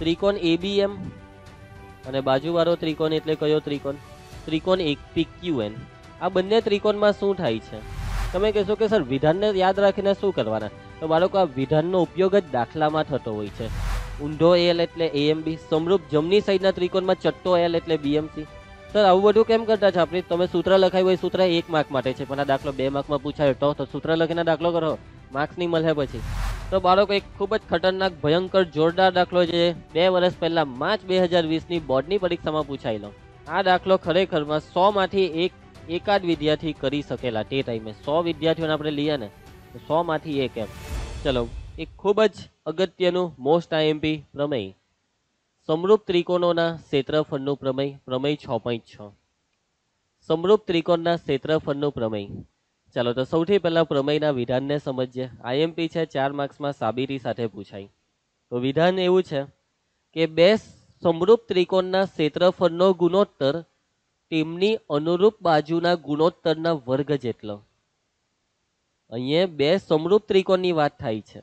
ત્રિકોણ એબીએમ અને બાજુવાળો ત્રિકોણ એટલે કયો ત્રિકોણ ત્રિકોણ એક એન આ બંને ત્રિકોણમાં શું થાય છે તમે કહેશો કે સર વિધાનને યાદ રાખીને શું કરવાના તો બાળકો આ વિધાનનો ઉપયોગ જ દાખલામાં થતો હોય છે ઊંધો એલ એટલે એએમબી સમૃપ જમની સાઈડના ત્રિકોણમાં ચટ્ટો એલ એટલે બીએમસી સર આવું બધું કેમ કરતા છો આપણે તમે સૂત્ર લખાયું હોય સૂત્ર એક માર્ક માટે છે પણ આ દાખલો બે માર્કમાં પૂછાય તો સૂત્ર લખીને દાખલો કરો માર્ક્સ નહીં મળે પછી તો બાળકો એક ખૂબ જ ખતરનાક ભયંકર જોરદાર દાખલો છે બે વર્ષ પહેલાં માર્ચ બે હજાર વીસની બોર્ડની પરીક્ષામાં પૂછાયેલો આ દાખલો ખરેખરમાં સોમાંથી એક એકાદ વિદ્યાર્થી કરી શકેલા તે ટાઈમે સો વિદ્યાર્થીઓને આપણે લઈએ ને તો સોમાંથી એક એમ ચલો એક ખૂબ જ અગત્યનું મોસ્ટ આઈએમપી પ્રમેય સમરૂપ ત્રિકોણોના ક્ષેત્રફળનું પ્રમેય પ્રમેય છ પોઈન્ટ છ સમરૂપ ત્રિકોણના ક્ષેત્રફળનું પ્રમેય ચાલો તો સૌથી પહેલા પ્રમેયના વિધાનને સમજીએ આઈએમપી છે ચાર માર્ક્સમાં સાબિતી સાથે પૂછાય તો વિધાન એવું છે કે બે સમરૂપ ત્રિકોણના ક્ષેત્રફળનો ગુણોત્તર ટીમની અનુરૂપ બાજુના ગુણોત્તરના વર્ગ જેટલો અહીંયા બે સમરૂપ ત્રિકોણની વાત થાય છે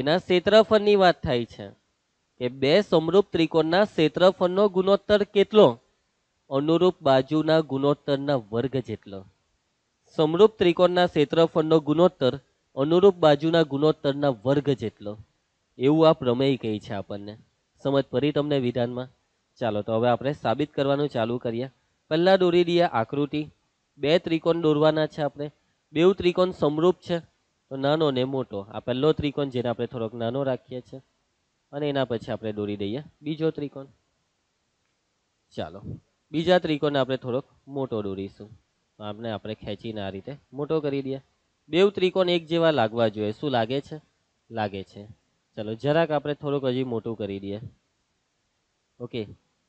એના ક્ષેત્રફળની વાત થાય છે કે બે સમરૂપ ત્રિકોણના ક્ષેત્રફળનો ગુણોત્તર કેટલો અનુરૂપ બાજુના ગુણોત્તરના વર્ગ જેટલો સમરૂપ ત્રિકોણના ક્ષેત્રફળનો ગુણોત્તર અનુરૂપ બાજુના ગુણોત્તરના વર્ગ જેટલો એવું આ પ્રમેય કહી છે આપણને સમજ ફરી તમને વિધાનમાં ચાલો તો હવે આપણે સાબિત કરવાનું ચાલુ કરીએ પહેલાં દોરી દઈએ આકૃતિ બે ત્રિકોણ દોરવાના છે આપણે બેઉ ત્રિકોણ સમરૂપ છે તો નાનો ને મોટો આ પહેલો ત્રિકોણ જેને આપણે થોડોક નાનો રાખીએ છીએ અને એના પછી આપણે દોરી દઈએ બીજો ત્રિકોણ ચાલો બીજા ત્રિકોણને આપણે થોડોક મોટો દોરીશું આમને આપણે ખેંચીને આ રીતે મોટો કરી દઈએ બેઉ ત્રિકોણ એક જેવા લાગવા જોઈએ શું લાગે છે લાગે છે ચલો જરાક આપણે થોડુંક હજી મોટું કરી દઈએ ઓકે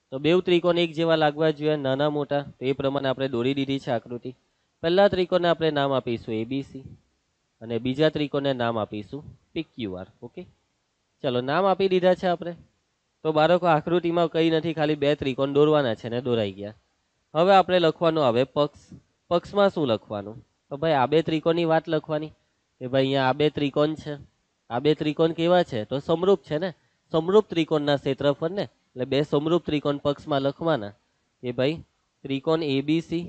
તો બેઉ ત્રિકોણ એક જેવા લાગવા જોઈએ નાના મોટા તો એ પ્રમાણે આપણે દોરી દીધી છે આકૃતિ પહેલાં ત્રિકોણને આપણે નામ આપીશું એબીસી અને બીજા ત્રિકોણને નામ આપીશું પીક્યુઆર ઓકે ચલો નામ આપી દીધા છે આપણે તો બાળકો આકૃતિમાં કંઈ નથી ખાલી બે ત્રિકોણ દોરવાના છે ને દોરાઈ ગયા હવે આપણે લખવાનું આવે પક્ષ પક્ષમાં શું લખવાનું તો ભાઈ આબે ત્રિકોણની વાત લખવાની કે ભાઈ અહીંયા આબે ત્રિકોણ છે આબે ત્રિકોણ કેવા છે તો સમરૂપ છે ને સમરૂપ ત્રિકોણના ક્ષેત્રફળને એટલે બે સમરૂપ ત્રિકોણ પક્ષમાં લખવાના કે ભાઈ ત્રિકોણ એબીસી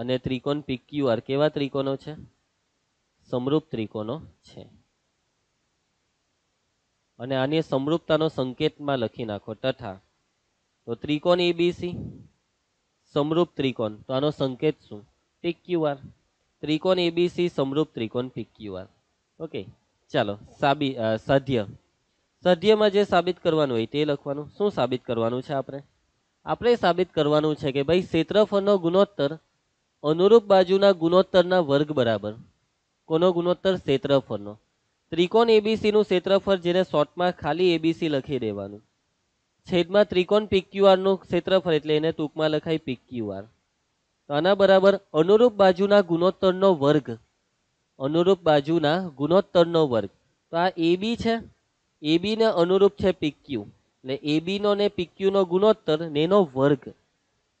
અને ત્રિકોણ પીક્યુઆર કેવા ત્રિકોણો છે સમરૂપ ત્રિકોણો છે અને આની સમરૂપતાનો સંકેતમાં લખી નાખો તથા તો ત્રિકોણ એબીસી સમરૂપ ત્રિકોણ તો આનો સંકેત શું પીક્યુઆર ત્રિકોણ એબીસી સમરૂપ ત્રિકોણ પીક્યુઆર ઓકે ચાલો સાબી સાધ્ય સધ્યમાં જે સાબિત કરવાનું હોય તે લખવાનું શું સાબિત કરવાનું છે આપણે આપણે સાબિત કરવાનું છે કે ભાઈ ક્ષેત્રફળનો ગુણોત્તર અનુરૂપ બાજુના ગુણોત્તરના વર્ગ બરાબર કોનો ગુણોત્તર ક્ષેત્રફળનો ત્રિકોણ એબીસીનું ક્ષેત્રફળ જેને શોર્ટમાં ખાલી એબીસી લખી દેવાનું છેદમાં ત્રિકોણ પીક્યુઆરનું ક્ષેત્રફળ એટલે એને ટૂંકમાં લખાય પીક્યુઆર તો આના બરાબર અનુરૂપ બાજુના ગુણોત્તરનો વર્ગ અનુરૂપ બાજુના ગુણોત્તરનો વર્ગ તો આ એબી છે એબીને અનુરૂપ છે પીક્યુ એટલે એબીનો ને પીક્યુનો ગુણોત્તર નેનો વર્ગ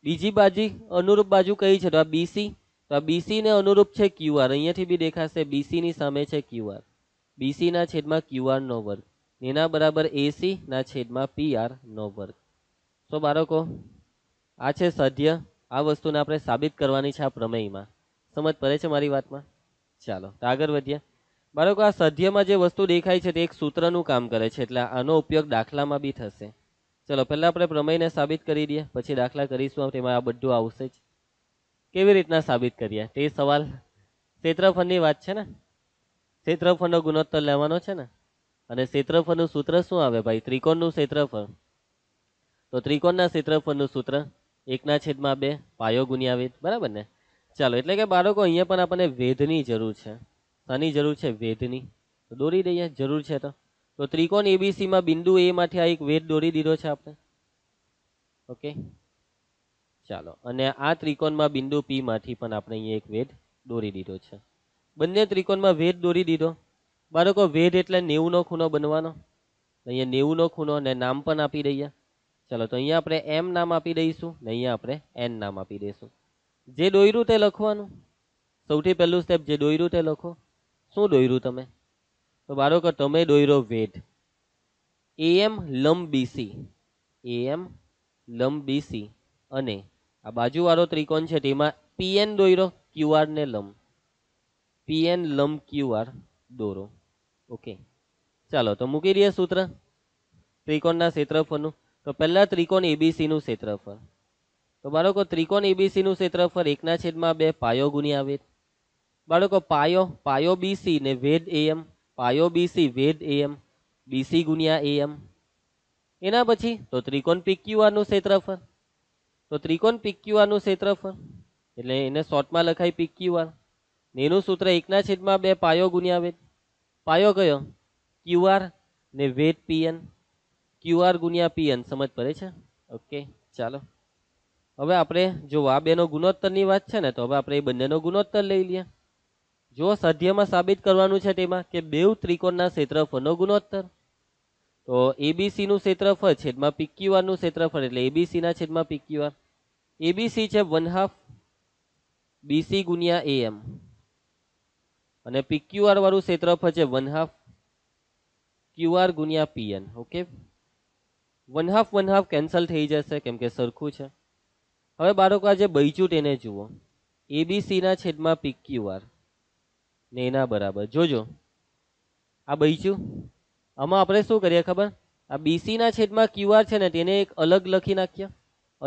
બીજી બાજુ અનુરૂપ બાજુ કઈ છે તો આ બીસી તો આ બીસીને અનુરૂપ છે ક્યુઆર અહીંયાથી બી દેખાશે બીસીની સામે છે ક્યુઆર બીસીના છેદમાં નો વર્ગ એના બરાબર એસીના છેદમાં પી નો વર્ગ તો બાળકો આ છે સધ્ય આ વસ્તુને આપણે સાબિત કરવાની છે આ પ્રમેયમાં સમજ પડે છે મારી વાતમાં ચાલો આગળ વધીએ બાળકો આ સધ્યમાં જે વસ્તુ દેખાય છે તે એક સૂત્રનું કામ કરે છે એટલે આનો ઉપયોગ દાખલામાં બી થશે ચલો પહેલાં આપણે પ્રમેયને સાબિત કરી દઈએ પછી દાખલા કરીશું તેમાં આ બધું આવશે જ કેવી રીતના સાબિત કરીએ તે સવાલ ક્ષેત્રફળની વાત છે ને ક્ષેત્રફળનો ગુણોત્તર લેવાનો છે ને અને ક્ષેત્રફળનું સૂત્ર શું આવે ભાઈ ત્રિકોણનું ક્ષેત્રફળ તો ત્રિકોણના ક્ષેત્રફળનું સૂત્ર એકના છેદમાં બે પાયો ગુણ્યા બરાબર ને ચાલો એટલે કે બાળકો અહીંયા પણ આપણને વેધની જરૂર છે શાની જરૂર છે વેધની તો દોરી દઈએ જરૂર છે તો તો ત્રિકોણ એબીસીમાં બિંદુ એમાંથી આ એક વેદ દોરી દીધો છે આપણે ઓકે ચાલો અને આ ત્રિકોણમાં બિંદુ પીમાંથી પણ આપણે અહીંયા એક વેદ દોરી દીધો છે બંને ત્રિકોણમાં વેદ દોરી દીધો બાળકો વેદ એટલે નેવુંનો ખૂનો બનવાનો અહીંયા નેવુંનો ખૂનો ને નામ પણ આપી દઈએ ચલો તો અહીંયા આપણે એમ નામ આપી દઈશું ને અહીંયા આપણે એન નામ આપી દઈશું જે દોર્યું તે લખવાનું સૌથી પહેલું સ્ટેપ જે દોયરું તે લખો શું દોર્યું તમે તો બાળકો તમે દોયરો વેદ એએમ લંબ બીસી એ એમ લંબ બીસી અને આ બાજુવાળો ત્રિકોણ છે તેમાં પીએન ક્યુઆર ને લંબ પીએન લંબ ક્યુઆર દોરો ઓકે ચાલો તો મૂકી દઈએ સૂત્ર ત્રિકોણના ક્ષેત્રફળનું તો પહેલાં ત્રિકોણ એબીસીનું ક્ષેત્રફળ તો બાળકો ત્રિકોણ એબીસીનું ક્ષેત્રફળ એકના છેદમાં બે પાયો ગુણ્યા વેદ બાળકો પાયો પાયો બીસી ને વેદ એમ પાયો બીસી વેદ એમ બીસી ગુણ્યા એમ એના પછી તો ત્રિકોણ પીક્યુઆરનું ક્ષેત્રફળ તો ત્રિકોણ પીક્યુઆરનું ક્ષેત્રફળ એટલે એને શોર્ટમાં લખાય પીક્યુઆર ને એનું સૂત્ર એકના છેદમાં બે પાયો ગુણ્યા વેદ પાયો કયો ક્યુઆર ને વેટ પીએન ક્યુઆર ગુણ્યા પીએન સમજ પડે છે ઓકે ચાલો હવે આપણે જો આ બેનો ગુણોત્તરની વાત છે ને તો હવે આપણે એ બંનેનો ગુણોત્તર લઈ લઈએ જો સધ્યમાં સાબિત કરવાનું છે તેમાં કે બેઉ ત્રિકોણના ક્ષેત્રફળનો ગુણોત્તર તો એબીસીનું ક્ષેત્રફળ છેદમાં પીક્યુઆરનું ક્ષેત્રફળ એટલે એબીસીના છેદમાં પીક્યુઆર એબીસી છે વન હાફ બીસી ગુણ્યા એએમ અને પી ક્યુઆર વાળું ક્ષેત્રફળ છે વન હાફ ક્યુઆર ગુણ્યા PN okay one half one half cancel થઈ જશે કેમ કે સરખું છે હવે બાળકો આજે જે બૈચું તેને જુઓ એબીસીના છેદમાં પી ક્યુઆર ને એના બરાબર જોજો આ બૈચું આમાં આપણે શું કરીએ ખબર આ બીસીના છેદમાં ક્યુઆર છે ને તેને એક અલગ લખી નાખ્યા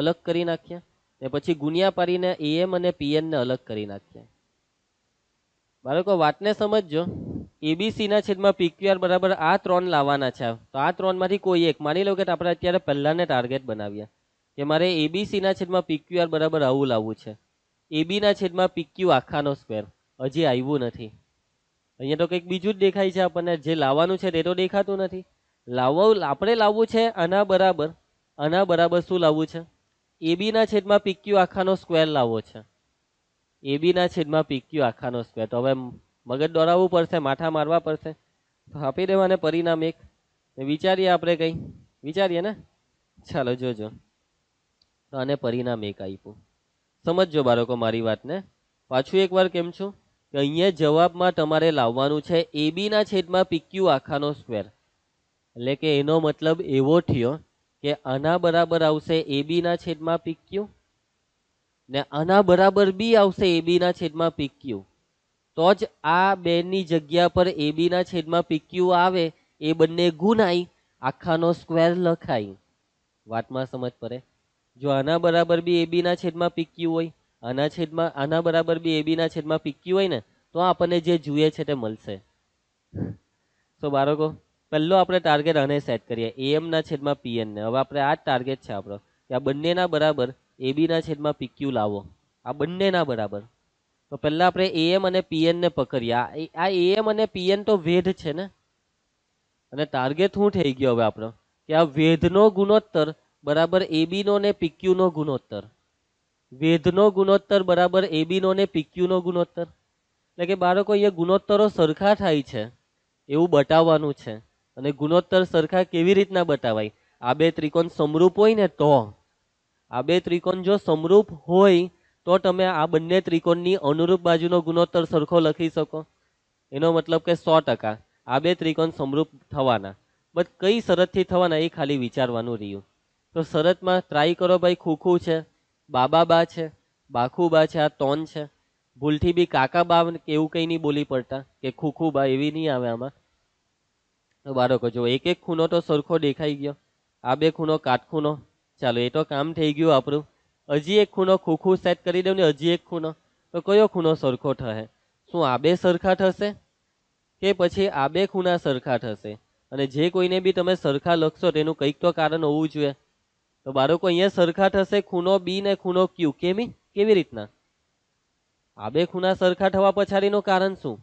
અલગ કરી નાખ્યા ને પછી ગુણ્યા પાડીને એએમ અને પીએનને અલગ કરી નાખ્યા બાળકો વાતને સમજજો એબીસીના છેદમાં પીક્યુઆર બરાબર આ ત્રણ લાવવાના છે તો આ ત્રણમાંથી કોઈ એક માની લો કે આપણે અત્યારે પહેલાંને ટાર્ગેટ બનાવ્યા કે મારે એબીસીના છેદમાં પીક્યુઆર બરાબર આવું લાવવું છે એબીના છેદમાં પીક્યુ આખાનો સ્ક્વેર હજી આવ્યું નથી અહીંયા તો કંઈક બીજું જ દેખાય છે આપણને જે લાવવાનું છે તે તો દેખાતું નથી લાવવું આપણે લાવવું છે આના બરાબર આના બરાબર શું લાવવું છે એબીના છેદમાં પીક્યુ આખાનો સ્ક્વેર લાવવો છે એબીના છેદમાં પીક્યું આખાનો સ્ક્વેર તો હવે મગજ દોડાવવું પડશે માથા મારવા પડશે તો આપી દેવાને પરિણામ એક વિચારીએ આપણે કંઈ વિચારીએ ને ચાલો જોજો તો આને પરિણામ એક આપ્યું સમજો બાળકો મારી વાતને પાછું એકવાર કેમ છું કે અહીંયા જવાબમાં તમારે લાવવાનું છે એબીના છેદમાં પીક્યું આખાનો સ્ક્વેર એટલે કે એનો મતલબ એવો થયો કે આના બરાબર આવશે એબીના છેદમાં પીક્યું ને આના બરાબર બી આવશે એબીના છેદમાં પીક્યુ તો જ આ બેની જગ્યા પર એબીના છેદમાં પીક્યુ આવે એ બંને ગુણાય આખાનો સ્ક્વેર લખાય વાતમાં સમજ પડે જો આના બરાબર બી એબીના છેદમાં પીક્યુ હોય આના છેદમાં આના બરાબર બી એબીના છેદમાં પીક્યુ હોય ને તો આપણને જે જુએ છે તે મળશે તો બાળકો પહેલો આપણે ટાર્ગેટ આને સેટ કરીએ એએમના છેદમાં ને હવે આપણે આ જ ટાર્ગેટ છે આપણો કે આ બંનેના બરાબર એબીના છેદમાં પીક્યુ લાવો આ બંનેના બરાબર તો પહેલાં આપણે એએમ અને પીએનને પકડ્યા આ એએમ અને પીએન તો વેધ છે ને અને ટાર્ગેટ શું થઈ ગયો હવે આપણો કે આ વેધનો ગુણોત્તર બરાબર એબીનો ને પીક્યુનો ગુણોત્તર વેધનો ગુણોત્તર બરાબર એબીનો ને પીક્યુનો ગુણોત્તર એટલે કે બાળકો અહીંયા ગુણોત્તરો સરખા થાય છે એવું બતાવવાનું છે અને ગુણોત્તર સરખા કેવી રીતના બતાવાય આ બે ત્રિકોણ સમરૂપ હોય ને તો આ બે ત્રિકોણ જો સમરૂપ હોય તો તમે આ બંને ત્રિકોણની અનુરૂપ બાજુનો ગુણોત્તર સરખો લખી શકો એનો મતલબ કે સો ટકા આ બે ત્રિકોણ સમરૂપ થવાના બટ કઈ શરતથી થવાના એ ખાલી વિચારવાનું રહ્યું તો શરતમાં ટ્રાય કરો ભાઈ ખુખુ છે બાબા બા છે બાખુ બા છે આ તોન છે ભૂલથી બી કાકા બા એવું કંઈ નહીં બોલી પડતા કે ખુખુ બા એવી નહીં આવે આમાં તો બાળકો જો એક એક ખૂનો તો સરખો દેખાઈ ગયો આ બે ખૂણો કાટખૂણો ચાલો એ તો કામ થઈ ગયું આપણું હજી એક ખૂણો ખૂખું સેટ કરી દઉં ને હજી એક ખૂણો તો કયો ખૂણો સરખો થશે શું આ બે સરખા થશે કે પછી આ બે ખૂણા સરખા થશે અને જે કોઈને બી તમે સરખા લખશો તેનું કંઈક તો કારણ હોવું જોઈએ તો બાળકો અહીંયા સરખા થશે ખૂનો બી ને ખૂનો ક્યુ કેમી કેવી રીતના આ બે ખૂણા સરખા થવા પછાડીનું કારણ શું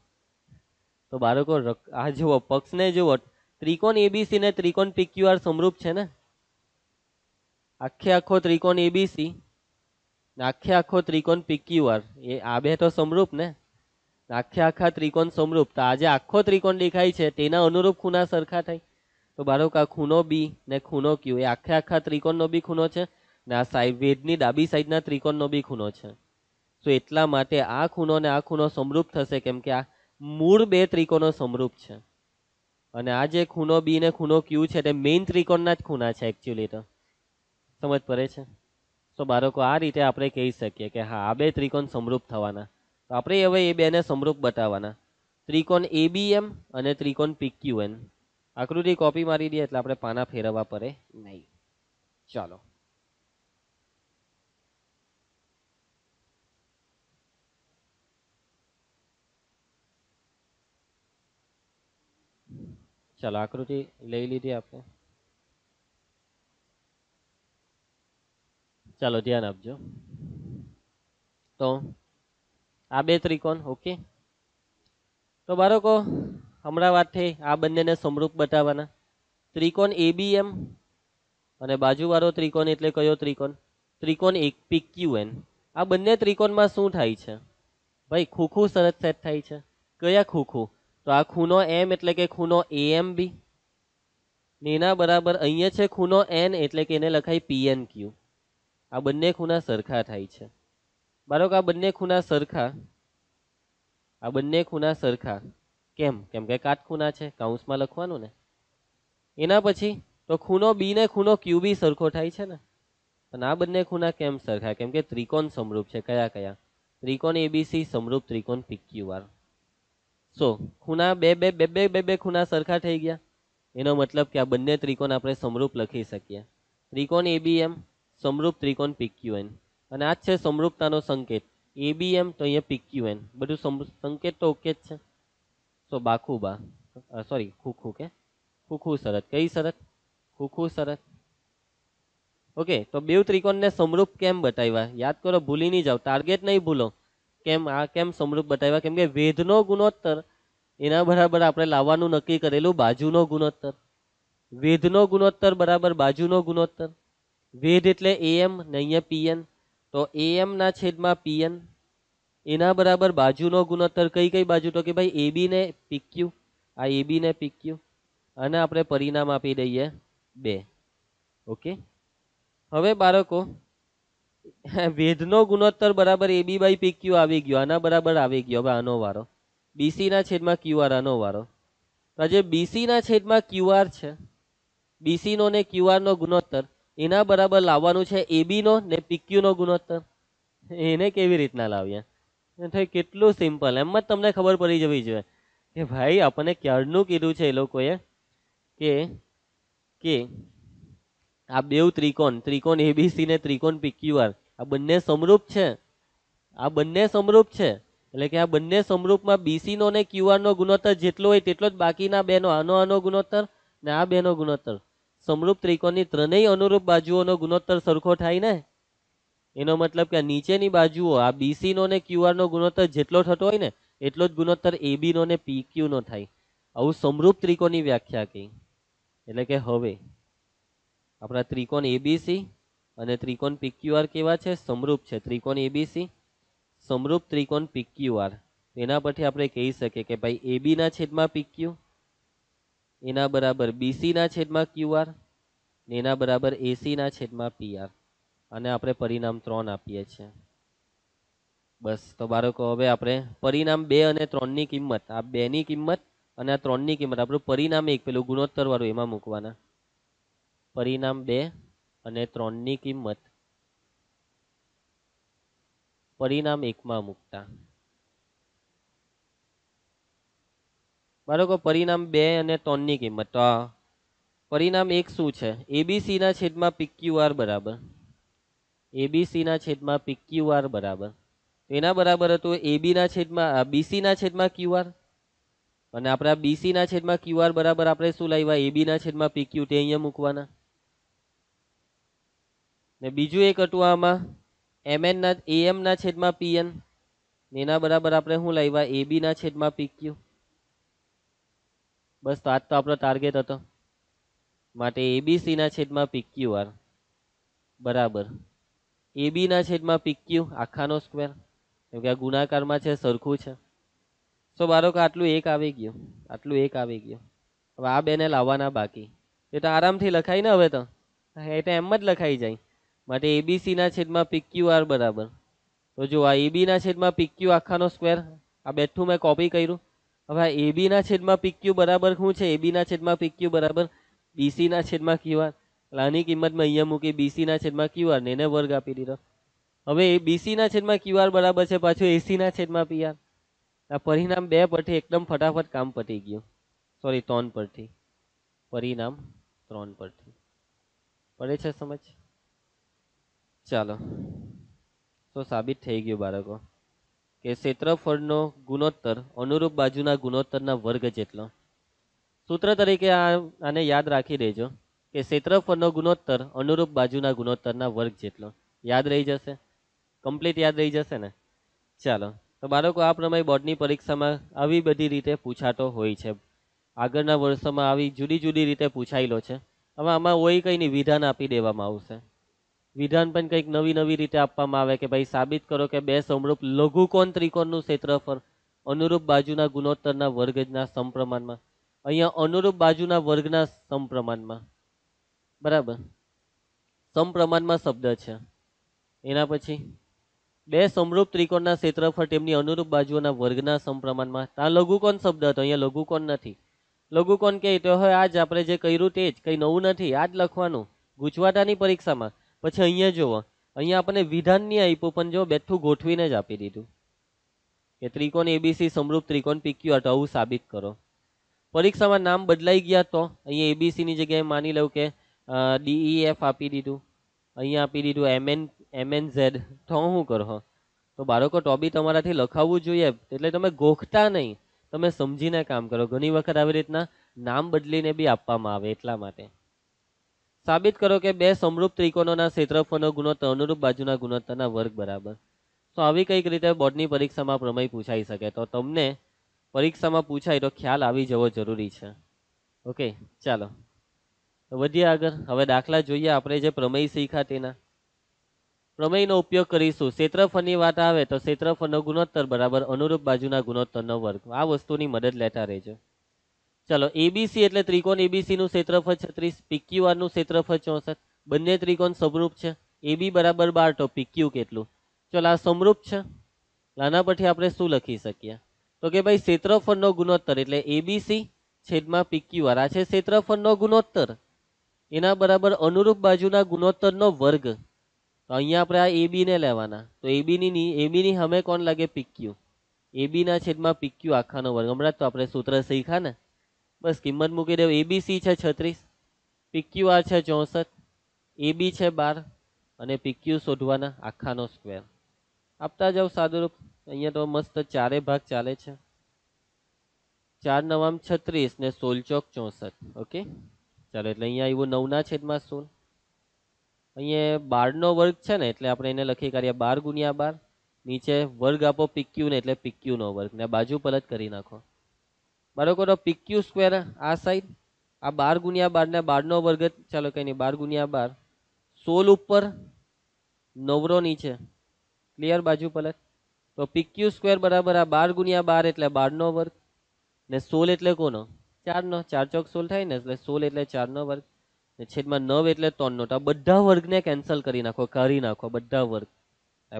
તો બાળકો આ જુઓ પક્ષને જુઓ ત્રિકોણ એબીસી ને ત્રિકોણ પીક્યુઆર સમરૂપ છે ને આખે આખો ત્રિકોણ એબીસી આખે આખો ત્રિકોણ પીક્યુઆર એ આ બે તો સમરૂપ ને આખે આખા ત્રિકોણ સમરૂપ તો આજે આખો ત્રિકોણ દેખાય છે તેના અનુરૂપ ખૂના સરખા થાય તો બાળક આ ખૂનો બી ને ખૂનો ક્યુ એ આખે આખા ત્રિકોણનો બી ખૂનો છે ને આ સાઈડ વેદની ડાબી સાઈડના ત્રિકોણનો બી ખૂનો છે તો એટલા માટે આ ખૂનો ને આ ખૂનો સમરૂપ થશે કેમ કે આ મૂળ બે ત્રિકોણો સમરૂપ છે અને આ જે ખૂણો બી ને ખૂનો ક્યુ છે તે મેઇન ત્રિકોણના જ ખૂના છે એકચ્યુઅલી તો સમજ પડે છે તો બાળકો આ રીતે આપણે કહી શકીએ કે હા આ બે ત્રિકોણ સમરૂપ થવાના તો આપણે હવે એ બેને સમરૂપ બતાવવાના ત્રિકોણ એબીએમ અને ત્રિકોણ પીક્યુ એન આકૃતિ કોપી મારી દઈએ એટલે આપણે પાના ફેરવવા પડે નહીં ચાલો ચાલો આકૃતિ લઈ લીધી આપણે ચાલો ધ્યાન આપજો તો આ બે ત્રિકોણ ઓકે તો બાળકો હમણાં વાત થઈ આ બંનેને સમરૂપ બતાવવાના ત્રિકોણ એબીએમ અને બાજુવાળો ત્રિકોણ એટલે કયો ત્રિકોણ ત્રિકોણ એક પી ક્યુ એન આ બંને ત્રિકોણમાં શું થાય છે ભાઈ ખૂખું સરસ સેટ થાય છે કયા ખૂખું તો આ ખૂનો એમ એટલે કે ખૂનો એ એમ બી એના બરાબર અહીંયા છે ખૂનો એન એટલે કે એને લખાય પી એન ક્યુ આ બંને ખૂણા સરખા થાય છે બાળકો આ બંને ખૂણા સરખા આ બંને ખૂણા સરખા કેમ કેમ કે કાટખૂણા છે કાઉન્સમાં લખવાનું ને એના પછી તો ખૂણો બી ને ખૂણો ક્યુ બી સરખો થાય છે ને અને આ બંને ખૂણા કેમ સરખા કેમ કે ત્રિકોણ સમરૂપ છે કયા કયા ત્રિકોણ એબીસી સમરૂપ ત્રિકોણ પીક્યુઆર સો ખૂણા બે બે બે બે બે બે ખૂણા સરખા થઈ ગયા એનો મતલબ કે આ બંને ત્રિકોણ આપણે સમરૂપ લખી શકીએ ત્રિકોણ એબી એમ સમરૂપ ત્રિકોણ પીક્યુએન અને આ છે સમરૂપતાનો સંકેત એબીએમ તો અહીંયા પીક્યુએન બધું સંકેત તો ઓકે જ છે સો બાખુબા સોરી ખૂખું કે ખૂખું શરત કઈ શરત ખૂખું શરત ઓકે તો બે ત્રિકોણને સમરૂપ કેમ બતાવ્યા યાદ કરો ભૂલી નહીં જાઓ ટાર્ગેટ નહીં ભૂલો કેમ આ કેમ સમરૂપ બતાવ્યા કેમ કે વેધનો ગુણોત્તર એના બરાબર આપણે લાવવાનું નક્કી કરેલું બાજુનો ગુણોત્તર વેધનો ગુણોત્તર બરાબર બાજુનો ગુણોત્તર વેધ એટલે એએમ ને અહીંયા પીએન તો એએમના છેદમાં પીએન એના બરાબર બાજુનો ગુણોત્તર કઈ કઈ બાજુ તો કે ભાઈ એબી ને પીક્યુ આ એબી ને પીક્યુ અને આપણે પરિણામ આપી દઈએ બે ઓકે હવે બાળકો વેધનો ગુણોત્તર બરાબર એબી બાય પીક્યુ આવી ગયો આના બરાબર આવી ગયો હવે આનો વારો બીસીના છેદમાં ક્યુઆર આનો વારો તો આજે બીસીના છેદમાં ક્યુઆર છે બીસીનો ને નો ગુણોત્તર એના બરાબર લાવવાનું છે એબીનો ને પીક્યુનો ગુણોત્તર એને કેવી રીતના લાવીએ કેટલું સિમ્પલ એમ જ તમને ખબર પડી જવી જોઈએ કે ભાઈ આપણને ક્યારનું કીધું છે એ લોકોએ કે કે આ બેવ ત્રિકોણ ત્રિકોણ એબીસી ને ત્રિકોણ પીક્યુઆર આ બંને સમરૂપ છે આ બંને સમરૂપ છે એટલે કે આ બંને સમરૂપમાં બીસીનો ને ક્યુઆરનો ગુણોત્તર જેટલો હોય તેટલો જ બાકીના બેનો આનો આનો ગુણોત્તર ને આ બેનો ગુણોત્તર સમરૂપ ત્રિકોણની ત્રણેય અનુરૂપ બાજુઓનો ગુણોત્તર સરખો થાય ને એનો મતલબ કે નીચેની બાજુઓ આ બીસીનો ને ક્યુઆરનો ગુણોત્તર જેટલો થતો હોય ને એટલો જ ગુણોત્તર એબીનો ને પીક્યુનો થાય આવું સમરૂપ ત્રિકોણની વ્યાખ્યા કહી એટલે કે હવે આપણા ત્રિકોણ એબીસી અને ત્રિકોણ પીક્યુઆર કેવા છે સમરૂપ છે ત્રિકોણ એબીસી સમરૂપ ત્રિકોણ પીક્યુઆર એના પરથી આપણે કહી શકીએ કે ભાઈ એબીના છેદમાં પીક્યુ એના બરાબર બીસીના છેદમાં ક્યુઆર ને એના બરાબર એસીના છેદમાં પીઆર અને આપણે પરિણામ ત્રણ આપીએ છીએ બસ તો બાળકો હવે આપણે પરિણામ બે અને ત્રણની કિંમત આ બેની કિંમત અને આ ત્રણની કિંમત આપણું પરિણામ એક પેલું ગુણોત્તરવાળું એમાં મૂકવાના પરિણામ બે અને ત્રણની કિંમત પરિણામ એકમાં મૂકતા બરાબર પરિણામ બે અને ત્રણની કિંમત તો પરિણામ એક શું છે એબીસીના છેદમાં પીક્યુઆર બરાબર એબીસીના છેદમાં પીક્યુઆર બરાબર એના બરાબર હતું એબીના છેદમાં બીસીના છેદમાં ક્યુઆર અને આપણા બીસીના છેદમાં ક્યુઆર બરાબર આપણે શું લાવ્યા એબીના છેદમાં પીક્યુ તે અહીંયા મૂકવાના ને બીજું એક હતું આમાં એમએનના એએમના છેદમાં પીએન એના બરાબર આપણે શું લાવ્યા એબીના છેદમાં પીક્યુ બસ તો આજ તો આપણો ટાર્ગેટ હતો માટે એબીસી ના છેદમાં પીક્યુ આર બરાબર એબી ના છેદમાં પીક્યુ આખાનો સ્ક્વેર કેમ કે આ ગુણાકારમાં છે સરખું છે સો બારો કે આટલું એક આવી ગયું આટલું એક આવી ગયું હવે આ બેને લાવવાના બાકી એ તો આરામથી લખાય ને હવે તો એ તો એમ જ લખાઈ જાય માટે એબીસી ના છેદમાં પીક્યુ આર બરાબર તો જો આ એબી ના છેદમાં પીક્યુ આખાનો સ્ક્વેર આ બેઠું મેં કોપી કર્યું હવે આ એબી ના છેદમાં પીક્યુ બરાબર શું છે એબીના ના છેદમાં પીક્યુ બરાબર બીસીના ના છેદમાં ક્યુઆર એટલે આની કિંમતમાં અહીંયા મૂકી બીસીના ના છેદમાં ક્યુઆર ને એને વર્ગ આપી દીધો હવે એ બીસીના ના છેદમાં ક્યુઆર બરાબર છે પાછું એસીના ના છેદમાં પીઆર આ પરિણામ બે પરથી એકદમ ફટાફટ કામ પતી ગયું સોરી ત્રણ પરથી પરિણામ ત્રણ પરથી પડે છે સમજ ચાલો તો સાબિત થઈ ગયું બાળકો કે ક્ષેત્રફળનો ગુણોત્તર અનુરૂપ બાજુના ગુણોત્તરના વર્ગ જેટલો સૂત્ર તરીકે આ આને યાદ રાખી દેજો કે ક્ષેત્રફળનો ગુણોત્તર અનુરૂપ બાજુના ગુણોત્તરના વર્ગ જેટલો યાદ રહી જશે કમ્પ્લીટ યાદ રહી જશે ને ચાલો તો બાળકો આ પ્રમાણે બોર્ડની પરીક્ષામાં આવી બધી રીતે પૂછાતો હોય છે આગળના વર્ષોમાં આવી જુદી જુદી રીતે પૂછાયેલો છે હવે આમાં ઓય કંઈની વિધાન આપી દેવામાં આવશે વિધાન પણ કંઈક નવી નવી રીતે આપવામાં આવે કે ભાઈ સાબિત કરો કે બે સમરૂપ લઘુકોણ ત્રિકોણનું ક્ષેત્રફળ અનુરૂપ બાજુના ગુણોત્તરના વર્ગના સમપ્રમાણમાં અહીંયા અનુરૂપ બાજુના વર્ગના સમપ્રમાણમાં બરાબર સમપ્રમાણમાં શબ્દ છે એના પછી બે સમરૂપ ત્રિકોણના ક્ષેત્રફળ તેમની અનુરૂપ બાજુઓના વર્ગના સમપ્રમાણમાં ત્યાં લઘુકોણ શબ્દ હતો અહીંયા લઘુકોણ નથી લઘુકોણ કે તો હવે આજ આપણે જે કર્યું તે જ કંઈ નવું નથી આ લખવાનું ગુજવાટાની પરીક્ષામાં પછી અહીંયા જુઓ અહીંયા આપણને વિધાન નહીં આપ્યું પણ જો બેઠું ગોઠવીને જ આપી દીધું કે ત્રિકોણ એબીસી સમરૂપ ત્રિકોણ પીક્યુ હતો આવું સાબિત કરો પરીક્ષામાં નામ બદલાઈ ગયા તો અહીંયા એબીસીની જગ્યાએ માની લઉં કે ડીઈએફ e, આપી દીધું અહીંયા આપી દીધું એમએન એમએન ઝેડ તો હું કરો તો બાળકો ટોબી તમારાથી લખાવવું જોઈએ એટલે તમે ગોખતા નહીં તમે સમજીને કામ કરો ઘણી વખત આવી રીતના નામ બદલીને બી આપવામાં આવે એટલા માટે સાબિત કરો કે બે સમરૂપ ત્રિકોણોના ક્ષેત્રફળનો ગુણોત્તર અનુરૂપ બાજુના ગુણોત્તરના વર્ગ બરાબર તો આવી કઈક રીતે બોર્ડની પરીક્ષામાં પ્રમેય પૂછાઈ શકે તો તમને પરીક્ષામાં પૂછાય તો ખ્યાલ આવી જવો જરૂરી છે ઓકે ચાલો વધીએ આગળ હવે દાખલા જોઈએ આપણે જે પ્રમેય શીખ્યા તેના પ્રમેયનો ઉપયોગ કરીશું ક્ષેત્રફળની વાત આવે તો ક્ષેત્રફળનો ગુણોત્તર બરાબર અનુરૂપ બાજુના ગુણોત્તરનો વર્ગ આ વસ્તુની મદદ લેતા રહેજો ચલો એબીસી એટલે ત્રિકોણ એબીસી નું ક્ષેત્રફળ છત્રીસ પીક્યુઆર નું ક્ષેત્રફળ ચોસઠ બંને ત્રિકોણ સમરૂપ છે એબી બરાબર બાર તો પીક્યુ કેટલું ચલો આ સમરૂપ છે આના પછી આપણે શું લખી શકીએ તો કે ભાઈ ક્ષેત્રફળનો ગુણોત્તર એટલે એબીસી છેદમાં પીક્યુઆર આ છે ક્ષેત્રફળનો ગુણોત્તર એના બરાબર અનુરૂપ બાજુના ગુણોત્તરનો વર્ગ તો અહીંયા આપણે આ એબી ને લેવાના તો એબીની એબીની હમે કોણ લાગે પીક્યુ એબીના છેદમાં પીક્યુ આખાનો વર્ગ હમણાં તો આપણે સૂત્ર શીખ્યા ને બસ કિંમત મૂકી દેવું એબીસી છે છત્રીસ પીક્યુઆર છે ચોસઠ એબી છે બાર અને પીક્યુ શોધવાના આખાનો સ્ક્વેર આપતા જાઓ સાદુરૂપ અહીંયા તો મસ્ત ચારે ભાગ ચાલે છે ચાર નવામ છત્રીસ ને સોળ ચોક ચોસઠ ઓકે ચાલો એટલે અહીંયા આવ્યું નવના છેદમાં સોલ અહીંયા બારનો વર્ગ છે ને એટલે આપણે એને લખી કાઢીએ બાર ગુણ્યા બાર નીચે વર્ગ આપો પીક્યુ ને એટલે પીક્યુનો વર્ગ ને બાજુ પલટ કરી નાખો બરાબર પીક્યુ સ્ક્વેર આ સાઈડ આ બાર ગુણ્યા બારના બારનો વર્ગ ચાલો કંઈ નહીં બાર ગુણ્યા બાર સોલ ઉપર નવરો નીચે ક્લિયર બાજુ પલટ તો પીક્યુ સ્ક્વેર બરાબર આ બાર ગુણ્યા બાર એટલે બારનો વર્ગ ને સોલ એટલે કોનો ચારનો ચાર ચોક સોલ થાય ને એટલે સોલ એટલે ચારનો વર્ગ ને છેદમાં નવ એટલે ત્રણનો તો બધા વર્ગને કેન્સલ કરી નાખો કરી નાખો બધા વર્ગ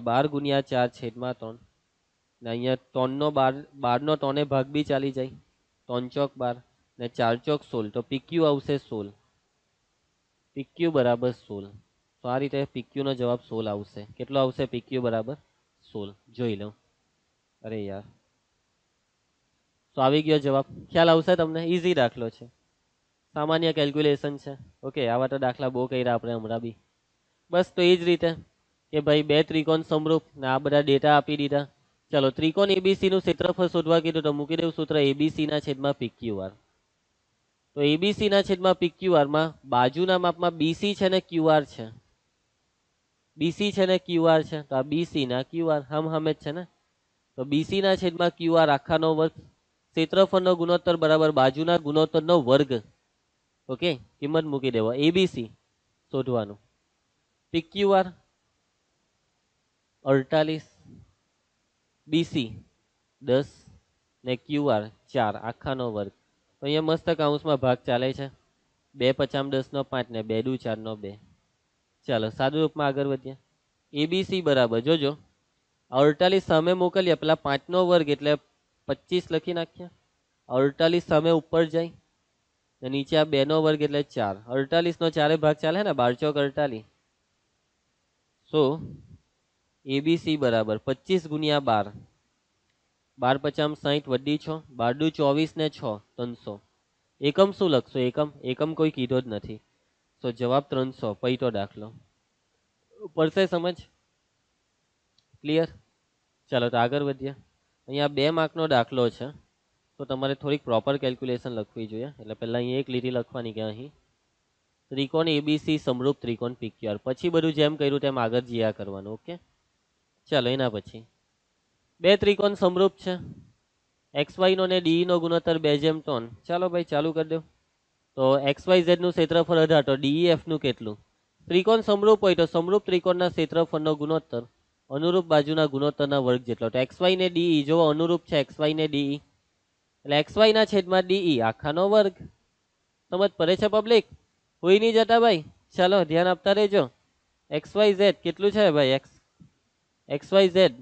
બાર ગુણ્યા ચાર છેદમાં ત્રણ ને અહીંયા ત્રણનો બાર બારનો ત્રણે ભાગ બી ચાલી જાય ત્રણ ચોક બાર ને ચાર ચોક સોલ તો પીક્યુ આવશે સોલ પીક્યુ બરાબર સોલ તો આ રીતે પીક્યુનો જવાબ સોલ આવશે કેટલો આવશે પીક્યુ બરાબર સોલ જોઈ લઉં અરે યાર તો આવી ગયો જવાબ ખ્યાલ આવશે તમને ઇઝી દાખલો છે સામાન્ય કેલ્ક્યુલેશન છે ઓકે આવા તો દાખલા બહુ કર્યા આપણે હમણાં બી બસ તો એ જ રીતે કે ભાઈ બે ત્રિકોણ સમરૂપ ને આ બધા ડેટા આપી દીધા ચાલો ત્રિકોણ એબીસી નું ક્ષેત્રફળ શોધવા કીધું તો મૂકી દેવું સૂત્ર એબીસી ના છેદમાં પીક્યુઆર તો એબીસી ના છેદમાં પીક્યુઆરમાં બાજુના માપમાં બીસી છે ને ક્યુઆર છે બીસી છે ને ક્યુઆર છે તો આ બીસી ના ક્યુઆર હમ હમે જ છે ને તો બીસી ના છેદમાં ક્યુઆર આખાનો વર્ગ ક્ષેત્રફળનો ગુણોત્તર બરાબર બાજુના ગુણોત્તરનો વર્ગ ઓકે કિંમત મૂકી દેવા એબીસી શોધવાનું પીક્યુઆર અડતાલીસ બીસી દસ ને ક્યુઆર ચાર આખાનો વર્ગ તો અહીંયા મસ્ત કાઉન્સમાં ભાગ ચાલે છે બે પચામ દસનો પાંચ ને બે દુ ચારનો બે ચાલો સાદું રૂપમાં આગળ વધીએ એબીસી બરાબર જોજો અડતાલીસ સામે મોકલીએ પેલા પાંચનો વર્ગ એટલે પચીસ લખી નાખ્યા અડતાલીસ સામે ઉપર જાય ને નીચે આ બેનો વર્ગ એટલે ચાર અડતાલીસનો ચારે ભાગ ચાલે ને બાર ચોક અડતાલીસ સો એબીસી બરાબર પચીસ ગુણ્યા બાર બાર પચામ સાહીઠ વડી છો બારડુ ચોવીસ ને છ ત્રણસો એકમ શું લખશો એકમ એકમ કોઈ કીધો જ નથી સો જવાબ ત્રણસો પૈતો દાખલો પડશે સમજ ક્લિયર ચાલો તો આગળ વધીએ અહીંયા બે માર્કનો દાખલો છે તો તમારે થોડીક પ્રોપર કેલ્ક્યુલેશન લખવી જોઈએ એટલે પહેલાં અહીં એક લીટી લખવાની કે અહીં ત્રિકોણ એબીસી સમરૂપ ત્રિકોણ પિક્યુઆર પછી બધું જેમ કર્યું તેમ આગળ જયા કરવાનું ઓકે ચાલો એના પછી બે ત્રિકોણ સમરૂપ છે એક્સ વાયનો અને ડીઈનો ગુણોત્તર બે જેમ ટોન ચાલો ભાઈ ચાલુ કરી દો તો એક્સ વાય ઝેડનું ક્ષેત્રફળ અઢાર તો ડીઈએફનું કેટલું ત્રિકોણ સમરૂપ હોય તો સમરૂપ ત્રિકોણના ક્ષેત્રફળનો ગુણોત્તર અનુરૂપ બાજુના ગુણોત્તરના વર્ગ જેટલો તો એક્સ વાય ને ડીઈ જો અનુરૂપ છે એક્સ વાય ને ડીઈ એટલે એક્સ વાયના છેદમાં ડીઈ આખાનો વર્ગ સમજ પડે છે પબ્લિક હોઈ નહીં જતા ભાઈ ચાલો ધ્યાન આપતા રહેજો એક્સ વાય ઝેડ કેટલું છે ભાઈ એક્સ એક્સ વાય ઝેડ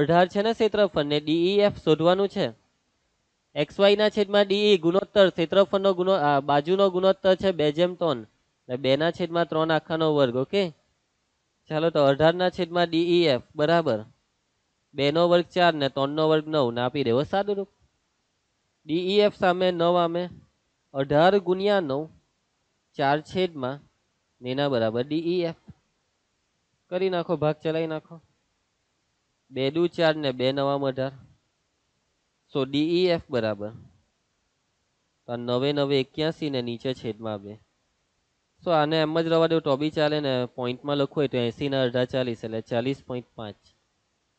અઢાર છે ને ક્ષેત્રફળ ને ડીઈ e શોધવાનું છે એક્સ વાયના છેદમાં ડીઈ e ગુણોત્તર ક્ષેત્રફળનો ગુણો બાજુનો ગુણોત્તર છે બે જેમ ત્રણ ને બેના છેદમાં ત્રણ આખાનો વર્ગ ઓકે ચાલો તો અઢારના છેદમાં ડીઈએફ એફ e બરાબર બેનો વર્ગ ચાર ને ત્રણનો વર્ગ નવ ને આપી દેવો સાદુરૂપ ડીઈ સામે નવ આમે અઢાર ગુણ્યા નવ ચાર છેદમાં નેના બરાબર ડીઈ કરી નાખો ભાગ ચલાવી નાખો બે દુ ચાર ને બે નવામ અઢાર સો ડીઈ એફ બરાબર નવે નવે એક્યાસી ને નીચે છેદમાં બે સો આને એમ જ રવા દો તો બી ચાલે ને પોઈન્ટમાં લખો હોય તો એંસીના અડધા ચાલીસ એટલે ચાલીસ પોઈન્ટ પાંચ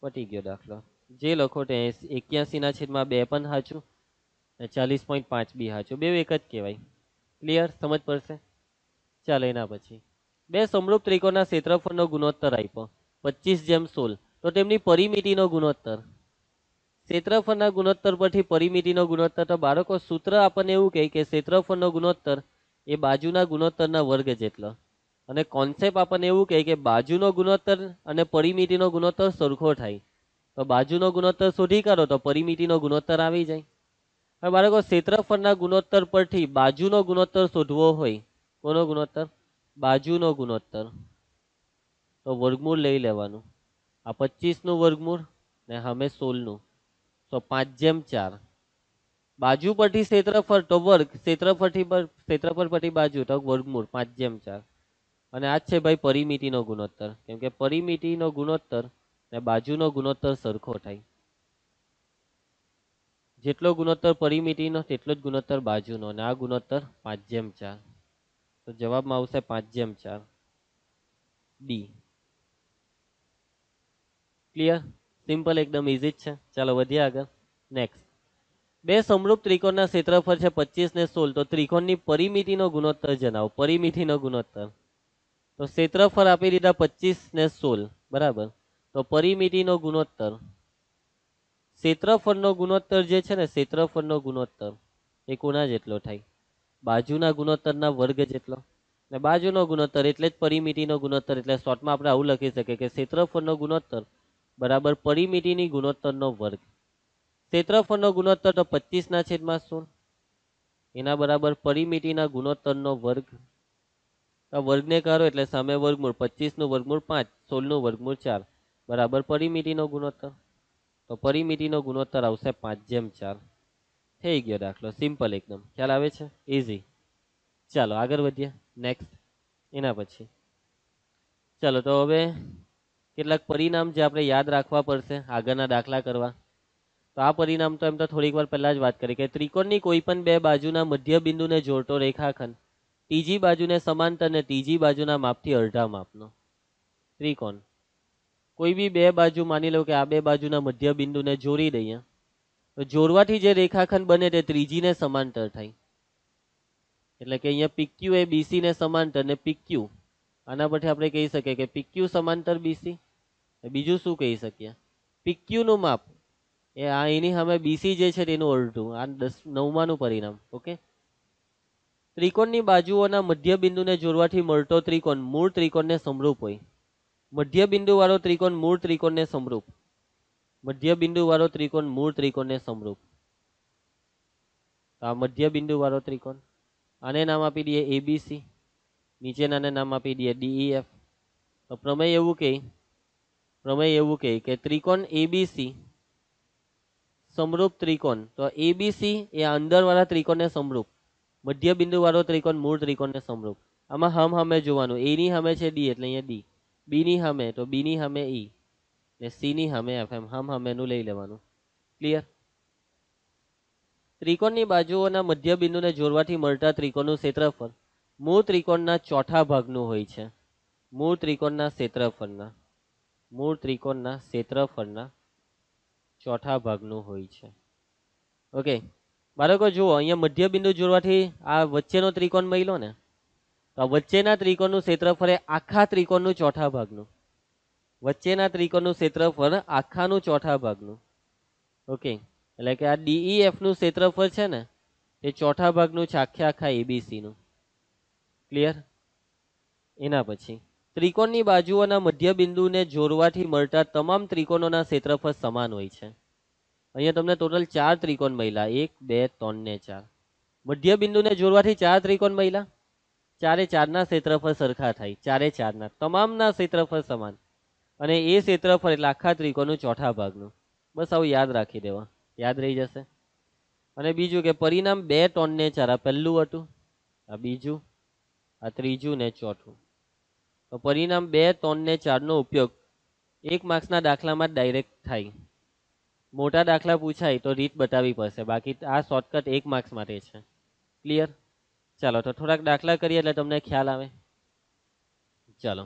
પટી ગયો દાખલો જે લખો તો એક્યાસીના છેદમાં બે પણ સાચું ને ચાલીસ પોઈન્ટ પાંચ બી સાચું બે એક જ કહેવાય ક્લિયર સમજ પડશે ચાલે એના પછી બે સમરૂપ ત્રિકોણના ક્ષેત્રફળનો ગુણોત્તર આપ્યો પચીસ જેમ સોળ તો તેમની પરિમિતિનો ગુણોત્તર ક્ષેત્રફળના ગુણોત્તર પરથી પરિમિતિનો ગુણોત્તર તો બાળકો સૂત્ર આપણને એવું કહે કે ક્ષેત્રફળનો ગુણોત્તર એ બાજુના ગુણોત્તરના વર્ગ જેટલો અને કોન્સેપ્ટ આપણને એવું કહે કે બાજુનો ગુણોત્તર અને પરિમિતિનો ગુણોત્તર સરખો થાય તો બાજુનો ગુણોત્તર શોધી કાઢો તો પરિમિતિનો ગુણોત્તર આવી જાય હવે બાળકો ક્ષેત્રફળના ગુણોત્તર પરથી બાજુનો ગુણોત્તર શોધવો હોય કોનો ગુણોત્તર બાજુનો ગુણોત્તર તો વર્ગમૂળ લઈ લેવાનું આ પચીસનું વર્ગમૂળ ને હમે સોળનું તો પાંચ જેમ ચાર બાજુ પરથી ક્ષેત્રફળ તો વર્ગ ક્ષેત્રફળથી પર ક્ષેત્રફળ પરથી બાજુ તો વર્ગમૂળ પાંચ જેમ ચાર અને આ છે ભાઈ પરિમિતિનો ગુણોત્તર કેમ કે પરિમિતિનો ગુણોત્તર ને બાજુનો ગુણોત્તર સરખો થાય જેટલો ગુણોત્તર પરિમિતિનો તેટલો જ ગુણોત્તર બાજુનો અને આ ગુણોત્તર પાંચ જેમ ચાર તો જવાબમાં આવશે પાંચ જેમ ચાર ડી ક્લિયર સિમ્પલ એકદમ ઇઝી જ છે ચાલો વધીએ આગળ નેક્સ્ટ બે સમરૂપ ત્રિકોણના ક્ષેત્રફળ છે પચીસ ને સોળ તો ત્રિકોણની પરિમિતિનો ગુણોત્તર જણાવો પરિમિતિનો ગુણોત્તર તો ક્ષેત્રફળ આપી દીધા પચીસ ને સોળ બરાબર તો પરિમિતિનો ગુણોત્તર ક્ષેત્રફળનો ગુણોત્તર જે છે ને ક્ષેત્રફળનો ગુણોત્તર એ કોના જેટલો થાય બાજુના ગુણોત્તરના વર્ગ જેટલો ને બાજુનો ગુણોત્તર એટલે જ પરિમિતિનો ગુણોત્તર એટલે શોર્ટમાં આપણે આવું લખી શકીએ કે ક્ષેત્રફળનો ગુણોત્તર બરાબર પરિમિતિની ગુણોત્તરનો વર્ગ ક્ષેત્રફળનો ગુણોત્તર તો પચીસના છેદમાં સોળ એના બરાબર પરિમિતિના ગુણોત્તરનો વર્ગ આ વર્ગને કરો એટલે સામે વર્ગમૂળ પચીસનું વર્ગમૂળ પાંચ સોળનું વર્ગમૂળ ચાર બરાબર પરિમિતિનો ગુણોત્તર તો પરિમિતિનો ગુણોત્તર આવશે પાંચ જેમ ચાર થઈ ગયો દાખલો સિમ્પલ એકદમ ખ્યાલ આવે છે ઇઝી ચાલો આગળ વધીએ નેક્સ્ટ એના પછી ચાલો તો હવે કેટલાક પરિણામ જે આપણે યાદ રાખવા પડશે આગળના દાખલા કરવા તો આ પરિણામ તો એમ તો થોડીક વાર પહેલાં જ વાત કરી કે ત્રિકોણની કોઈ પણ બે બાજુના મધ્યબિંદુને જોડતો રેખાખંડ ત્રીજી બાજુને સમાંતર અને ત્રીજી બાજુના માપથી અડધા માપનો ત્રિકોણ કોઈ બી બે બાજુ માની લો કે આ બે બાજુના મધ્યબિંદુને જોડી દઈએ તો જોડવાથી જે રેખાખંડ બને તે ત્રીજીને સમાંતર થાય એટલે કે અહીંયા PQ એ બીસીને સમાંતર અને PQ આના પરથી આપણે કહી શકીએ કે પીક્યુ સમાંતર બીસી બીજું શું કહી શકીએ પીક્યુનું માપ એ આ એની સામે બીસી જે છે તેનું ઉલટું આ દસ નવમાનું પરિણામ ઓકે ત્રિકોણની બાજુઓના મધ્યબિંદુને જોડવાથી મળતો ત્રિકોણ મૂળ ત્રિકોણને સમરૂપ હોય મધ્યબિંદુવાળો ત્રિકોણ મૂળ ત્રિકોણને સમરૂપ મધ્યબિંદુવાળો ત્રિકોણ મૂળ ત્રિકોણને સમરૂપ આ મધ્ય બિંદુવાળો ત્રિકોણ આને નામ આપી દઈએ એબીસી નીચેના નામ આપી દઈએ ડીઈએફ e તો પ્રમેય એવું કહે પ્રમેય એવું કહે કે ત્રિકોણ એબીસી સમરૂપ ત્રિકોણ તો એબીસી એ અંદરવાળા ત્રિકોણને સમરૂપ મધ્ય બિંદુવાળો ત્રિકોણ મૂળ ત્રિકોણને સમરૂપ આમાં હમ હમે જોવાનું એની હમે છે ડી એટલે અહીંયા ડી બીની હમે તો બીની હમે ઈ e. ને સીની હમે એફ એમ હમ હમેનું લઈ લેવાનું ક્લિયર ત્રિકોણની બાજુઓના મધ્ય બિંદુને જોડવાથી મળતા ત્રિકોણનું ક્ષેત્રફળ મૂળ ત્રિકોણના ચોથા ભાગનું હોય છે મૂળ ત્રિકોણના ક્ષેત્રફળના મૂળ ત્રિકોણના ક્ષેત્રફળના ચોથા ભાગનું હોય છે ઓકે બાળકો જુઓ અહીંયા મધ્યબિંદુ જોડવાથી આ વચ્ચેનો ત્રિકોણ મળ્યો ને તો આ વચ્ચેના ત્રિકોણનું ક્ષેત્રફળ એ આખા ત્રિકોણનું ચોથા ભાગનું વચ્ચેના ત્રિકોણનું ક્ષેત્રફળ આખાનું ચોથા ભાગનું ઓકે એટલે કે આ ડીઈ e ક્ષેત્રફળ છે ને એ ચોથા ભાગનું છે આખે આખા એબીસીનું ક્લિયર એના પછી ત્રિકોણની બાજુઓના મધ્યબિંદુને જોડવાથી મળતા તમામ ત્રિકોણોના ક્ષેત્રફળ સમાન હોય છે અહીંયા તમને ટોટલ ચાર ત્રિકોણ મળ્યા એક બે ત્રણ ને ચાર મધ્યબિંદુને જોડવાથી ચાર ત્રિકોણ મળ્યા ચારે ચારના ક્ષેત્રફળ સરખા થાય ચારે ચારના તમામના ક્ષેત્રફળ સમાન અને એ ક્ષેત્રફળ એટલે આખા ત્રિકોણનું ચોથા ભાગનું બસ આવું યાદ રાખી દેવા યાદ રહી જશે અને બીજું કે પરિણામ બે ત્રણ ને ચાર આ પહેલું હતું આ બીજું આ ત્રીજું ને ચોથું તો પરિણામ બે ત્રણ ને ચારનો ઉપયોગ એક માર્ક્સના દાખલામાં જ ડાયરેક્ટ થાય મોટા દાખલા પૂછાય તો રીત બતાવવી પડશે બાકી આ શોર્ટકટ એક માર્ક્સ માટે છે ક્લિયર ચાલો તો થોડાક દાખલા કરીએ એટલે તમને ખ્યાલ આવે ચાલો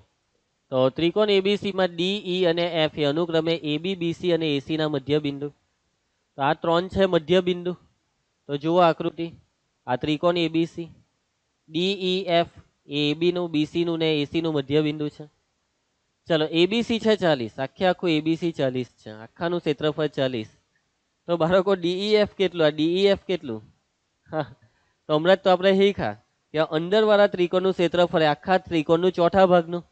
તો ત્રિકોણ એબીસીમાં ડી ઈ અને એફ એ અનુક્રમે એબી બીસી અને એસીના મધ્ય બિંદુ તો આ ત્રણ છે મધ્ય બિંદુ તો જુઓ આકૃતિ આ ત્રિકોણ ABC D E F A બીનું બીસીનું ને એસીનું મધ્યબિંદુ છે ચલો એબીસી છે ચાલીસ આખે આખું એબીસી ચાલીસ છે આખાનું ક્ષેત્રફળ ચાલીસ તો બાળકો ડીઈએફ e કેટલું આ ડીઈએફ e કેટલું હા તો હમણાં જ તો આપણે શીખા કે અંદરવાળા ત્રિકોણનું ક્ષેત્રફળ આખા ત્રિકોણનું ચોથા ભાગનું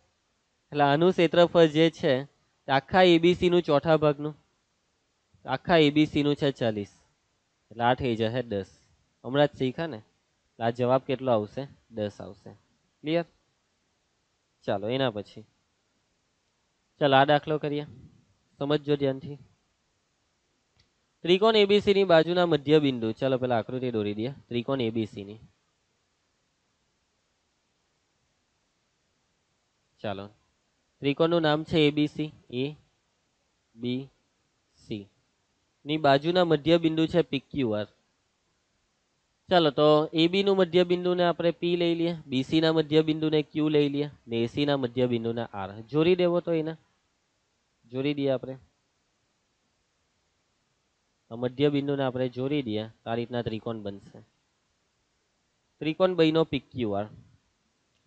એટલે આનું ક્ષેત્રફળ જે છે આખા એબીસીનું ચોથા ભાગનું આખા એબીસીનું છે ચાલીસ એટલે આઠ થઈ જશે દસ હમણાં જ શીખા ને આ જવાબ કેટલો આવશે દસ આવશે ક્લિયર ચાલો એના પછી ચાલો આ દાખલો કરીએ સમજજો ધ્યાનથી ત્રિકોણ એબીસી ની બાજુના મધ્ય બિંદુ ચાલો પેલા આકૃતિ દોરી દઈએ ત્રિકોણ એબીસી ની ચાલો ત્રિકોણનું નામ છે એબીસી એ બી સી ની બાજુના મધ્ય બિંદુ છે પીક્યુઆર ચાલો તો નું એબીનું મધ્યબિંદુને આપણે પી લઈ લઈએ બીસી ના બીસીના મધ્યબિંદુને ક્યુ લઈ લઈએ ને એસીના મધ્યબિંદુને આર જોડી દેવો તો એને જોડી દઈએ આપણે મધ્યબિંદુને આપણે જોડી દઈએ આ રીતના ત્રિકોણ બનશે ત્રિકોણ બહીનો પી ક્યુ આર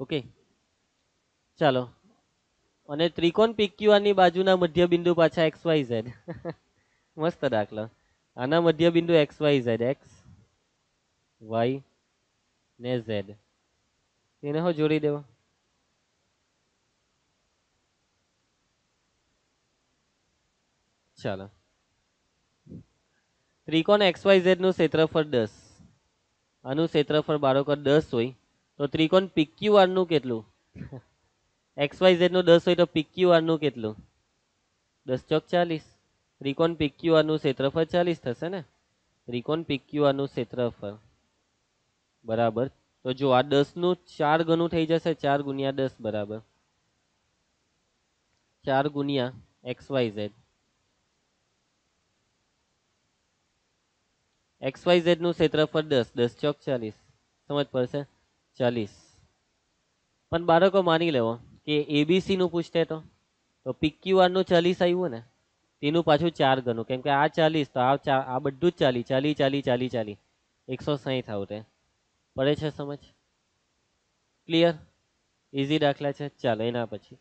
ઓકે ચાલો અને ત્રિકોણ પી ક્યુ આરની બાજુના મધ્યબિંદુ પાછા એક્સ વાય ઝેડ મસ્ત દાખલો આના મધ્યબિંદુ X Y Z X Y ને ઝેડ એને હો જોડી દેવા ચાલો ત્રિકોણ એક્સવાય ઝેડ નું ક્ષેત્રફળ દસ આનું ક્ષેત્રફળ બારોકર દસ હોય તો ત્રિકોણ પીક્યુઆર નું કેટલું એક્સવાય ઝેડ નું દસ હોય તો પીક્યુઆર નું કેટલું દસ ચોક ચાલીસ ત્રિકોણ પીક્યુઆર નું ક્ષેત્રફળ ચાલીસ થશે ને ત્રિકોણ પીક્યુઆર નું ક્ષેત્રફળ બરાબર તો જો આ દસ નું ચાર ગણું થઈ જશે ચાર ગુણ્યા દસ બરાબર ચાર ગુણ્યા X Y Z X Y ઝેડનું ક્ષેત્રફળ દસ દસ ચોક ચાલીસ સમજ પડશે ચાલીસ પણ બાળકો માની લેવો કે એબીસી નું પૂછતે તો તો નું ચાલીસ આવ્યું ને તેનું પાછું ચાર ગણું કેમ કે આ ચાલીસ તો આ આ બધું જ ચાલી ચાલી ચાલી ચાલી ચાલી એકસો સાહીઠ આવતે પડે છે સમજ ક્લિયર ઇઝી દાખલા છે ચાલો એના પછી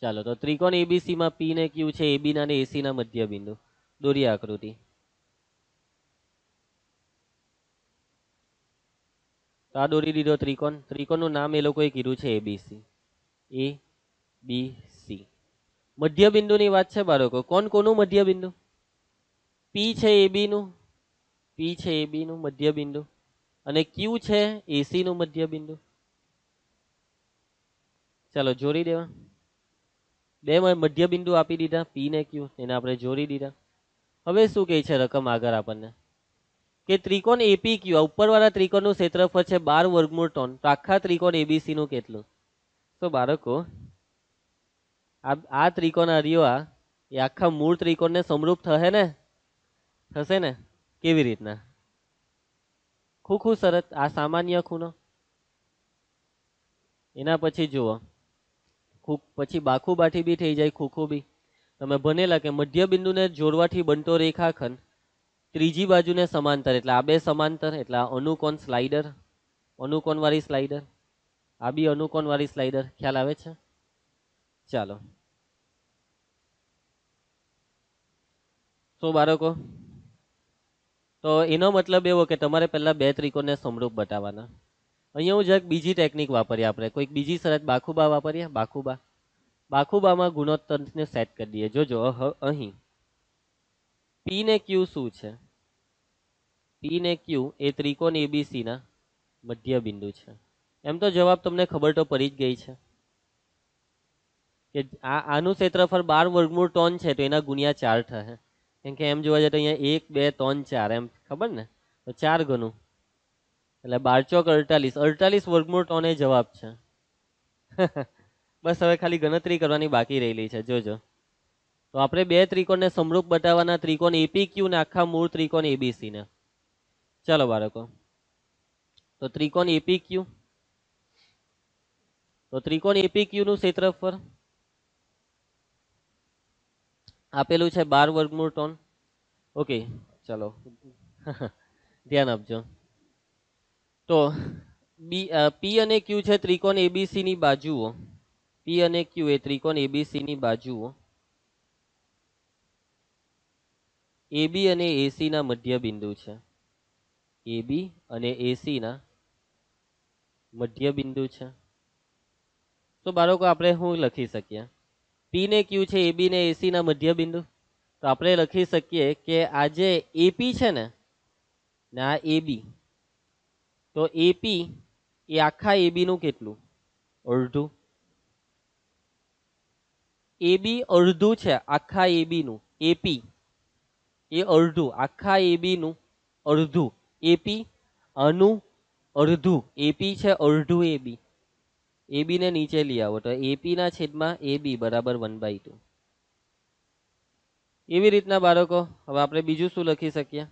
ચાલો તો ત્રિકોણ એબીસીમાં પી ને ક્યુ છે એબી ના ને એસી ના મધ્ય બિંદુ દોરી આકૃતિ આ દોરી દીધો ત્રિકોણ ત્રિકોણનું નામ એ લોકોએ કીધું છે એબીસી એ બી સી મધ્યબિંદુની વાત છે બાળકો કોણ કોનું મધ્યબિંદુ પી છે એબીનું પી છે એ બીનું મધ્ય બિંદુ અને ક્યુ છે એસી નું મધ્ય બિંદુ ચાલો જોડી દેવા બે મધ્ય બિંદુ આપી દીધા પી ને ક્યુ એને આપણે જોડી દીધા હવે શું કહે છે રકમ આગળ આપણને કે ત્રિકોણ એપી ક્યુ ઉપરવાળા ત્રિકોણનું ક્ષેત્રફળ છે બાર વર્ગમૂળ ટોન તો આખા ત્રિકોણ એબીસી નું કેટલું તો બાળકો આ આ ત્રિકોણ હરિયો આ એ આખા મૂળ ત્રિકોણ ને સમરૂપ થશે ને થશે ને કેવી રીતના ખૂ ખૂ શરત આ સામાન્ય ખૂનો એના પછી જુઓ ખૂ પછી બાખુ બાઠી બી થઈ જાય ખૂખું બી તમે બનેલા કે મધ્ય બિંદુને જોડવાથી બનતો રેખાખંડ ત્રીજી બાજુને સમાંતર એટલે આ બે સમાંતર એટલે આ અનુકોણ સ્લાઇડર અનુકોણવાળી સ્લાઇડર આ બી અનુકોણવાળી સ્લાઇડર ખ્યાલ આવે છે ચાલો શું બાળકો તો એનો મતલબ એવો કે તમારે પહેલાં બે ત્રિકોણને સમરૂપ બતાવવાના અહીંયા હું જરાક બીજી ટેકનિક વાપરીએ આપણે કોઈક બીજી શરત બાખુબા વાપરીએ બાખુબા બાખુબામાં ગુણોત્તરને સેટ કરી દઈએ જોજો અહીં પી ને ક્યુ શું છે પી ને ક્યુ એ ત્રિકોણ એબીસીના મધ્ય બિંદુ છે એમ તો જવાબ તમને ખબર તો પડી જ ગઈ છે કે આ આનું ક્ષેત્રફળ બાર વર્ગમૂળ ટોન છે તો એના ગુણ્યા ચાર થશે કેમ કે એમ જોવા જાય તો અહીંયા એક બે ત્રણ ચાર એમ ખબર ને તો ચાર ગણું એટલે બાર ચોક અડતાલીસ અડતાલીસ વર્ગમૂળ ત્રણ જવાબ છે બસ હવે ખાલી ગણતરી કરવાની બાકી રહેલી છે જોજો તો આપણે બે ત્રિકોણને સમરૂપ બતાવવાના ત્રિકોણ એપી ક્યુ ને આખા મૂળ ત્રિકોણ એબીસી ને ચાલો બાળકો તો ત્રિકોણ એપી ક્યુ તો ત્રિકોણ એપી ક્યુ નું ક્ષેત્રફળ આપેલું છે બાર વર્ગમૂળ ત્રણ ઓકે ચલો ધ્યાન આપજો તો બી પી અને ક્યુ છે ત્રિકોણ એબીસીની બાજુઓ પી અને ક્યુ એ ત્રિકોણ એબીસીની બાજુઓ એબી અને એસીના મધ્ય બિંદુ છે એબી અને એસીના મધ્ય બિંદુ છે તો બાળકો આપણે શું લખી શકીએ પી ને ક્યુ છે એબી ને એસીના મધ્ય બિંદુ તો આપણે લખી શકીએ કે આ જે એપી છે ને ને આ એબી તો એપી એ આખા એબીનું કેટલું અડધું એબી અડધું છે આખા એબીનું એપી એ અડધું આખા એબીનું અડધું એપી આનું અડધું એપી છે અડધું એબી એબી ને નીચે લઈ આવો તો એપી ના છેદમાં એબી બરાબર વન બાય ટુ એવી રીતના બાળકો હવે આપણે બીજું શું લખી શકીએ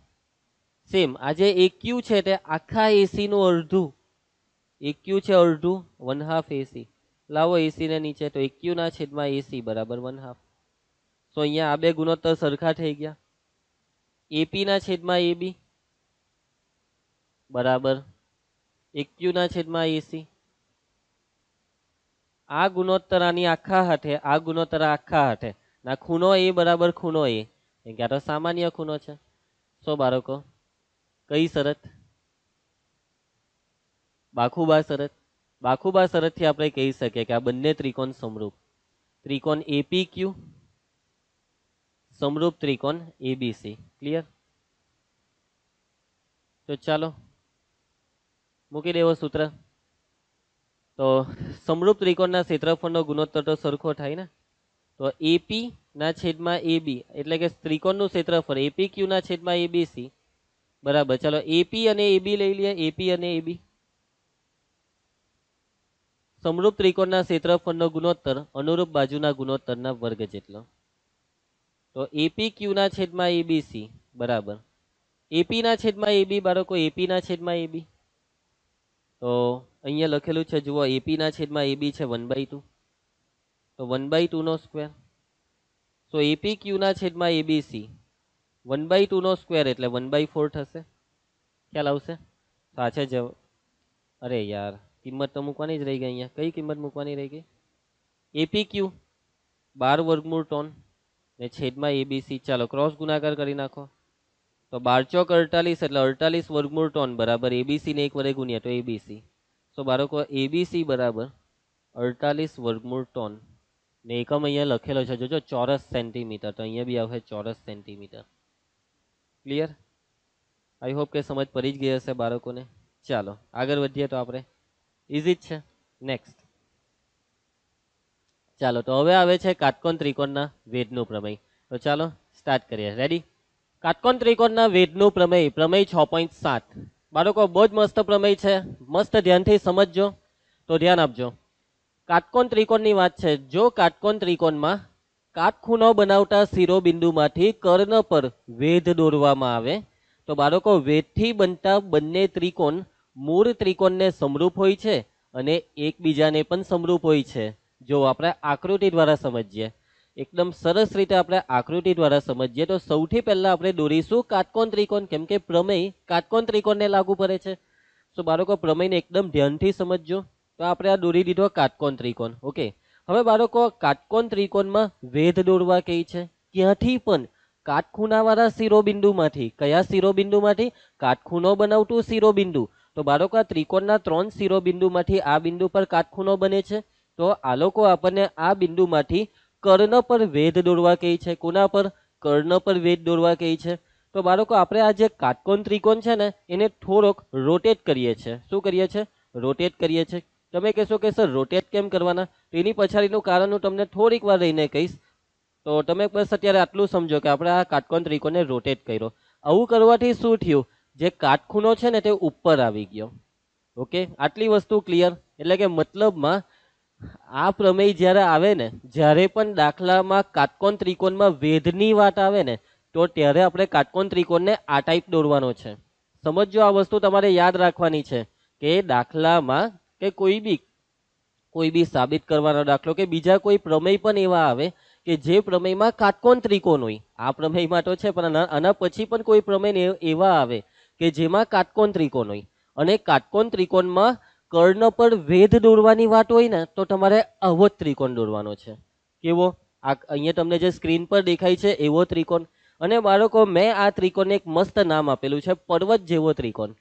સેમ આજે એક ક્યુ છે તે આખા એસીનું અડધું એક ક્યુ છે અડધું વન હાફ એસી લાવો એસી ને નીચે તો એક ક્યુના છેદમાં એસી બરાબર વન હાફ સો અહીંયા આ બે ગુણોત્તર સરખા થઈ ગયા એપી ના છેદમાં એબી બરાબર એક ક્યુના છેદમાં એસી આ ગુણોત્તરાની આખા હાથે આ ગુણોત્તરા આખા હાથે ના ખૂણો એ બરાબર ખૂણો એ કે આ તો સામાન્ય ખૂણો છે સો બાળકો કઈ શરત બાખુબા શરત બાખુબા શરતથી આપણે કહી શકીએ કે આ બંને ત્રિકોણ સમરૂપ ત્રિકોણ એપી ક્યુ સમરૂપ ત્રિકોણ એબીસી ક્લિયર તો ચાલો મૂકી દેવો સૂત્ર તો સમરૂપ ત્રિકોણના ક્ષેત્રફળનો ગુણોત્તર તો સરખો થાય ને તો એપી ના છેદમાં એ બી એટલે કે ત્રિકોણનું ક્ષેત્રફળ એપી ક્યુના છેદમાં એબીસી બરાબર ચાલો એપી અને એબી લઈ લઈએ એપી અને એબી સમરૂપ ત્રિકોણના ક્ષેત્રફળનો ગુણોત્તર અનુરૂપ બાજુના ગુણોત્તરના વર્ગ જેટલો તો એપી ક્યુના છેદમાં એબીસી બરાબર એપીના છેદમાં એબી બાળકો એપીના છેદમાં એ બી તો અહીંયા લખેલું છે જુઓ એપીના છેદમાં એબી છે વન બાય ટુ તો વન બાય ટુનો સ્ક્વેર તો એપી ક્યુના છેદમાં એબીસી વન બાય ટુનો સ્ક્વેર એટલે વન બાય ફોર થશે ખ્યાલ આવશે તો જ અરે યાર કિંમત તો મૂકવાની જ રહી ગઈ અહીંયા કઈ કિંમત મૂકવાની રહી ગઈ એપી ક્યુ બાર વર્ગમૂળ ટોન ને છેદમાં એબીસી ચાલો ક્રોસ ગુણાકાર કરી નાખો તો બાર ચોક અડતાલીસ એટલે અડતાલીસ વર્ગમૂળ ટોન બરાબર એબીસીને એક વડે ગુણ્યા તો એબીસી તો બાળકો એબીસી બરાબર અડતાલીસ વર્ગમૂળ ટોન ને એકમ અહીંયા લખેલો છે જોજો ચોરસ સેન્ટીમીટર તો અહીંયા બી આવશે ચોરસ સેન્ટીમીટર ક્લિયર આઈ હોપ કે સમજ પડી જ ગઈ હશે બાળકોને ચાલો આગળ વધીએ તો આપણે ઇઝી જ છે નેક્સ્ટ ચાલો તો હવે આવે છે કાટકોણ ત્રિકોણના વેદનો પ્રમેય તો ચાલો સ્ટાર્ટ કરીએ રેડી કાટકોણ ત્રિકોણના વેદનો પ્રમેય પ્રમેય છ પોઈન્ટ સાત બાળકો બહુ જ મસ્ત પ્રમેય છે મસ્ત ધ્યાનથી સમજજો તો ધ્યાન આપજો કાટકોણ ત્રિકોણની વાત છે જો કાટકોણ ત્રિકોણમાં કાટખૂણો બનાવતા શિરોબિંદુમાંથી કર્ણ પર વેધ દોરવામાં આવે તો બાળકો વેધથી બનતા બંને ત્રિકોણ મૂળ ત્રિકોણને સમરૂપ હોય છે અને એકબીજાને પણ સમરૂપ હોય છે જો આપણે આકૃતિ દ્વારા સમજીએ એકદમ સરસ રીતે આપણે આકૃતિ દ્વારા સમજીએ તો સૌથી પહેલાં આપણે દોરીશું કાટકોણ ત્રિકોણ કેમ કે પ્રમેય કાટકોણ ત્રિકોણને લાગુ પડે છે સો બાળકો પ્રમેયને એકદમ ધ્યાનથી સમજજો તો આપણે આ દોરી દીધો કાટકોણ ત્રિકોણ ઓકે હવે બાળકો કાટકોણ ત્રિકોણમાં વેધ દોરવા કહી છે ક્યાંથી પણ કાટખૂણાવાળા શિરોબિંદુમાંથી કયા શિરોબિંદુમાંથી કાટખૂણો બનાવતું શિરોબિંદુ તો બાળકો આ ત્રિકોણના ત્રણ શિરોબિંદુમાંથી આ બિંદુ પર કાટખૂણો બને છે તો આ લોકો આપણને આ બિંદુમાંથી કર્ણ પર વેદ દોરવા કહી છે કોના પર કર્ણ પર વેદ દોરવા કહી છે તો બાળકો આપણે આ જે કાટકોણ ત્રિકોણ છે ને એને થોડોક રોટેટ કરીએ છીએ શું કરીએ છીએ રોટેટ કરીએ છીએ તમે કહેશો કે સર રોટેટ કેમ કરવાના તો એની પછાડીનું કારણ હું તમને થોડીક વાર રહીને કહીશ તો તમે બસ અત્યારે આટલું સમજો કે આપણે આ કાટકોણ ત્રિકોણને રોટેટ કર્યો આવું કરવાથી શું થયું જે કાટખૂનો છે ને તે ઉપર આવી ગયો ઓકે આટલી વસ્તુ ક્લિયર એટલે કે મતલબમાં આ પ્રમેય જ્યારે આવે ને જ્યારે પણ દાખલામાં કાટકોણ ત્રિકોણમાં વેધની વાત આવે ને તો ત્યારે આપણે કાટકોણ ત્રિકોણને આ ટાઈપ દોરવાનો છે સમજો આ વસ્તુ તમારે યાદ રાખવાની છે કે દાખલામાં કે કોઈ બી કોઈ બી સાબિત કરવાનો દાખલો કે બીજા કોઈ પ્રમેય પણ એવા આવે કે જે પ્રમેયમાં કાટકોણ ત્રિકોણ હોય આ પ્રમેયમાં તો છે પણ આના પછી પણ કોઈ પ્રમેય એવા આવે કે જેમાં કાટકોણ ત્રિકોણ હોય અને કાટકોણ ત્રિકોણમાં કર્ણ પર વેધ દોરવાની વાત હોય ને તો તમારે આવો ત્રિકોણ દોરવાનો છે કેવો આ અહીંયા તમને જે સ્ક્રીન પર દેખાય છે એવો ત્રિકોણ અને બાળકો મેં આ ત્રિકોણને એક મસ્ત નામ આપેલું છે પર્વત જેવો ત્રિકોણ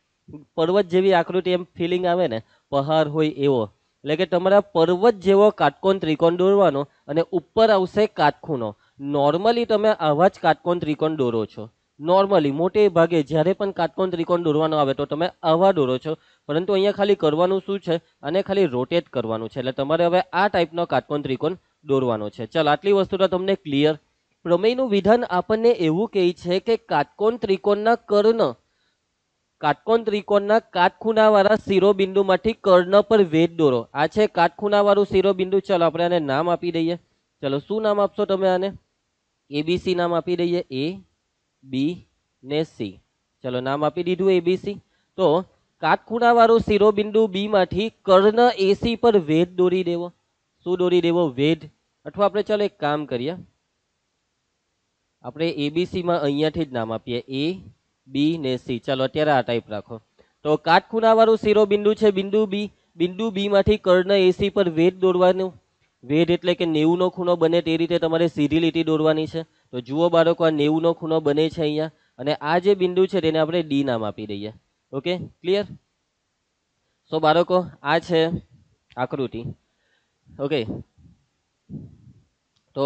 પર્વત જેવી આકૃતિ એમ ફિલિંગ આવે ને પહાર હોય એવો એટલે કે તમારા પર્વત જેવો કાટકોણ ત્રિકોણ દોરવાનો અને ઉપર આવશે કાટખૂનો નોર્મલી તમે આવા જ કાટકોણ ત્રિકોણ દોરો છો નોર્મલી મોટે ભાગે જ્યારે પણ કાટકોણ ત્રિકોણ દોરવાનો આવે તો તમે આવા દોરો છો પરંતુ અહીંયા ખાલી કરવાનું શું છે અને ખાલી રોટેટ કરવાનું છે એટલે તમારે હવે આ ટાઈપનો કાટકોણ ત્રિકોણ દોરવાનો છે ચાલ આટલી વસ્તુ તો તમને ક્લિયર પ્રમેયનું વિધાન આપણને એવું કહે છે કે કાટકોણ ત્રિકોણના કર્ણ કાટકોણ ત્રિકોણના કાટખૂણાવાળા શિરોબિંદુમાંથી કર્ણ પર વેદ દોરો આ છે કાટખૂણાવાળું શિરોબિંદુ ચલો આપણે આને નામ આપી દઈએ ચલો શું નામ આપશો તમે આને એબીસી નામ આપી દઈએ એ બી ને સી ચલો નામ આપી દીધું એબીસી તો કાટખૂણાવાળું શિરોબિંદુ બીમાંથી કર્ણ એસી પર વેધ દોરી દેવો શું દોરી દેવો વેધ અથવા આપણે ચલો એક કામ કરીએ આપણે એબીસીમાં અહીંયાથી જ નામ આપીએ એ બી ને સી ચલો અત્યારે આ ટાઈપ રાખો તો કાટખૂણાવાળું શિરોબિંદુ છે બિંદુ બી બિંદુ બીમાંથી કર્ણ એસી પર વેધ દોરવાનું વેદ એટલે કે નેવુંનો ખૂણો બને તે રીતે તમારે સીધી લીટી દોરવાની છે તો જુઓ બાળકો આ નેવુંનો ખૂણો બને છે અહીંયા અને આ જે બિંદુ છે તેને આપણે ડી નામ આપી દઈએ ઓકે ક્લિયર સો બાળકો આ છે આકૃતિ ઓકે તો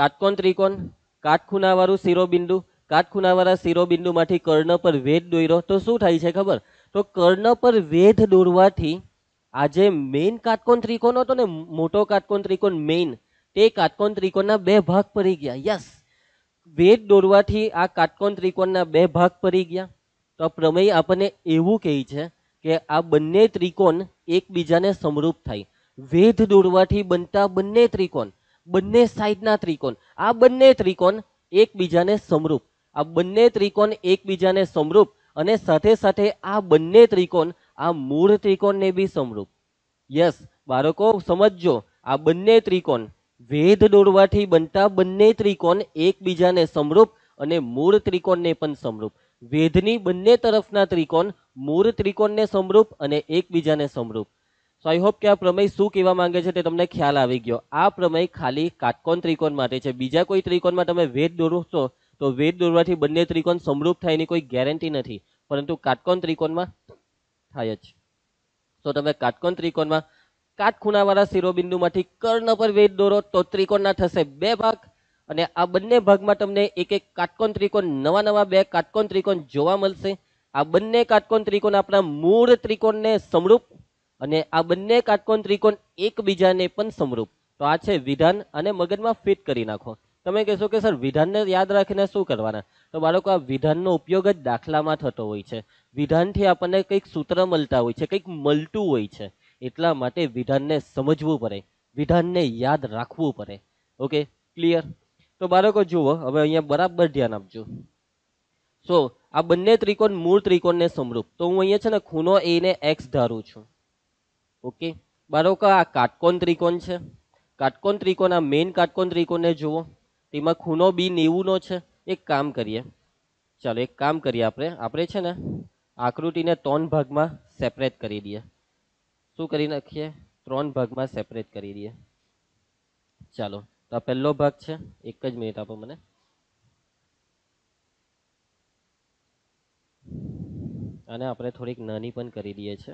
કાટકોણ ત્રિકોણ કાટખૂણાવાળું શિરોબિંદુ કાટખૂણાવાળા શિરોબિંદુમાંથી કર્ણ પર વેધ દોર્યો તો શું થાય છે ખબર તો કર્ણ પર વેધ દોરવાથી આ જે મેઇન કાટકોણ ત્રિકોણ હતો ને મોટો કાટકોણ ત્રિકોણ મેઇન તે કાટકોણ ત્રિકોણના બે ભાગ પડી ગયા યસ વેદ દોરવાથી આ કાટકોણ ત્રિકોણના બે ભાગ પડી ગયા તો પ્રમેય આપણને એવું કહે છે કે આ બંને ત્રિકોણ એકબીજાને સમરૂપ થાય વેધ દોરવાથી બનતા બંને ત્રિકોણ બંને સાઈડના ત્રિકોણ આ બંને ત્રિકોણ એકબીજાને સમરૂપ આ બંને ત્રિકોણ એકબીજાને સમરૂપ અને સાથે સાથે આ બંને ત્રિકોણ આ મૂળ ત્રિકોણને બી સમરૂપ યસ બાળકો સમજજો આ બંને ત્રિકોણ વેધ દોરવાથી બનતા બંને ત્રિકોણ એકબીજાને સમરૂપ અને મૂળ ત્રિકોણને પણ સમરૂપ વેધની બંને તરફના ત્રિકોણ મૂળ ત્રિકોણને સમરૂપ અને એકબીજાને સમરૂપ સો આઈ હોપ કે આ પ્રમેય શું કહેવા માંગે છે તે તમને ખ્યાલ આવી ગયો આ પ્રમેય ખાલી કાટકોણ ત્રિકોણ માટે છે બીજા કોઈ ત્રિકોણમાં તમે વેદ દોરો તો વેદ દોરવાથી બંને ત્રિકોણ સમરૂપ થાય એની કોઈ ગેરંટી નથી પરંતુ કાટકોણ ત્રિકોણમાં થાય જ સો તમે કાટકોણ ત્રિકોણમાં કાટખૂણાવાળા શિરોબિંદુમાંથી કર્ણ પર વેદ દોરો તો ત્રિકોણના થશે બે ભાગ અને આ બંને ભાગમાં તમને એક એક કાટકોણ ત્રિકોણ નવા નવા બે કાટકોણ ત્રિકોણ જોવા મળશે આ બંને કાટકોણ ત્રિકોણ આપણા મૂળ ત્રિકોણને સમરૂપ અને આ બંને કાટકોણ ત્રિકોણ એકબીજાને પણ સમરૂપ તો આ છે વિધાન અને મગજમાં ફિટ કરી નાખો તમે કહેશો કે સર વિધાનને યાદ રાખીને શું કરવાના તો બાળકો આ વિધાનનો ઉપયોગ જ દાખલામાં થતો હોય છે વિધાનથી આપણને કંઈક સૂત્ર મળતા હોય છે કંઈક મળતું હોય છે એટલા માટે વિધાનને સમજવું પડે વિધાનને યાદ રાખવું પડે ઓકે ક્લિયર તો બાળકો જુઓ હવે અહીંયા બરાબર ધ્યાન આપજો સો આ બંને ત્રિકોણ મૂળ ત્રિકોણને સમરૂપ તો હું અહીંયા છે ને ખૂણો એને એક્સ ધારું છું ઓકે બાળકો આ કાટકોણ ત્રિકોણ છે કાટકોણ ત્રિકોણ આ મેઇન કાટકોણ ત્રિકોણને જુઓ તેમાં ખૂણો બી નેવુંનો છે એક કામ કરીએ ચાલો એક કામ કરીએ આપણે આપણે છે ને આકૃતિને ત્રણ ભાગમાં સેપરેટ કરી દઈએ શું કરી નાખીએ ત્રણ ભાગમાં સેપરેટ કરી દઈએ ચાલો તો આ પહેલો ભાગ છે એક જ મિનિટ આપો મને અને આપણે થોડીક નાની પણ કરી દઈએ છે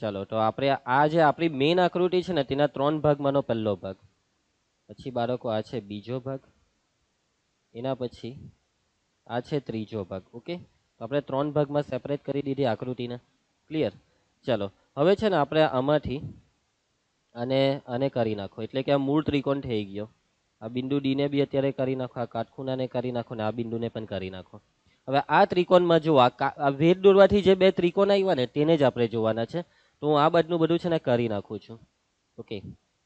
ચાલો તો આપણે આ જે આપણી મેઇન આકૃતિ છે ને તેના ત્રણ ભાગમાંનો પહેલો ભાગ પછી બાળકો આ છે બીજો ભાગ એના પછી આ છે ત્રીજો ભાગ ઓકે આપણે ત્રણ ભાગમાં સેપરેટ કરી દીધી આકૃતિને ક્લિયર ચલો હવે છે ને આપણે આમાંથી આને આને કરી નાખો એટલે કે આ મૂળ ત્રિકોણ થઈ ગયો આ બિંદુ ડીને બી અત્યારે કરી નાખો આ કાટખૂણાને કરી નાખો ને આ બિંદુને પણ કરી નાખો હવે આ ત્રિકોણમાં જો આ ભેદ દોરવાથી જે બે ત્રિકોણ આવ્યા ને તેને જ આપણે જોવાના છે તો હું આ બાજુનું બધું છે ને કરી નાખું છું ઓકે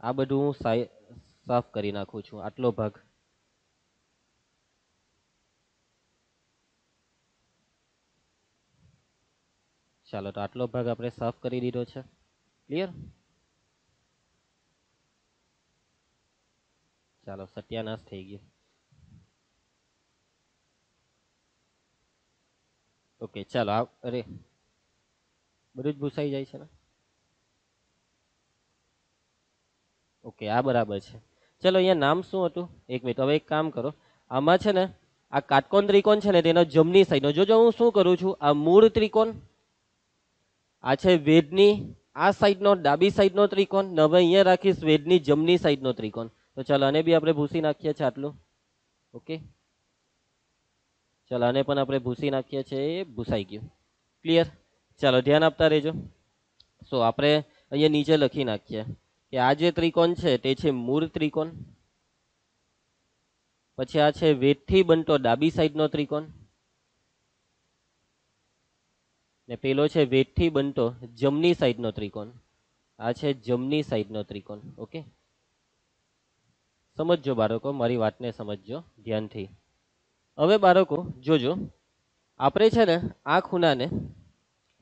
આ બધું હું સાફ કરી નાખું છું આટલો ભાગ ચાલો તો આટલો ભાગ આપણે સાફ કરી દીધો છે ક્લિયર ચાલો સત્યાનાશ થઈ ગયો ઓકે ચાલો અરે બધું જ ભૂસાઈ જાય છે ને ઓકે આ બરાબર છે ચલો અહીંયા નામ શું હતું એક મિનિટ હવે એક કામ કરો આમાં છે ને આ કાટકોણ ત્રિકોણ છે ને તેનો જમણી સાઈડનો જોજો હું શું કરું છું આ મૂળ ત્રિકોણ આ છે વેદની આ સાઈડનો ડાબી સાઈડનો ત્રિકોણ ને હવે અહીંયા રાખીશ વેદની જમણી સાઈડનો ત્રિકોણ તો ચાલો આને બી આપણે ભૂસી નાખીએ છીએ આટલું ઓકે ચાલો આને પણ આપણે ભૂસી નાખીએ છીએ એ ભૂસાઈ ગયું ક્લિયર ચાલો ધ્યાન આપતા રહેજો સો આપણે અહીંયા નીચે લખી નાખીએ કે આ જે ત્રિકોણ છે તે છે મૂળ ત્રિકોણ પછી આ છે વેદથી બનતો ડાબી સાઈડનો ત્રિકોણ ને પેલો છે વેટથી બનતો જમની સાઈડનો ત્રિકોણ આ છે જમની સાઈડનો ત્રિકોણ ઓકે સમજો બાળકો મારી વાતને સમજજો ધ્યાનથી હવે બાળકો જોજો આપણે છે ને આ ખૂનાને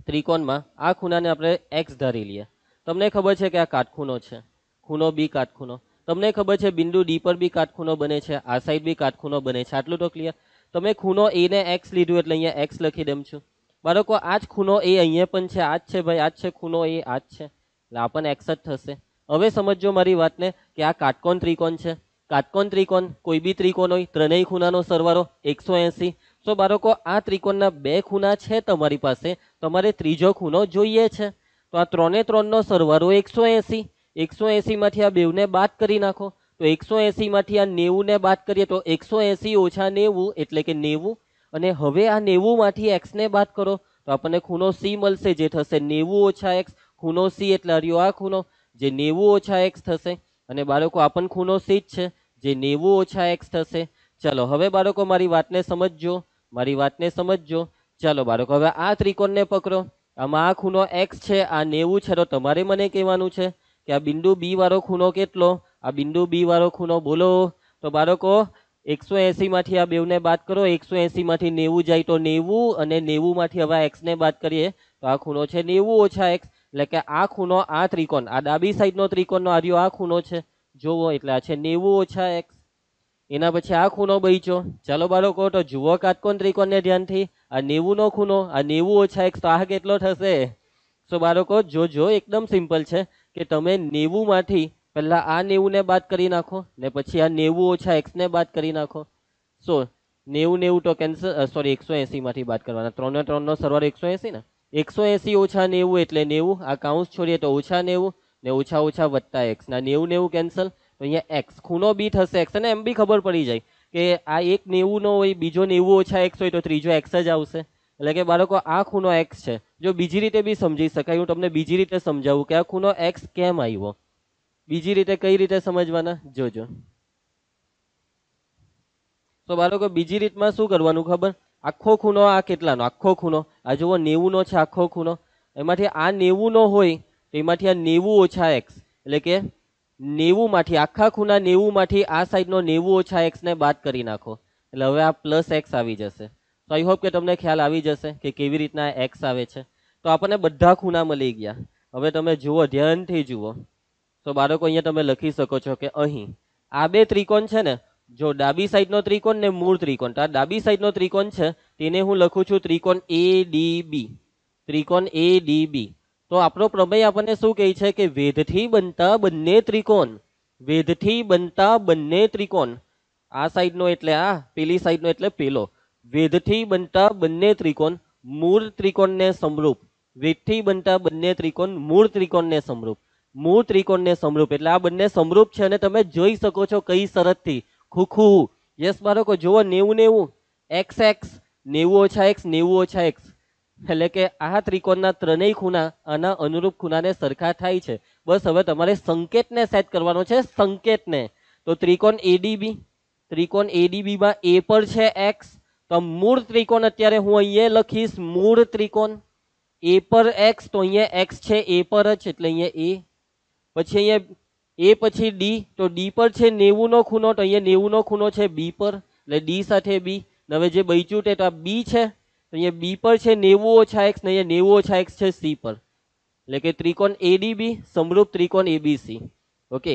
ત્રિકોણમાં આ ખૂનાને આપણે એક્સ ધારી લઈએ તમને ખબર છે કે આ કાટખૂણો છે ખૂનો બી કાટખૂણો તમને ખબર છે બિંદુ ડી પર બી કાટખૂણો બને છે આ સાઈડ બી કાટખૂણો બને છે આટલું તો ક્લિયર તમે ખૂનો એને એક્સ લીધું એટલે અહીંયા એક્સ લખી દમ છું બાળકો આ જ ખૂનો એ અહીંયા પણ છે આ જ છે ભાઈ આ જ છે ખૂનો એ આ જ છે એટલે પણ એક્સ જ થશે હવે સમજો મારી વાતને કે આ કાટકોણ ત્રિકોણ છે કાટકોણ ત્રિકોણ કોઈ બી ત્રિકોણ હોય ત્રણેય ખૂનાનો સરવારો એકસો એંસી સો બાળકો આ ત્રિકોણના બે ખૂના છે તમારી પાસે તમારે ત્રીજો ખૂનો જોઈએ છે તો આ ત્રણે ત્રણનો સરવારો એકસો એંસી એકસો એંસીમાંથી આ બેવને બાદ કરી નાખો તો એકસો એંસીમાંથી આ નેવુંને બાદ કરીએ તો એકસો એંસી ઓછા નેવું એટલે કે નેવું અને હવે આ નેવુંમાંથી એક્સને બાદ કરો તો આપણને ખૂણો સી મળશે જે થશે નેવું ઓછા એક્સ ખૂણો સી એટલે રહ્યો આ ખૂણો જે નેવું ઓછા એક્સ થશે અને બાળકો આપણ પણ ખૂણો સી જ છે જે નેવું ઓછા એક્સ થશે ચાલો હવે બાળકો મારી વાતને સમજજો મારી વાતને સમજજો ચાલો બાળકો હવે આ ત્રિકોણને પકડો આમાં આ ખૂણો એક્સ છે આ નેવું છે તો તમારે મને કહેવાનું છે કે આ બિંદુ બી વાળો ખૂણો કેટલો આ બિંદુ બી વાળો ખૂણો બોલો તો બાળકો એકસો એંસીમાંથી આ બેવને બાદ કરો એકસો એંસીમાંથી નેવું જાય તો નેવું અને નેવુંમાંથી હવે એક્સને બાદ કરીએ તો આ ખૂણો છે નેવું ઓછા એક્સ એટલે કે આ ખૂણો આ ત્રિકોણ આ ડાબી સાઈડનો ત્રિકોણનો આર્યો આ ખૂણો છે જુઓ એટલે આ છે નેવું ઓછા એક્સ એના પછી આ ખૂણો બચ્યો ચાલો બાળકો તો જુઓ કાટકોણ ત્રિકોણને ધ્યાનથી આ નેવુંનો ખૂણો આ નેવું ઓછા એક્સ તો આ કેટલો થશે સો બાળકો જો જોજો એકદમ સિમ્પલ છે કે તમે નેવુંમાંથી પહેલાં આ નેવું ને બાદ કરી નાખો ને પછી આ નેવું ઓછા એક્સને બાદ કરી નાખો સો નેવું નેવું તો કેન્સલ સોરી એકસો એંસીમાંથી બાદ કરવાના ત્રણને ત્રણનો સરવાળો એકસો એંસી ને એકસો એંસી ઓછા નેવું એટલે નેવું આ કાઉન્સ છોડીએ તો ઓછા નેવું ને ઓછા ઓછા વધતા એક્સ ના નેવું નેવું કેન્સલ તો અહીંયા એક્સ ખૂનો બી થશે એક્સ અને એમ બી ખબર પડી જાય કે આ એક નેવું નેવુંનો હોય બીજો નેવું ઓછા એક્સ હોય તો ત્રીજો એક્સ જ આવશે એટલે કે બાળકો આ ખૂનો એક્સ છે જો બીજી રીતે બી સમજી શકાય હું તમને બીજી રીતે સમજાવું કે આ ખૂનો એક્સ કેમ આવ્યો બીજી રીતે કઈ રીતે સમજવાના જોજો તો બાળકો બીજી રીતમાં શું કરવાનું ખબર આખો ખૂનો આ કેટલાનો આખો ખૂનો આ જુઓ નેવુંનો છે આખો ખૂણો એમાંથી આ નેવું નેવુંનો હોય તો એમાંથી આ નેવું ઓછા એક્સ એટલે કે નેવુંમાંથી આખા ખૂણા નેવુંમાંથી આ સાઈડનો નેવું ઓછા એક્સને બાદ કરી નાખો એટલે હવે આ પ્લસ એક્સ આવી જશે તો આઈ હોપ કે તમને ખ્યાલ આવી જશે કે કેવી રીતના એક્સ આવે છે તો આપણને બધા ખૂણા મળી ગયા હવે તમે જુઓ ધ્યાનથી જુઓ તો બાળકો અહીંયા તમે લખી શકો છો કે અહીં આ બે ત્રિકોણ છે ને જો ડાબી સાઈડનો ત્રિકોણ ને મૂળ ત્રિકોણ તો આ ડાબી સાઈડનો ત્રિકોણ છે તેને હું લખું છું ત્રિકોણ એ ત્રિકોણ એ ડી બી તો આપણો પ્રમેય આપણને શું કહે છે કે વેધથી બનતા બંને ત્રિકોણ વેધથી બનતા બંને ત્રિકોણ આ સાઈડનો એટલે આ પેલી સાઈડનો એટલે પેલો વેધથી બનતા બંને ત્રિકોણ મૂળ ત્રિકોણને સમરૂપ વેધથી બનતા બંને ત્રિકોણ મૂળ ત્રિકોણને સમરૂપ મૂળ ત્રિકોણને સમરૂપ એટલે આ બંને સમરૂપ છે અને તમે જોઈ શકો છો કઈ શરતથી ખુખું યસ બાળકો જુઓ નેવું નેવું એક્સ એક્સ નેવું ઓછા એક્સ નેવું ઓછા એક્સ એટલે કે આ ત્રિકોણના ત્રણેય ખૂણા આના અનુરૂપ ખૂણાને સરખા થાય છે બસ હવે તમારે સંકેતને સેટ કરવાનો છે સંકેતને તો ત્રિકોણ એડીબી ત્રિકોણ એડીબીમાં એ પર છે એક્સ તો મૂળ ત્રિકોણ અત્યારે હું અહીંયા લખીશ મૂળ ત્રિકોણ એ પર એક્સ તો અહીંયા એક્સ છે એ પર જ એટલે અહીંયા એ પછી અહીંયા એ પછી ડી તો ડી પર છે નેવુંનો ખૂનો તો અહીંયા નેવુંનો ખૂનો છે બી પર એટલે ડી સાથે બી હવે જે બચ્યું તે બી છે તો અહીંયા બી પર છે નેવું ઓછા એક્સ ને અહીંયા નેવું ઓછા એક્સ છે સી પર એટલે કે ત્રિકોણ બી સમરૂપ ત્રિકોણ એબીસી ઓકે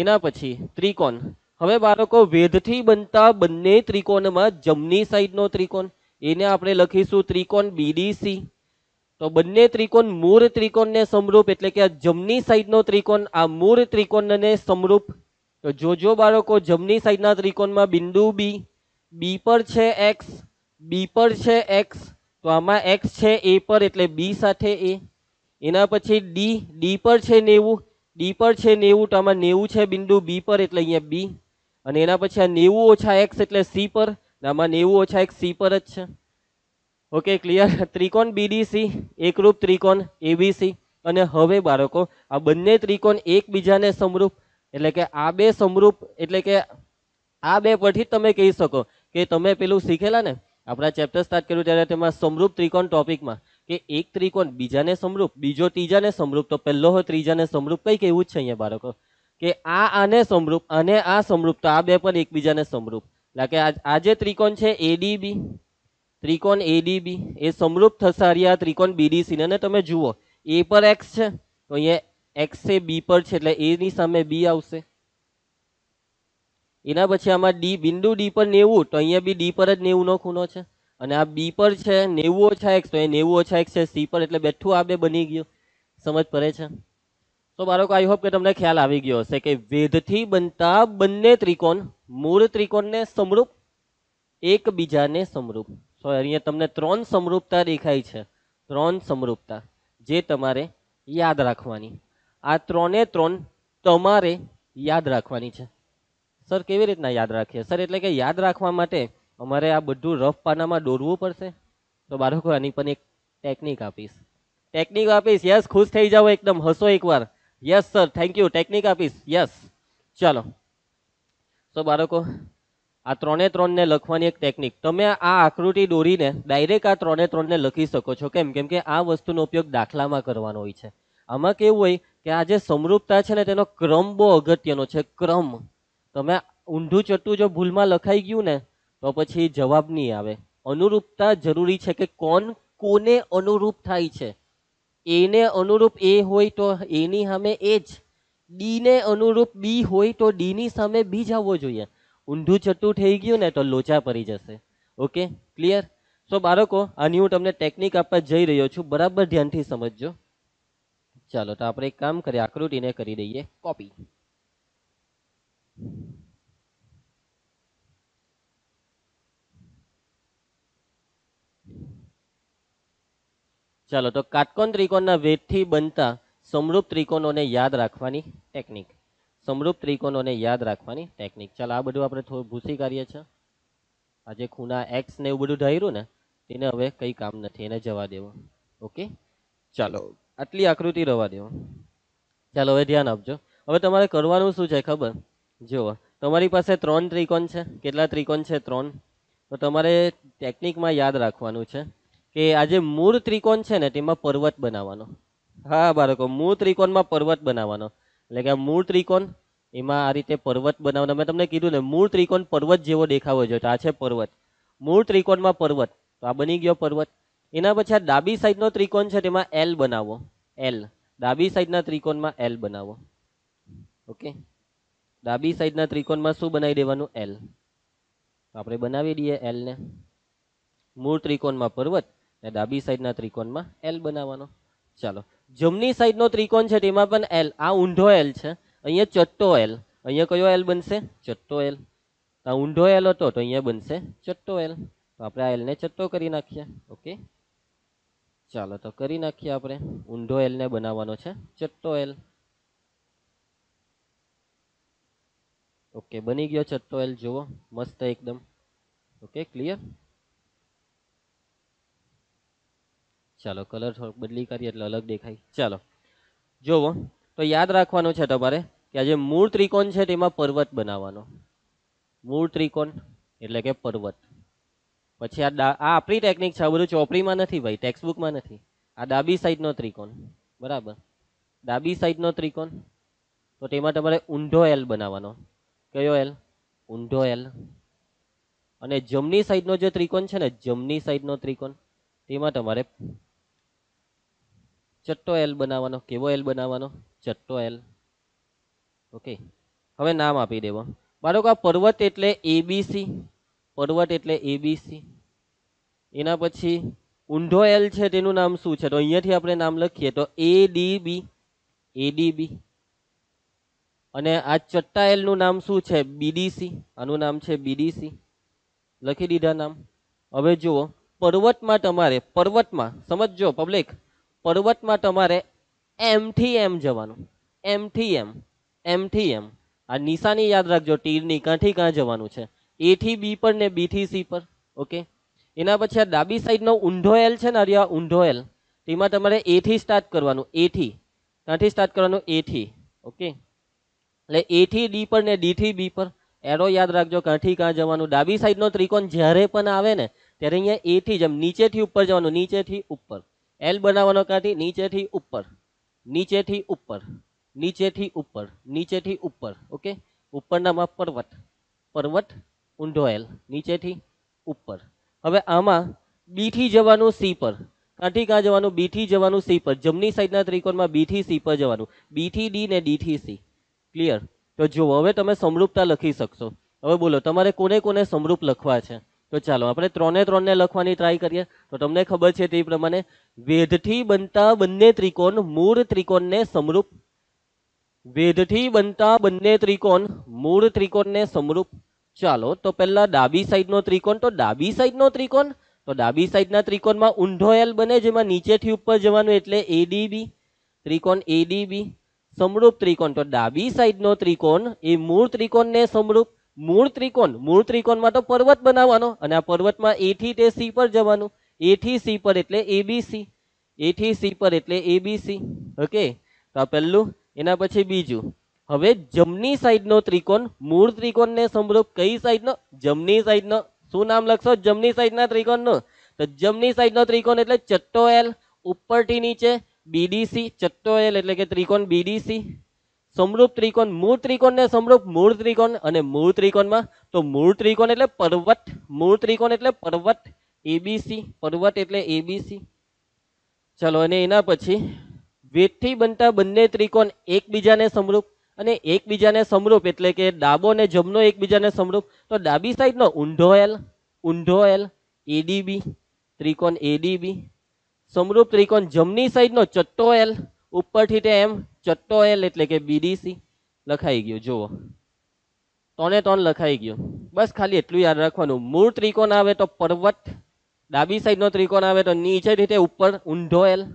એના પછી ત્રિકોણ હવે બાળકો વેધથી બનતા બંને ત્રિકોણમાં જમની સાઈડનો ત્રિકોણ એને આપણે લખીશું ત્રિકોણ બીડીસી તો બંને ત્રિકોણ મૂળ ત્રિકોણને સમરૂપ એટલે કે આ જમની સાઈડનો ત્રિકોણ આ મૂળ ત્રિકોણને સમરૂપ તો જોજો બાળકો જમની સાઈડના ત્રિકોણમાં બિંદુ બી બી પર છે એક્સ બી પર છે એક્સ તો આમાં એક્સ છે એ પર એટલે બી સાથે એ એના પછી ડી ડી પર છે નેવું ડી પર છે નેવું તો આમાં નેવું છે બિંદુ બી પર એટલે અહીંયા બી અને એના પછી આ નેવું ઓછા એક્સ એટલે સી પર આમાં નેવું ઓછા એક્સ સી પર જ છે ઓકે ક્લિયર ત્રિકોણ બીડીસી એકરૂપ ત્રિકોણ એબીસી અને હવે બાળકો આ બંને ત્રિકોણ એકબીજાને સમરૂપ એટલે કે આ બે સમરૂપ એટલે કે આ બે પરથી તમે કહી શકો કે તમે પેલું શીખેલા ને આપણા ચેપ્ટર સ્ટાર્ટ કર્યું ત્યારે તેમાં સમરૂપ ત્રિકોણ ટોપિકમાં કે એક ત્રિકોણ બીજાને સમરૂપ બીજો ત્રીજાને સમરૂપ તો પહેલો હોય ત્રીજાને સમરૂપ કંઈ એવું જ છે અહીંયા બાળકો કે આ આને સમરૂપ અને આ સમરૂપ તો આ બે પણ એકબીજાને સમરૂપ એટલે કે આ જે ત્રિકોણ છે એડીબી ત્રિકોણ એડીબી એ સમરૂપ થશે આ ત્રિકોણ બીડીસીને અને તમે જુઓ એ પર એક્સ છે તો અહીંયા એક્સ એ બી પર છે એટલે એની સામે બી આવશે એના પછી આમાં ડી બિંદુ ડી પર નેવું તો અહીંયા બી ડી પર જ નેવુંનો ખૂનો છે અને આ બી પર છે નેવું ઓછા એક્સ તો એ નેવું ઓછા એક્સ છે સી પર એટલે બેઠું આ બે બની ગયું સમજ પડે છે તો બાળકો આઈ હોપ કે તમને ખ્યાલ આવી ગયો હશે કે વેધથી બનતા બંને ત્રિકોણ મૂળ ત્રિકોણને સમરૂપ એકબીજાને સમરૂપ તો અહીંયા તમને ત્રણ સમરૂપતા દેખાય છે ત્રણ સમરૂપતા જે તમારે યાદ રાખવાની આ ત્રણે ત્રણ તમારે યાદ રાખવાની છે સર કેવી રીતના યાદ રાખીએ સર એટલે કે યાદ રાખવા માટે અમારે આ બધું રફ પાનામાં દોરવું પડશે તો બાળકો આની પણ એક ટેકનિક આપીશ ટેકનિક આપીશ યસ ખુશ થઈ જાઓ એકદમ હસો એકવાર yes sir thank you technique આપીશ યસ ચાલો તો બાળકો આ ત્રણે ત્રણને લખવાની એક ટેકનિક તમે આ આકૃતિ દોરીને ડાયરેક્ટ આ ત્રણે ત્રણને લખી શકો છો કેમ કેમ કે આ વસ્તુનો ઉપયોગ દાખલામાં કરવાનો હોય છે આમાં કેવું હોય કે આ જે સમરૂપતા છે ને તેનો ક્રમ બહુ અગત્યનો છે ક્રમ તમે ઊંધું ચટ્ટું જો ભૂલમાં લખાઈ ગયું ને તો પછી જવાબ નહીં આવે અનુરૂપતા જરૂરી છે કે કોણ કોને અનુરૂપ થાય છે એને અનુરૂપ એ હોય તો એની સામે એ જ ડીને અનુરૂપ બી હોય તો ડીની સામે બી જ આવવો જોઈએ ઊંધું ચટ્ટું થઈ ગયું ને તો લોચા પડી જશે ઓકે ક્લિયર સો બાળકો આની હું તમને ટેકનિક આપવા જઈ રહ્યો છું બરાબર ધ્યાનથી સમજજો ચાલો તો આપણે એક કામ કરીએ આકૃતિને કરી દઈએ કોપી ચાલો તો કાટકોણ ત્રિકોણના વેધથી બનતા સમૃદ્ધ ત્રિકોણોને યાદ રાખવાની ટેકનિક સમરૂપ ત્રિકોણોને યાદ રાખવાની ટેકનિક ચાલ આ બધું આપણે થોડું ભૂસી કરીએ છીએ આ જે ખૂણા એક્સ ને એવું બધું ધાર્યું ને તેને હવે કંઈ કામ નથી એને જવા દેવો ઓકે ચાલો આટલી આકૃતિ રવા દેવો ચાલો હવે ધ્યાન આપજો હવે તમારે કરવાનું શું છે ખબર જુઓ તમારી પાસે ત્રણ ત્રિકોણ છે કેટલા ત્રિકોણ છે ત્રણ તો તમારે ટેકનિકમાં યાદ રાખવાનું છે કે આ જે મૂળ ત્રિકોણ છે ને તેમાં પર્વત બનાવવાનો હા બાળકો મૂળ ત્રિકોણમાં પર્વત બનાવવાનો એટલે કે મૂળ ત્રિકોણ એમાં આ રીતે પર્વત બનાવવાના મેં તમને કીધું ને મૂળ ત્રિકોણ પર્વત જેવો દેખાવો જોઈએ તો આ છે પર્વત મૂળ ત્રિકોણમાં પર્વત તો આ બની ગયો પર્વત એના પછી આ ડાબી સાઈડનો ત્રિકોણ છે તેમાં એલ બનાવો એલ ડાબી સાઈડના ત્રિકોણમાં એલ બનાવો ઓકે ડાબી સાઈડના ત્રિકોણમાં શું બનાવી દેવાનું એલ આપણે બનાવી દઈએ એલને મૂળ ત્રિકોણમાં પર્વત અને ડાબી સાઈડના ત્રિકોણમાં એલ બનાવવાનો ચાલો જમણી સાઈડનો ત્રિકોણ છે તેમાં પણ એલ આ ઊંધો એલ છે અહીંયા ચટ્ટો એલ અહીંયા કયો એલ બનશે ચટ્ટો એલ આ ઊંધો એલ હતો તો અહીંયા બનશે ચટ્ટો એલ તો આપણે આ એલને ચટ્ટો કરી નાખીએ ઓકે ચાલો તો કરી નાખીએ આપણે ઊંધો એલને બનાવવાનો છે ચટ્ટો એલ ઓકે બની ગયો ચટ્ટો એલ જુઓ મસ્ત એકદમ ઓકે ક્લિયર ચાલો કલર થોડોક બદલી કરીએ એટલે અલગ દેખાય ચાલો જુઓ તો યાદ રાખવાનું છે તમારે કે આ જે મૂળ ત્રિકોણ છે તેમાં પર્વત બનાવવાનો મૂળ ત્રિકોણ એટલે કે પર્વત પછી આ આ આપણી ટેકનિક છે આ બધું ચોપડીમાં નથી ભાઈ ટેક્સ્ટબુકમાં નથી આ ડાબી સાઈડનો ત્રિકોણ બરાબર ડાબી સાઈડનો ત્રિકોણ તો તેમાં તમારે ઊંધો એલ બનાવવાનો કયો એલ ઊંધો એલ અને જમણી સાઈડનો જે ત્રિકોણ છે ને જમની સાઈડનો ત્રિકોણ તેમાં તમારે ચટ્ટો એલ બનાવવાનો કેવો એલ બનાવવાનો ચટ્ટો એલ ઓકે હવે નામ આપી દેવો બાળકો આ પર્વત એટલે એબીસી પર્વત એટલે એબીસી એના પછી ઊંધો એલ છે તેનું નામ શું છે તો અહીંયાથી આપણે નામ લખીએ તો એ ડી બી એ ડી બી અને આ ચટ્ટા એલનું નામ શું છે બીડીસી આનું નામ છે બીડીસી લખી દીધા નામ હવે જુઓ પર્વતમાં તમારે પર્વતમાં સમજો પબ્લિક પર્વતમાં તમારે એમથી એમ જવાનું એમથી એમ એમથી એમ આ નિશાની યાદ રાખજો તીરની કાંઠી ક્યાં જવાનું છે એથી બી પર ને બીથી સી પર ઓકે એના પછી આ ડાબી સાઈડનો ઊંધો એલ છે ને અરે ઊંધો એલ તેમાં તમારે એથી સ્ટાર્ટ કરવાનું એથી કાંઠી સ્ટાર્ટ કરવાનું એથી ઓકે એટલે એથી ડી પર ને ડીથી બી પર એરો યાદ રાખજો કાંઠી ક્યાં જવાનું ડાબી સાઈડનો ત્રિકોણ જ્યારે પણ આવે ને ત્યારે અહીંયા એથી જ નીચેથી ઉપર જવાનું નીચેથી ઉપર એલ બનાવવાનો ક્યાંથી નીચેથી ઉપર નીચેથી ઉપર નીચેથી ઉપર નીચેથી ઉપર ઓકે ઉપરનામાં પર્વત પર્વત ઊંધો એલ નીચેથી ઉપર હવે આમાં બીથી જવાનું સી પર કાંઠી ક્યાં જવાનું બીથી જવાનું સી પર જમની સાઈડના ત્રિકોણમાં બીથી સી પર જવાનું બીથી ડી ને ડીથી સી ક્લિયર તો જુઓ હવે તમે સમરૂપતા લખી શકશો હવે બોલો તમારે કોને કોને સમરૂપ લખવા છે તો ચાલો આપણે ત્રણે ત્રણને લખવાની ટ્રાય કરીએ તો તમને ખબર છે તે પ્રમાણે વેધથી બનતા બંને ત્રિકોણ મૂળ ત્રિકોણને સમરૂપ વેધથી બનતા બંને ત્રિકોણ મૂળ ત્રિકોણને સમરૂપ ચાલો તો પહેલા ડાબી સાઈડનો ત્રિકોણ તો ડાબી સાઈડનો ત્રિકોણ તો ડાબી સાઈડના ત્રિકોણમાં ઊંધો એલ બને જેમાં નીચેથી ઉપર જવાનું એટલે એડીબી ત્રિકોણ એડીબી સમરૂપ ત્રિકોણ તો ડાબી સાઈડનો ત્રિકોણ એ મૂળ ત્રિકોણને સમરૂપ મૂળ ત્રિકોણ મૂળ ત્રિકોણમાં તો પર્વત બનાવવાનો અને આ પર્વતમાં એ થી તે સી પર જવાનું એ થી સી પર એટલે એબીસી એ થી સી પર એટલે એબીસી ઓકે તો આ પહેલું એના પછી બીજું હવે જમની સાઈડનો ત્રિકોણ મૂળ ત્રિકોણને સમરૂપ કઈ સાઈડનો જમની સાઈડનો શું નામ લખશો જમની સાઈડના ત્રિકોણનું તો જમની સાઈડનો ત્રિકોણ એટલે ચટ્ટો એલ ઉપરથી નીચે બીડીસી ચટ્ટો એલ એટલે કે ત્રિકોણ બીડીસી સમરૂપ ત્રિકોણ મૂળ ત્રિકોણને સમરૂપ મૂળ ત્રિકોણ અને મૂળ ત્રિકોણમાં તો મૂળ ત્રિકોણ એટલે પર્વત મૂળ ત્રિકોણ એટલે પર્વત એબીસી પર્વત એટલે એબીસી ચલો અને એના પછી વેદથી બનતા બંને ત્રિકોણ એકબીજાને સમરૂપ અને એકબીજાને સમરૂપ એટલે કે ડાબો અને જમણો એકબીજાને સમરૂપ તો ડાબી સાઈડનો ઊંધો એલ ઊંધો એલ એડીબી ત્રિકોણ એડીબી સમરૂપ ત્રિકોણ જમણી સાઈડનો ચટ્ટો એલ ઉપરથી તે એમ ચટ્ટો એલ એટલે કે બીડીસી લખાઈ ગયું જુઓ ત્રણે ત્રણ લખાઈ ગયું બસ ખાલી એટલું યાદ રાખવાનું મૂળ ત્રિકોણ આવે તો પર્વત ડાબી સાઈડનો ત્રિકોણ આવે તો નીચેથી તે ઉપર ઊંધો એલ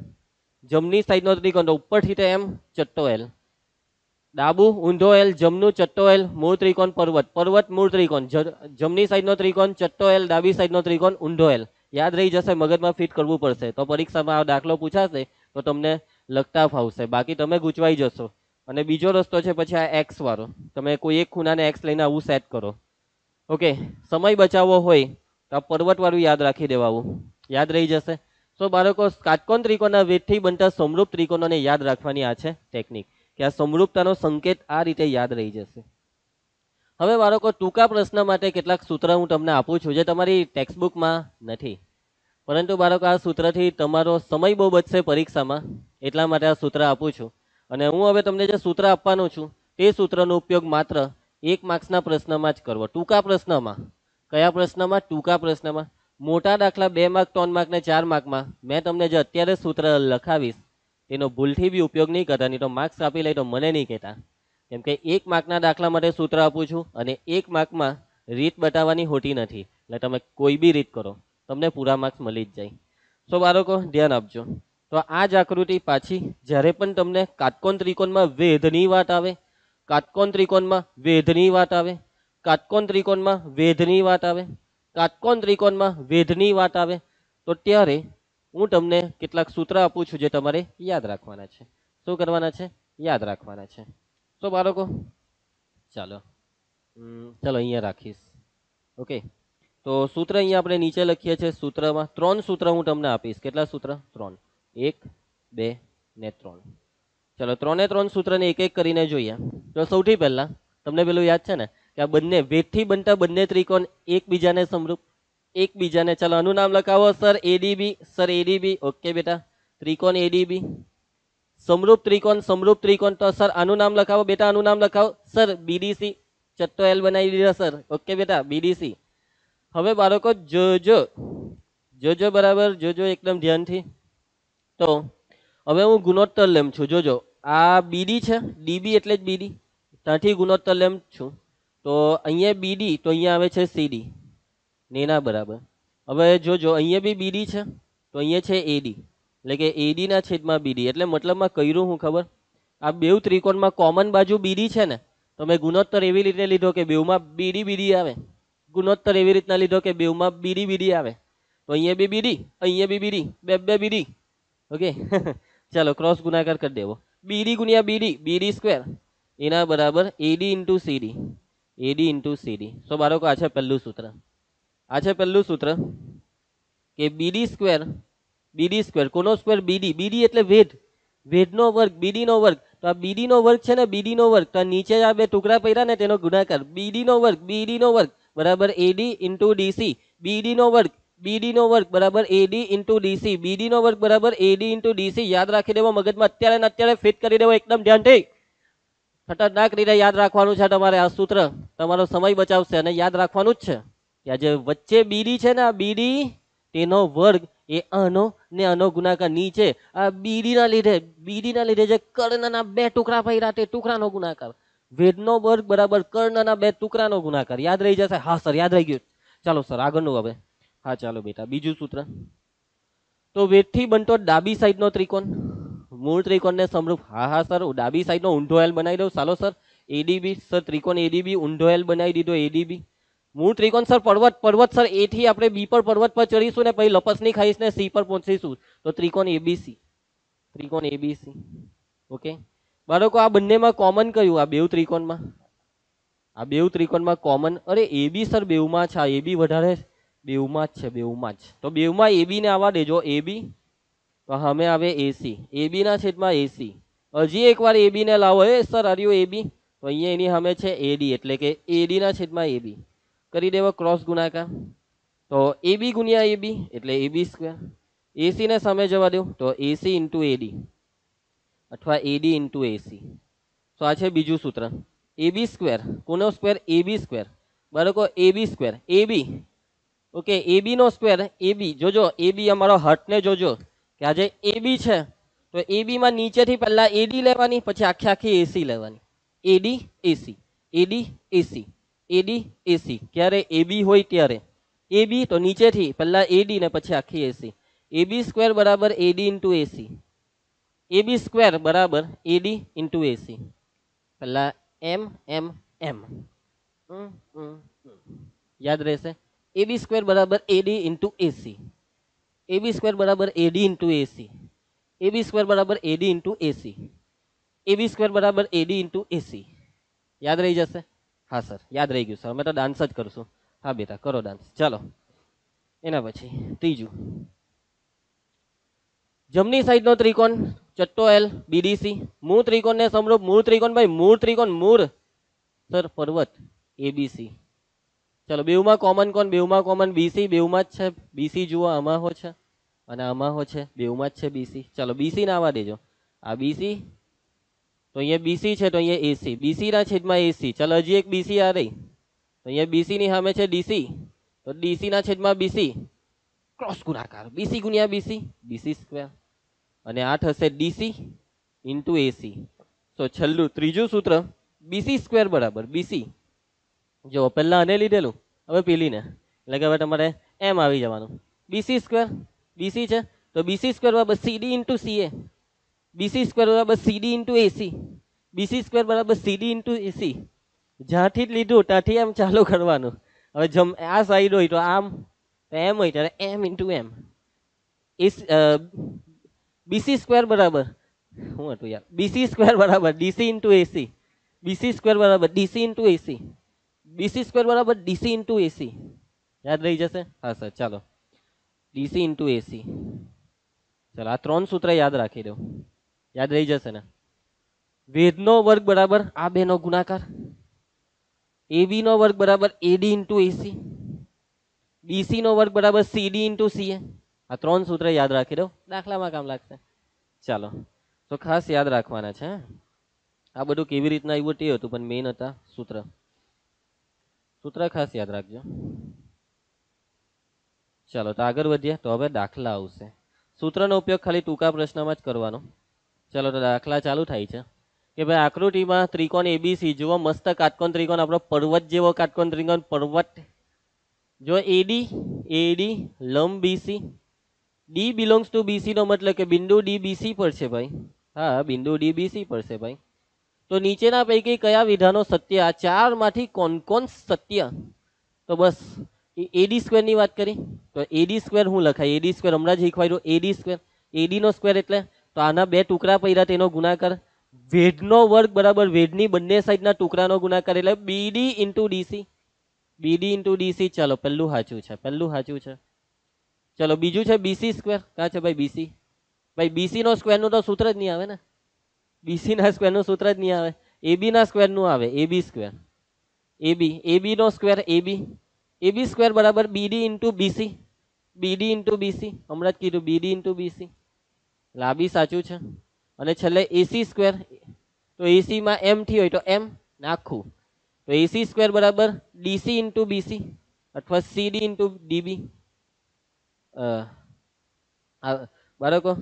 જમની સાઈડનો ત્રિકોણ તો ઉપરથી તે એમ ચટ્ટો એલ ડાબુ ઊંધો એલ જમનું ચટ્ટો એલ મૂળ ત્રિકોણ પર્વત પર્વત મૂળ ત્રિકોણ જમની સાઈડનો ત્રિકોણ ચટ્ટો એલ ડાબી સાઈડનો ત્રિકોણ ઊંધો એલ યાદ રહી જશે મગજમાં ફિટ કરવું પડશે તો પરીક્ષામાં આ દાખલો પૂછાશે તો તમને લગતા ફાવશે બાકી તમે ગૂંચવાઈ જશો અને બીજો રસ્તો છે પછી આ એક્સ વાળો તમે કોઈ એક ખૂણાને એક્સ લઈને આવું સેટ કરો ઓકે સમય બચાવવો હોય તો આ પર્વતવાળું યાદ રાખી દેવાવું યાદ રહી જશે તો બાળકો કાટકોણ ત્રિકોણના વેદથી બનતા સમૃપ ત્રિકોણોને યાદ રાખવાની આ છે ટેકનિક કે આ સમૃપતાનો સંકેત આ રીતે યાદ રહી જશે હવે બાળકો ટૂંકા પ્રશ્ન માટે કેટલાક સૂત્ર હું તમને આપું છું જે તમારી ટેક્સ્ટબુકમાં નથી પરંતુ બાળકો આ સૂત્રથી તમારો સમય બહુ બચશે પરીક્ષામાં એટલા માટે આ સૂત્ર આપું છું અને હું હવે તમને જે સૂત્ર આપવાનું છું તે સૂત્રનો ઉપયોગ માત્ર એક માર્ક્સના પ્રશ્નમાં જ કરવો ટૂંકા પ્રશ્નમાં કયા પ્રશ્નમાં ટૂંકા પ્રશ્નમાં મોટા દાખલા બે માર્ક ત્રણ માર્ક ને ચાર માર્કમાં મેં તમને જે અત્યારે સૂત્ર લખાવીશ તેનો ભૂલથી બી ઉપયોગ નહીં કરતા નહીં તો માર્ક્સ આપી લે તો મને નહીં કહેતા કેમ કે એક માર્કના દાખલા માટે સૂત્ર આપું છું અને એક માર્કમાં રીત બતાવવાની હોતી નથી એટલે તમે કોઈ બી રીત કરો તમને પૂરા માર્ક્સ મળી જ જાય સો બાળકો ધ્યાન આપજો તો આ જ આકૃતિ પાછી જ્યારે પણ તમને કાટકોણ ત્રિકોણમાં વેધની વાત આવે કાટકોણ ત્રિકોણમાં વેધની વાત આવે કાટકોણ ત્રિકોણમાં વેધની વાત આવે કાટકોણ ત્રિકોણમાં વેધની વાત આવે તો ત્યારે હું તમને કેટલાક સૂત્ર આપું છું જે તમારે યાદ રાખવાના છે શું કરવાના છે યાદ રાખવાના છે તો બાળકો ચાલો ચાલો અહીંયા રાખીશ ઓકે તો સૂત્ર અહીંયા આપણે નીચે લખીએ છીએ સૂત્રમાં ત્રણ સૂત્ર હું તમને આપીશ કેટલા સૂત્ર ત્રણ એક બે ને ત્રણ ચલો ત્રણે ત્રણ સૂત્રને એક એક કરીને જોઈએ તો સૌથી પહેલાં તમને પેલું યાદ છે ને કે આ બંને વેદથી બનતા બંને ત્રિકોણ એકબીજાને સમરૂપ એકબીજાને ચલો આનું નામ લખાવો sir ADB sir ADB okay બેટા ત્રિકોણ એડીબી સમરૂપ ત્રિકોણ સમરૂપ ત્રિકોણ તો સર આનું નામ લખાવો બેટા આનું નામ લખાવો સર બીડીસી ચટ્ટો એલ બનાવી દીધા સર ઓકે બેટા બીડીસી હવે બાળકો જોજો જોજો બરાબર જોજો એકદમ ધ્યાનથી તો હવે હું ગુણોત્તર લેમ છું જોજો આ બીડી છે ડીબી એટલે જ બીડી ત્યાંથી ગુણોત્તર લેમ છું તો અહીંયા બીડી તો અહીંયા આવે છે સીડી નેના બરાબર હવે જોજો અહીંયા બી બીડી છે તો અહીંયા છે એડી એટલે કે એડીના છેદમાં બીડી એટલે મતલબમાં કર્યું હું ખબર આ બેઉ ત્રિકોણમાં કોમન બાજુ બીડી છે ને તો મેં ગુણોત્તર એવી રીતે લીધો કે બેઉમાં બીડી બીડી આવે ગુણોત્તર એવી રીતના લીધો કે બેઉમાં બીડી બીડી આવે તો અહીંયા બી બીડી અહીંયા બી બીડી બે બે બીડી ઓકે ચાલો ક્રોસ ગુણાકાર કરી દેવો બીડી ગુણ્યા બીડી બીડી સ્ક્વેર એના બરાબર એડી ઇન્ટુ સીડી એડી ઇન્ટુ સીડી સો બાળકો આ છે પહેલું સૂત્ર આ છે પહેલું સૂત્ર કે બીડી સ્ક્વેર બીડી સ્ક્વેર કોનો સ્ક્વેર બીડી બીડી એટલે વેધ વેધનો વર્ગ બીડીનો વર્ગ તો આ બીડીનો વર્ગ છે ને બીડીનો વર્ગ તો નીચે આ બે ટુકડા પહેર્યા ને તેનો ગુણાકાર બીડીનો વર્ગ બીડીનો વર્ગ બરાબર એડી ઇન્ટુ ડીસી બીડીનો વર્ગ બીડીનો વર્ગ બરાબર એડી ઇન્ટુ ડીસી બીડીનો વર્ગ બરાબર એડી ઇન્ટુ ડીસી યાદ રાખી દેવો મગજમાં અત્યારે ને અત્યારે ફિટ કરી દેવો એકદમ ધ્યાનથી ખતરનાક રીતે યાદ રાખવાનું છે તમારે આ સૂત્ર તમારો સમય બચાવશે અને યાદ રાખવાનું જ છે કે જે વચ્ચે બીડી છે ને આ બીડી તેનો વર્ગ એ આનો ને આનો ગુણાકાર નીચે આ બીડીના લીધે બીડીના લીધે જે કર્ણના બે ટુકડા પડ્યા તે ટુકડાનો ગુણાકાર વેદનો વર્ગ બરાબર કર્ણના બે ટુકડાનો ગુણાકાર યાદ રહી જશે હા સર યાદ રહી ગયું ચાલો સર આગળનું હવે હા ચાલો બેટા બીજું સૂત્ર તો વેદથી બનતો ડાબી સાઈડનો ત્રિકોણ મૂળ ત્રિકોણને સમરૂપ હા હા સર ડાબી સાઈડનો ઊંધો એલ બનાવી દઉં ચાલો સર એડીબી સર ત્રિકોણ એડીબી ઊંધો એલ બનાવી દીધો એડીબી મૂળ ત્રિકોણ સર પર્વત પર્વત સર એથી આપણે બી પર પર્વત પર ચડીશું ને પછી લપસની ખાઈશ ને સી પર પહોંચીશું તો ત્રિકોણ એબીસી ત્રિકોણ એબીસી ઓકે બાળકો આ બંનેમાં કોમન કયું આ બેઉ ત્રિકોણમાં આ બેઉ ત્રિકોણમાં કોમન અરે એબી સર બેઉમાં છે આ એબી વધારે બેવમાં જ છે બેવમાં જ તો બેવમાં એબીને આવવા દેજો એબી તો હમે આવે એસી એબીના છેદમાં એસી હજી એકવાર એબીને લાવો એ સર હર્યું એબી તો અહીંયા એની હમે છે એડી એટલે કે એડીના છેદમાં એબી કરી દેવો ક્રોસ ગુણાકાર તો એબી ગુણ્યા એબી એટલે એબી સ્ક્વેર એસીને સામે જવા દો તો એસી ઇન્ટુ એડી અથવા એડી ઇન્ટુ એસી તો આ છે બીજું સૂત્ર એબી સ્ક્વેર કોનો સ્ક્વેર એબી સ્ક્વેર બાળકો AB square AB okay AB નો સ્ક્વેર એબી જોજો એબી અમારો હટને જોજો કે આજે એબી છે તો એબીમાં નીચેથી પહેલાં એડી લેવાની પછી આખી આખી એસી લેવાની એડી એસી એડી એસી એડી એસી ક્યારે એબી હોય ત્યારે એબી તો નીચેથી પહેલાં એડી ને પછી આખી એસી એબી સ્ક્વેર બરાબર એડી ઇન્ટુ એસી એબી સ્ક્વેર બરાબર એડી ઇન્ટુ એસી પહેલાં એમ એમ એમ યાદ રહેશે એ બી બરાબર એડી ઇન્ટુ એસી એ બી બરાબર એડી ઇન્ટુ એસી એ બી સ્ક્વેર બરાબર એડી ઇન્ટુ એસી એ બી સ્ક્વેર બરાબર એડી ઇન્ટુ એસી યાદ રહી જશે હા સર યાદ રહી ગયું સર અમે તો ડાન્સ જ કરશું હા બેટા કરો ડાન્સ ચાલો એના પછી ત્રીજું જમણી સાઈડનો ત્રિકોણ ચટ્ટો એલ બીડીસી મૂળ ત્રિકોણને સમરૂપ મૂળ ત્રિકોણ ભાઈ મૂળ ત્રિકોણ મૂળ સર પર્વત એબીસી ચલો બેવમાં કોમન કોણ બેવમાં કોમન બીસી બેવમાં જ છે બીસી જુઓ આમાં છે અને અમાહો છે બેવમાં જ છે બીસી ચલો બીસી ના આવવા દેજો આ બીસી તો અહીંયા બીસી છે તો અહીંયા એસી બીસીના છેદમાં એસી ચાલો હજી એક બીસી આ રહી તો અહીંયા બીસીની સામે છે ડીસી તો ડીસીના છેદમાં બીસી ક્રોસ ગુણાકાર બીસી ગુણ્યા બીસી બીસી સ્ક્વેર અને આ થશે ડીસી ઇન્ટુ એસી તો છેલ્લું ત્રીજું સૂત્ર બીસી સ્ક્વેર બરાબર બીસી જો પહેલાં અને લીધેલું હવે પીલીને એટલે કે હવે તમારે એમ આવી જવાનું બીસી સ્ક્વેર બીસી છે તો બીસી સ્ક્વેર બરાબર CD into CA BC square બરાબર CD into AC BC square બરાબર સીડી ઇન્ટુ એસી જ્યાંથી જ લીધું ત્યાંથી એમ ચાલુ કરવાનું હવે જમ આ સાઈડ હોય તો આમ એમ હોય ત્યારે M into M S BC square બરાબર શું હતું યાર બીસી સ્ક્વેર બરાબર DC into AC BC square બરાબર DC into AC DC square બરાબર ડીસી ઇન્ટુ એસી યાદ રહી જશે હા સર ચાલો ડીસી ઇન્ટુ એસી ચાલો આ ત્રણ સૂત્ર યાદ રાખી દો યાદ રહી જશે ને વેદનો વર્ગ બરાબર આ બેનો ગુણાકાર એબી નો વર્ગ બરાબર એડી ઇન્ટુ એસી બીસી નો વર્ગ બરાબર સીડી ઇન્ટુ સીએ આ ત્રણ સૂત્ર યાદ રાખી દો દાખલામાં કામ લાગશે ચાલો તો ખાસ યાદ રાખવાના છે આ બધું કેવી રીતના આવ્યું તે હતું પણ મેઇન હતા સૂત્ર સૂત્ર ખાસ યાદ રાખજો ચાલો તો આગળ વધીએ તો હવે દાખલા આવશે સૂત્રનો ઉપયોગ ખાલી ટૂંકા પ્રશ્નમાં જ કરવાનો ચાલો તો દાખલા ચાલુ થાય છે કે ભાઈ આકૃતિમાં ત્રિકોણ એબીસી જુઓ મસ્ત કાટકોણ ત્રિકોણ આપણો પર્વત જેવો કાટકોણ ત્રિકોણ પર્વત જો એડી એડી લંબ બીસી ડી બિલોંગ્સ ટુ બીસીનો મતલબ કે બિંદુ ડી બીસી પર છે ભાઈ હા બિંદુ ડી બીસી પર છે ભાઈ તો નીચેના પૈકી કયા વિધાનો સત્ય આ ચારમાંથી કોણ કોણ સત્ય તો બસ એડી સ્ક્વેરની વાત કરી તો એડી સ્ક્વેર હું લખાય એડી સ્ક્વેર હમણાં જ શીખવાડ્યું એડી સ્ક્વેર એડીનો સ્ક્વેર એટલે તો આના બે ટુકડા પહેર્યા તેનો ગુણાકાર વેઢનો વર્ગ બરાબર વેઢની બંને સાઈડના ટુકડાનો ગુણાકાર એટલે BD into DC BD into DC ચાલો પહેલું સાચું છે પહેલું સાચું છે ચલો બીજું છે બીસી સ્ક્વેર કાં છે ભાઈ બીસી ભાઈ બીસીનો સ્ક્વેરનું તો સૂત્ર જ નહીં આવે ને બીસી ના સ્ક્વેરનું સૂત્ર જ નહીં આવે એબી ના સ્ક્વેરનું આવે એબી સ્ક્વેર એબી એબીનો સ્ક્વેર એબી એબી સ્ક્વેર બરાબર BD into BC BD into BC હમણાં જ કીધું બીડી ઇન્ટુ બીસી લાબી સાચું છે અને છેલ્લે એસી સ્ક્વેર તો એસીમાં એમથી હોય તો એમ નાખવું તો એસી સ્ક્વેર બરાબર ડીસી ઇન્ટુ બીસી અથવા સીડી ઇન્ટુ ડીબી બરાબર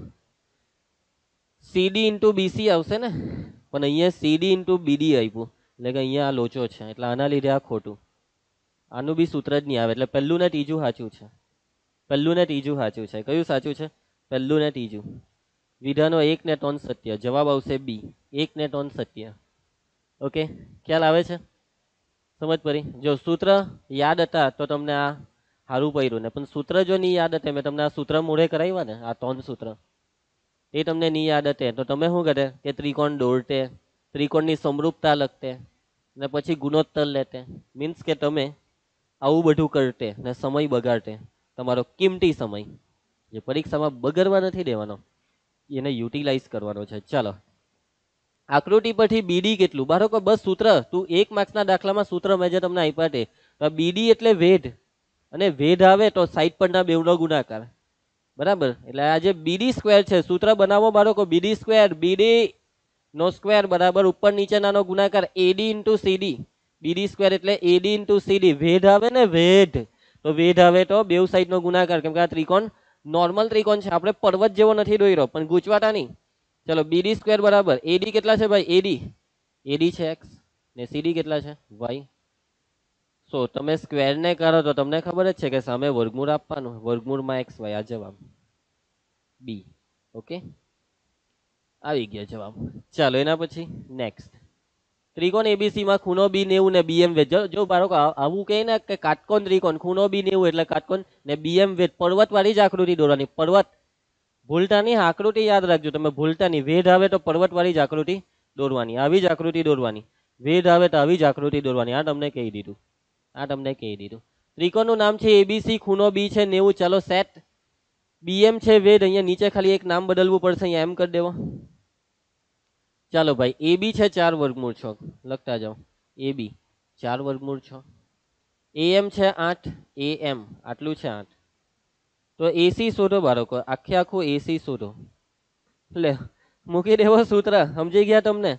સીડી ઇન્ટુ બીસી આવશે ને પણ અહીંયા સીડી ઇન્ટુ બીડી આપ્યું એટલે કે અહીંયા આ લોચો છે એટલે આના લીધે આ ખોટું આનું બી સૂત્ર જ નહીં આવે એટલે પહેલું ને ત્રીજું સાચું છે પહેલું ને ત્રીજું સાચું છે કયું સાચું છે પહેલું ને ત્રીજું વિધાનો એક ને ત્રણ સત્ય જવાબ આવશે બી એક ને ત્રણ સત્ય ઓકે ખ્યાલ આવે છે સમજ પડી જો સૂત્ર યાદ હતા તો તમને આ સારું પડ્યું ને પણ સૂત્ર જો નહીં યાદ હતા મેં તમને આ સૂત્ર મોઢે કરાવ્યા ને આ ત્રણ સૂત્ર એ તમને નહીં યાદ હતે તો તમે શું કરે કે ત્રિકોણ દોરતે ત્રિકોણની સમરૂપતા લખતે ને પછી ગુણોત્તર લેતે મીન્સ કે તમે આવું બધું કરતે ને સમય બગાડતે તમારો કિંમતી સમય જે પરીક્ષામાં બગડવા નથી દેવાનો એને યુટિલાઇઝ કરવાનો છે ચાલો આકૃતિ પરથી બીડી કેટલું બાળકો બસ સૂત્ર તું એક માર્ક્સના દાખલામાં સૂત્ર મેં જે તમને આપ્યા તે બીડી એટલે વેઢ અને વેઢ આવે તો સાઈડ પરના બેવનો ગુણાકાર બરાબર એટલે આ જે બીડી સ્ક્વેર છે સૂત્ર બનાવો બાળકો બીડી સ્ક્વેર બીડી નો સ્ક્વેર બરાબર ઉપર નીચેનાનો ગુણાકાર એડી ઇન્ટુ સીડી બીડી સ્ક્વેર એટલે એડી ઇન્ટુ સીડી વેઢ આવે ને વેઢ તો વેઢ આવે તો બેવ સાઈડનો ગુણાકાર કેમ કે આ ત્રિકોણ નોર્મલ ત્રિકોણ છે આપણે પર્વત જેવો નથી દોઈ રહ્યો પણ ગૂંચવાટા નહીં ચલો બીડી સ્ક્વેર બરાબર એડી કેટલા છે ભાઈ એડી એડી છે એક્સ ને સીડી કેટલા છે વાય સો તમે સ્ક્વેરને કરો તો તમને ખબર જ છે કે સામે વર્ગમૂળ આપવાનું વર્ગમૂળમાં એક્સ વાય આ જવાબ બી ઓકે આવી ગયા જવાબ ચાલો એના પછી નેક્સ્ટ ત્રિકોણ એબીસીમાં ખૂનો બી નેવું ને બીએમ વેધ જો બાળકો આવું કહે ને કે કાટકોણ ત્રિકોણ ખૂનો બી નેવું એટલે કાટકોણ ને બીએમ વેધ પર્વતવાળી જ આકૃતિ દોરવાની પર્વત ભૂલતાની આકૃતિ યાદ રાખજો તમે ભૂલતાની વેધ આવે તો પર્વતવાળી જ આકૃતિ દોરવાની આવી જ આકૃતિ દોરવાની વેધ આવે તો આવી જ આકૃતિ દોરવાની આ તમને કહી દીધું આ તમને કહી દીધું ત્રિકોણનું નામ છે એબીસી ખૂણો બી છે નેવું ચાલો સેટ બીએમ છે વેદ અહીંયા નીચે ખાલી એક નામ બદલવું પડશે અહીંયા એમ કરી દેવો ચાલો ભાઈ એબી છે ચાર વર્ગમૂળ છ લખતા જાઓ એબી ચાર વર્ગમૂળ છ એએમ છે આઠ એ એમ આટલું છે આઠ તો એસી શોધો બાળકો આખે આખું એસી શોધો એટલે મૂકી દેવો સૂત્ર સમજી ગયા તમને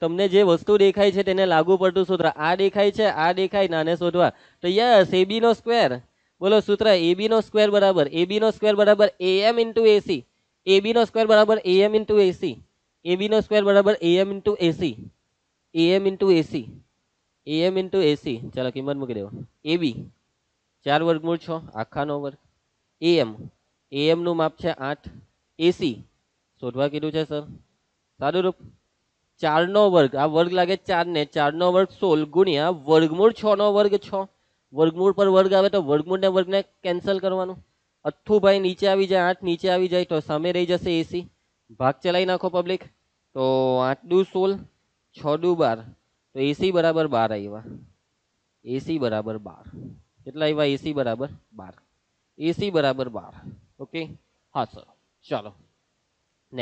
તમને જે વસ્તુ દેખાય છે તેને લાગુ પડતું સૂત્ર આ દેખાય છે આ દેખાય નાને શોધવા તો યસ એબી નો સ્ક્વેર બોલો સૂત્ર એબી નો સ્ક્વેર બરાબર એબી નો સ્ક્વેર બરાબર એએમ ઇન્ટુ એસી એબી નો સ્ક્વેર બરાબર એએમ ઇન્ટુ એસી એબી નો સ્ક્વેર બરાબર AM into AC AM into AC AM into AC ચાલો કિંમત મૂકી દેવો એબી ચાર વર્ગમૂળ છ આખાનો વર્ગ એએમ એએમનું માપ છે આઠ એસી શોધવા કીધું છે સર સારું રૂપ ચારનો વર્ગ આ વર્ગ લાગે ચાર ચારને ચારનો વર્ગ સોળ ગુણ્યા વર્ગમૂળ છનો વર્ગ છ વર્ગમૂળ પર વર્ગ આવે તો વર્ગમૂળ વર્ગમૂળને વર્ગને કેન્સલ કરવાનું ભાઈ નીચે આવી જાય આઠ નીચે આવી જાય તો સામે રહી જશે એસી ભાગ ચલાવી નાખો પબ્લિક તો આઠ દુ સોળ છ દુ બાર તો એસી બરાબર બાર આવ્યા એસી બરાબર બાર કેટલા આવ્યા એસી બરાબર બાર એસી બરાબર બાર ઓકે હા સર ચાલો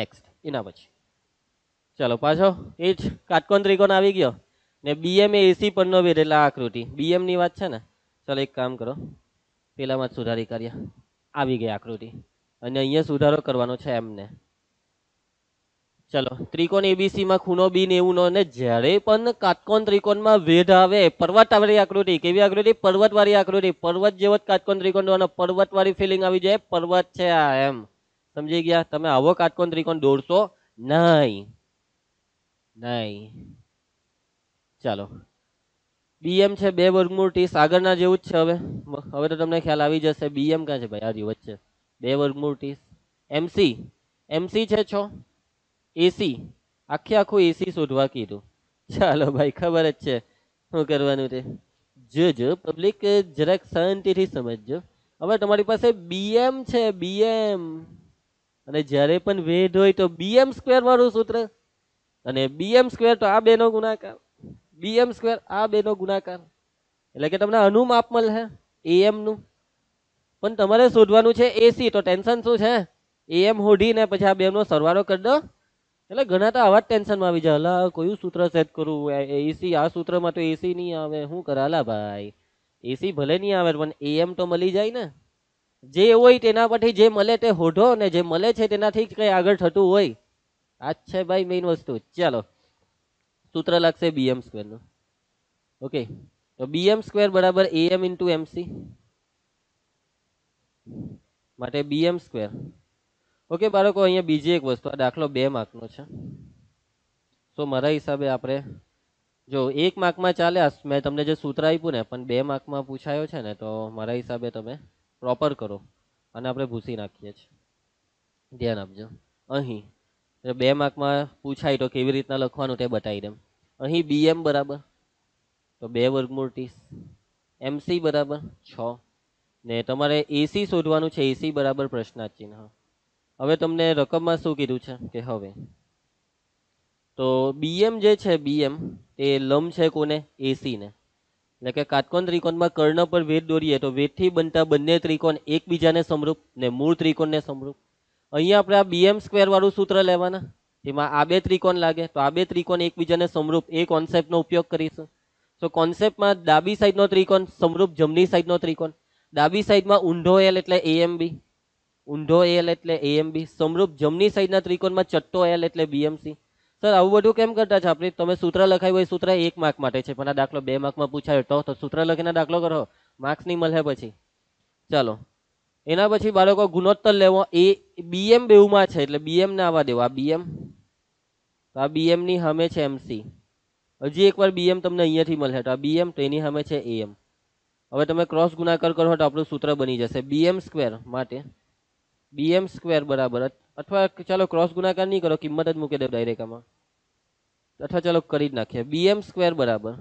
નેક્સ્ટ એના પછી ચાલો પાછો એ જ કાટકોણ ત્રિકોણ આવી ગયો ને બીએમ એ એસી પરનો વેધ એટલે આ આકૃતિ બીએમની વાત છે ને ચાલો એક કામ કરો પહેલાંમાં જ સુધારી કરીએ આવી ગઈ આકૃતિ અને અહીંયા સુધારો કરવાનો છે એમને ચલો ત્રિકોણ એબીસીમાં ખૂણો બી નેવું નો ને જ્યારે પણ કાટકોણ ત્રિકોણમાં વેધ આવે પર્વતવાળી આકૃતિ કેવી આકૃતિ પર્વતવાળી આકૃતિ પર્વત જેવો જ કાટકોણ ત્રિકોણ દોરવાનો પર્વતવાળી ફિલિંગ આવી જાય પર્વત છે આ એમ સમજી ગયા તમે આવો કાટકોણ ત્રિકોણ દોરશો નહીં નહીં ચાલો બીએમ છે બે વર્ગમૂળ ટી આગળના જેવું જ છે હવે હવે તો તમને ખ્યાલ આવી જશે બીએમ ક્યાં છે ભાઈ આ વચ્ચે બે વર્ગમૂળ ટી એમસી એમસી છે છો એસી આખે આખું એસી શોધવા કીધું ચાલો ભાઈ ખબર જ છે શું કરવાનું તે જોજો પબ્લિક જરાક શાંતિથી સમજજો હવે તમારી પાસે બીએમ છે બીએમ અને જ્યારે પણ વેધ હોય તો બીએમ સ્ક્વેર વાળું સૂત્ર અને બીએમ સ્ક્વેર તો આ બેનો ગુણાકાર બીએમ સ્ક્વેર આ બેનો ગુણાકાર એટલે કે તમને અનુમાપ મળશે એએમનું પણ તમારે શોધવાનું છે એસી તો ટેન્શન શું છે એએમ હોઢીને પછી આ બેનો સરવારો કરી દો એટલે ઘણા તો આવા જ ટેન્શનમાં આવી જાય હલા કયું સૂત્ર સેટ કરવું એસી આ સૂત્રમાં તો એસી નહીં આવે શું કરાલા ભાઈ એસી ભલે નહીં આવે પણ એએમ તો મળી જાય ને જે હોય તેના પરથી જે મળે તે હોઢો ને જે મળે છે તેનાથી જ કંઈ આગળ થતું હોય આ છે ભાઈ મેઇન વસ્તુ ચાલો સૂત્ર લાગશે બીએમ સ્ક્વેરનું ઓકે તો બીએમ સ્ક્વેર બરાબર એએમ ઇન્ટુ એમસી માટે બીએમ સ્ક્વેર ઓકે બાળકો અહીંયા બીજી એક વસ્તુ આ દાખલો બે માર્કનો છે સો મારા હિસાબે આપણે જો એક માર્કમાં ચાલ્યા મેં તમને જે સૂત્ર આપ્યું ને પણ બે માર્કમાં પૂછાયો છે ને તો મારા હિસાબે તમે પ્રોપર કરો અને આપણે ભૂસી નાખીએ છીએ ધ્યાન આપજો અહીં એટલે બે માર્કમાં પૂછાય તો કેવી રીતના લખવાનું તે બતાવી દેમ અહીં બી એમ બરાબર તો બે વર્ગમૂળ ત્રીસ એમસી બરાબર છ ને તમારે એસી શોધવાનું છે એસી બરાબર પ્રશ્નાર્થ હવે તમને રકમમાં શું કીધું છે કે હવે તો બીએમ જે છે બીએમ એ લંબ છે કોને એસીને એટલે કે કાટકોણ ત્રિકોણમાં કર્ણ પર વેદ દોરીએ તો વેધથી બનતા બંને ત્રિકોણ એકબીજાને સમરૂપ ને મૂળ ત્રિકોણને સમરૂપ અહીંયા આપણે આ બીએમ સ્ક્વેર વાળું સૂત્ર લેવાના એમાં આ બે ત્રિકોણ લાગે તો આ બે ત્રિકોણ એકબીજાને સમરૂપ એ કોન્સેપ્ટનો ઉપયોગ કરીશું તો કોન્સેપ્ટમાં ડાબી સાઈડનો ત્રિકોણ સમરૂપ જમણી સાઈડનો ત્રિકોણ ડાબી સાઈડમાં ઊંઢો એલ એટલે એએમબી ઊંઢો એલ એટલે એએમબી સમરૂપ જમણી સાઈડના ત્રિકોણમાં ચટ્ટો એલ એટલે બીએમસી સર આવું બધું કેમ કરતા છે આપણે તમે સૂત્ર લખાયું હોય સૂત્ર એક માર્ક માટે છે પણ આ દાખલો બે માર્કમાં પૂછાયો તો સૂત્ર લખીને દાખલો કરો માર્ક્સ નહીં મળે પછી ચાલો એના પછી બાળકો ગુણોત્તર લેવો એ બીએમ બેઉમાં છે એટલે બીએમ ને આવવા દેવો આ બીએમ તો આ બીએમની સામે છે એમસી હજી એકવાર બીએમ તમને અહીંયાથી મળે તો આ બીએમ તો એની સામે છે એએમ હવે તમે ક્રોસ ગુણાકાર કરો તો આપણું સૂત્ર બની જશે બીએમ સ્ક્વેર માટે બીએમ સ્ક્વેર બરાબર અથવા ચાલો ક્રોસ ગુણાકાર નહીં કરો કિંમત જ મૂકી દે ડાયરેક્ટ અથવા ચાલો કરી જ નાખીએ બીએમ સ્ક્વેર બરાબર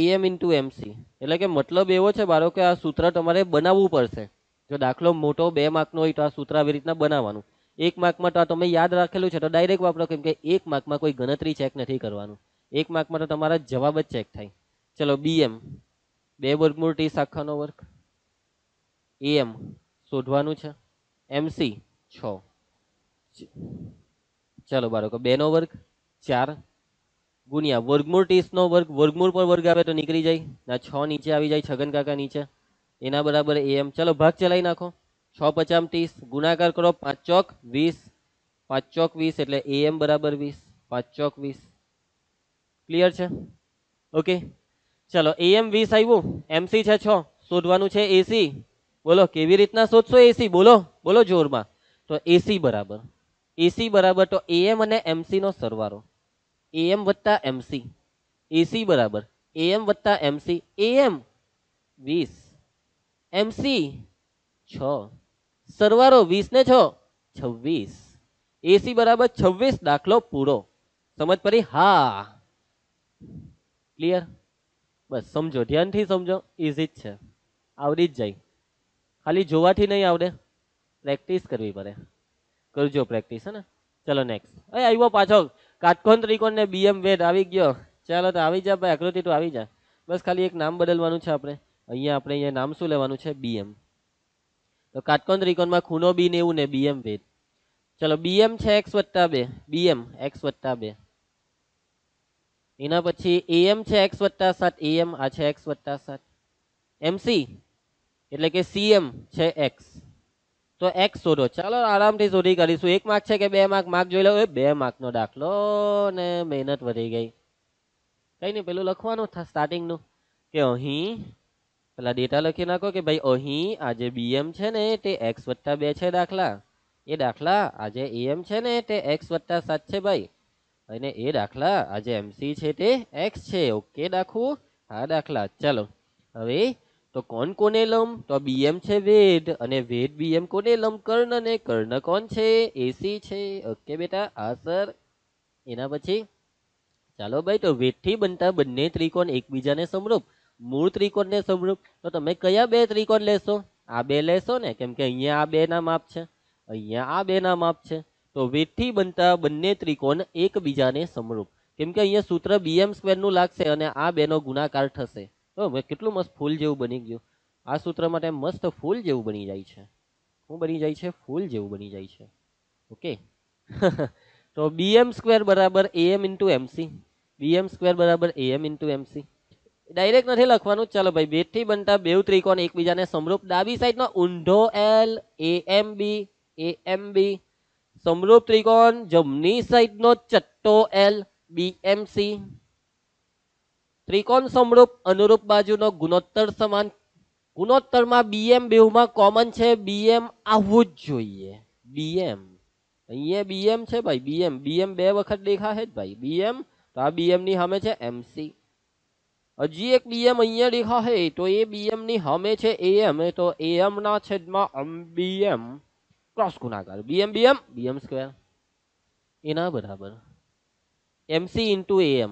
એએમ ઇન્ટુ એમસી એટલે કે મતલબ એવો છે બાળકો કે આ સૂત્ર તમારે બનાવવું પડશે જો દાખલો મોટો બે માર્કનો હોય તો આ સૂત્ર આવી રીતના બનાવવાનું એક માર્કમાં તો આ તમે યાદ રાખેલું છે તો ડાયરેક્ટ વાપરો કેમ કે એક માર્કમાં કોઈ ગણતરી ચેક નથી કરવાનું એક માર્કમાં તો તમારા જવાબ જ ચેક થાય ચલો એમ બે વર્ગમૂળ ટી શાખાનો વર્ગ એમ શોધવાનું છે એમસી છ ચલો બાળકો બેનો વર્ગ ચાર ગુણ્યા વર્ગમૂળ ટીસનો વર્ગ વર્ગમૂળ પર વર્ગ આવે તો નીકળી જાય ના છ નીચે આવી જાય છગન કાકા નીચે એના બરાબર એમ ચલો ભાગ ચલાવી નાખો છ પચામ ત્રીસ ગુણાકાર કરો પાંચ ચોક વીસ પાંચ ચોક વીસ એટલે એમ બરાબર વીસ પાંચ ચોક વીસ ક્લિયર છે ઓકે ચલો એમ વીસ આવ્યું એમસી છે છ શોધવાનું છે એસી બોલો કેવી રીતના શોધશો એસી બોલો બોલો જોરમાં તો એસી બરાબર એસી બરાબર તો એએમ અને એમસીનો સરવારો એએમ વત્તા એમસી એસી બરાબર એએમ વત્તા એમસી એએમ વીસ એમસી છ સરવારો વીસ ને છ છવ્વીસ એસી બરાબર છવ્વીસ દાખલો પૂરો સમજ પડી હા ક્લિયર બસ સમજો ધ્યાનથી સમજો ઇઝી જ છે આવડી જ જાય ખાલી જોવાથી નહીં આવડે પ્રેક્ટિસ કરવી પડે કરજો પ્રેક્ટિસ હે ને ચલો નેક્સ્ટ એ આવ્યો પાછો કાટકોણ ત્રિકોણ ને બીએમ વેદ આવી ગયો ચાલો તો આવી જા ભાઈ આકૃતિ તો આવી જા બસ ખાલી એક નામ બદલવાનું છે આપણે અહીંયા આપણે અહીંયા નામ શું લેવાનું છે બીએમ તો કાટકોણ ત્રિકોણમાં ખૂનો બી એવું ને બીએમ ભેદ ચલો બીએમ છે એક્સ વત્તા બે બીએમ એક્સ વત્તા બે એના પછી એએમ છે એક્સ વત્તા સાત એએમ આ છે એક્સ વત્તા સાત એમસી એટલે કે સીએમ છે એક્સ તો એક્સ શોધો ચાલો આરામથી શોધી કરીશું એક માર્ક છે કે બે માર્ક માર્ક જોઈ લો એ બે માર્કનો દાખલો ને મહેનત વધી ગઈ કંઈ નહીં પેલું લખવાનું સ્ટાર્ટિંગનું કે અહીં પેલા ડેટા લખી નાખો કે ભાઈ અહીં આજે બીએમ છે ને તે એક્સ વત્તા બે છે દાખલા એ દાખલા આજે એમ છે ને તે એક્સ વત્તા સાત છે ભાઈ અને એ દાખલા આજે એમસી છે તે એક્સ છે ઓકે દાખવું હા દાખલા ચાલો હવે તો કોણ કોને લમ તો બીએમ છે વેદ અને વેદ બીએમ કોને લમ કર્ણ ને કર્ણ કોણ છે એસી છે ઓકે બેટા આ સર એના પછી ચાલો ભાઈ તો વેદથી બનતા બંને ત્રિકોણ એકબીજાને સમરૂપ મૂળ ત્રિકોણને સમરૂપ તો તમે કયા બે ત્રિકોણ લેશો આ બે લેશો ને કેમ કે અહીંયા આ બેના માપ છે અહીંયા આ બેના માપ છે તો વેઠથી બનતા બંને ત્રિકોણ એકબીજાને સમરૂપ કેમ કે અહીંયા સૂત્ર બીએમ સ્ક્વેરનું લાગશે અને આ બેનો ગુણાકાર થશે બરાબર કેટલું મસ્ત ફૂલ જેવું બની ગયું આ સૂત્ર માટે મસ્ત ફૂલ જેવું બની જાય છે શું બની જાય છે ફૂલ જેવું બની જાય છે ઓકે તો બીએમ સ્ક્વેર બરાબર AM into MC BM square બરાબર એએમ ઇન્ટુ એમસી ડાયરેક્ટ નથી લખવાનું ચલો ભાઈ બેથી બનતા બેવ ત્રિકોણ એકબીજાને સમરૂપ ડાબી સાઈડનો ઊંધો એલ એ એમ બી એ એમ બી સમરૂપ ત્રિકોણ જમણી સાઈડનો ચટ્ટો એલ બી એમ સી ત્રિકોણ સમરૂપ અનુરૂપ બાજુનો ગુણોત્તર સમાન ગુણોત્તરમાં બીએમ બેવમાં કોમન છે બીએમ આવવું જ જોઈએ બીએમ અહીંયા બીએમ છે ભાઈ બીએમ બીએમ બે વખત દેખા છે જ ભાઈ બીએમ તો આ બીએમની સામે છે એમસી અજી એક બીએમ અહીંયા દેખા છે તો એ બીએમ ની સામે છે એ એમે તો એએમ ના છેદમાં એમ બીએમ ક્રોસ ગુણાકાર બીએમ બીએમ બીએમ સ્ક્વેર એ ના બરાબર એમસી * એએમ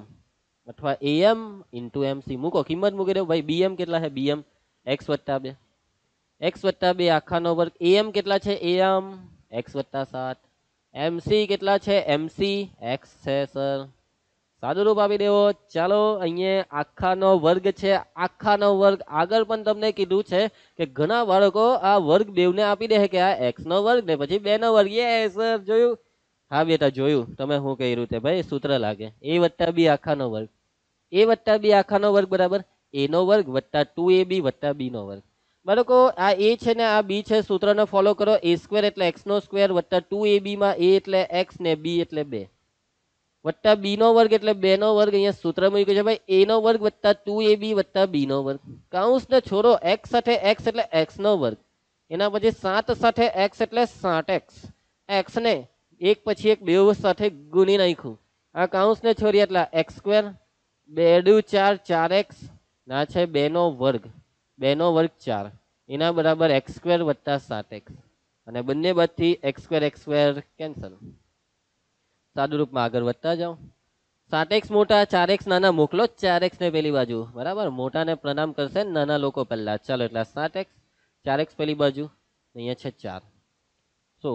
અથવા એએમ * એમસી મુકો કિંમત મુક દે ભાઈ બીએમ કેટલા છે બીએમ x + 2 x + 2 આખા નો વર્ગ એએમ કેટલા છે એએમ x + 7 એમસી કેટલા છે એમસી x છે સર સાદુરૂપ આપી દેવો ચાલો અહીંયા આખાનો વર્ગ છે આખાનો વર્ગ આગળ પણ તમને કીધું છે કે ઘણા બાળકો આ વર્ગ બેવને આપી દે કે આ એક્સનો વર્ગ ને પછી બેનો વર્ગ એ સર જોયું હા બેટા જોયું તમે શું કહ્યું રહ્યું તે ભાઈ સૂત્ર લાગે એ વત્તા બી આખાનો વર્ગ એ વત્તા બી આખાનો વર્ગ બરાબર એનો વર્ગ વત્તા ટુ એ બી વત્તા બીનો વર્ગ બાળકો આ એ છે ને આ બી છે સૂત્રને ફોલો કરો એ સ્ક્વેર એટલે એક્સનો સ્ક્વેર વત્તા ટુ એ બીમાં એ એટલે એક્સ ને બી એટલે બે વત્તા બી નો વર્ગ એટલે બે નો વર્ગ અહીંયા સૂત્ર મૂક્યું છે ભાઈ એ નો વર્ગ વત્તા ટુ એ બી વત્તા બી નો વર્ગ કાઉન્સને છોડો એક્સ સાથે એક્સ એટલે એક્સ નો વર્ગ એના પછી સાત સાથે એક્સ એટલે સાત એક્સ એક્સને એક પછી એક બે સાથે ગુણી નાખ્યું આ કાઉન્સને છોડી એટલે એક્સ સ્ક્વેર બે ડુ ચાર ચાર એક્સ ના છે બે નો વર્ગ બે નો વર્ગ ચાર એના બરાબર એક્સ સ્ક્વેર વત્તા સાત એક્સ અને બંને બાદથી x square x square cancel સાદુરૂપમાં આગળ વધતા જાઓ સાત એક્સ મોટા ચાર એક્સ નાના મોકલો ચાર એક્સ ને પેલી બાજુ બરાબર મોટાને પ્રણામ કરશે નાના લોકો પહેલાં ચાલો એટલે સાત એક્સ ચાર એક્સ પેલી બાજુ અહીંયા છે ચાર સો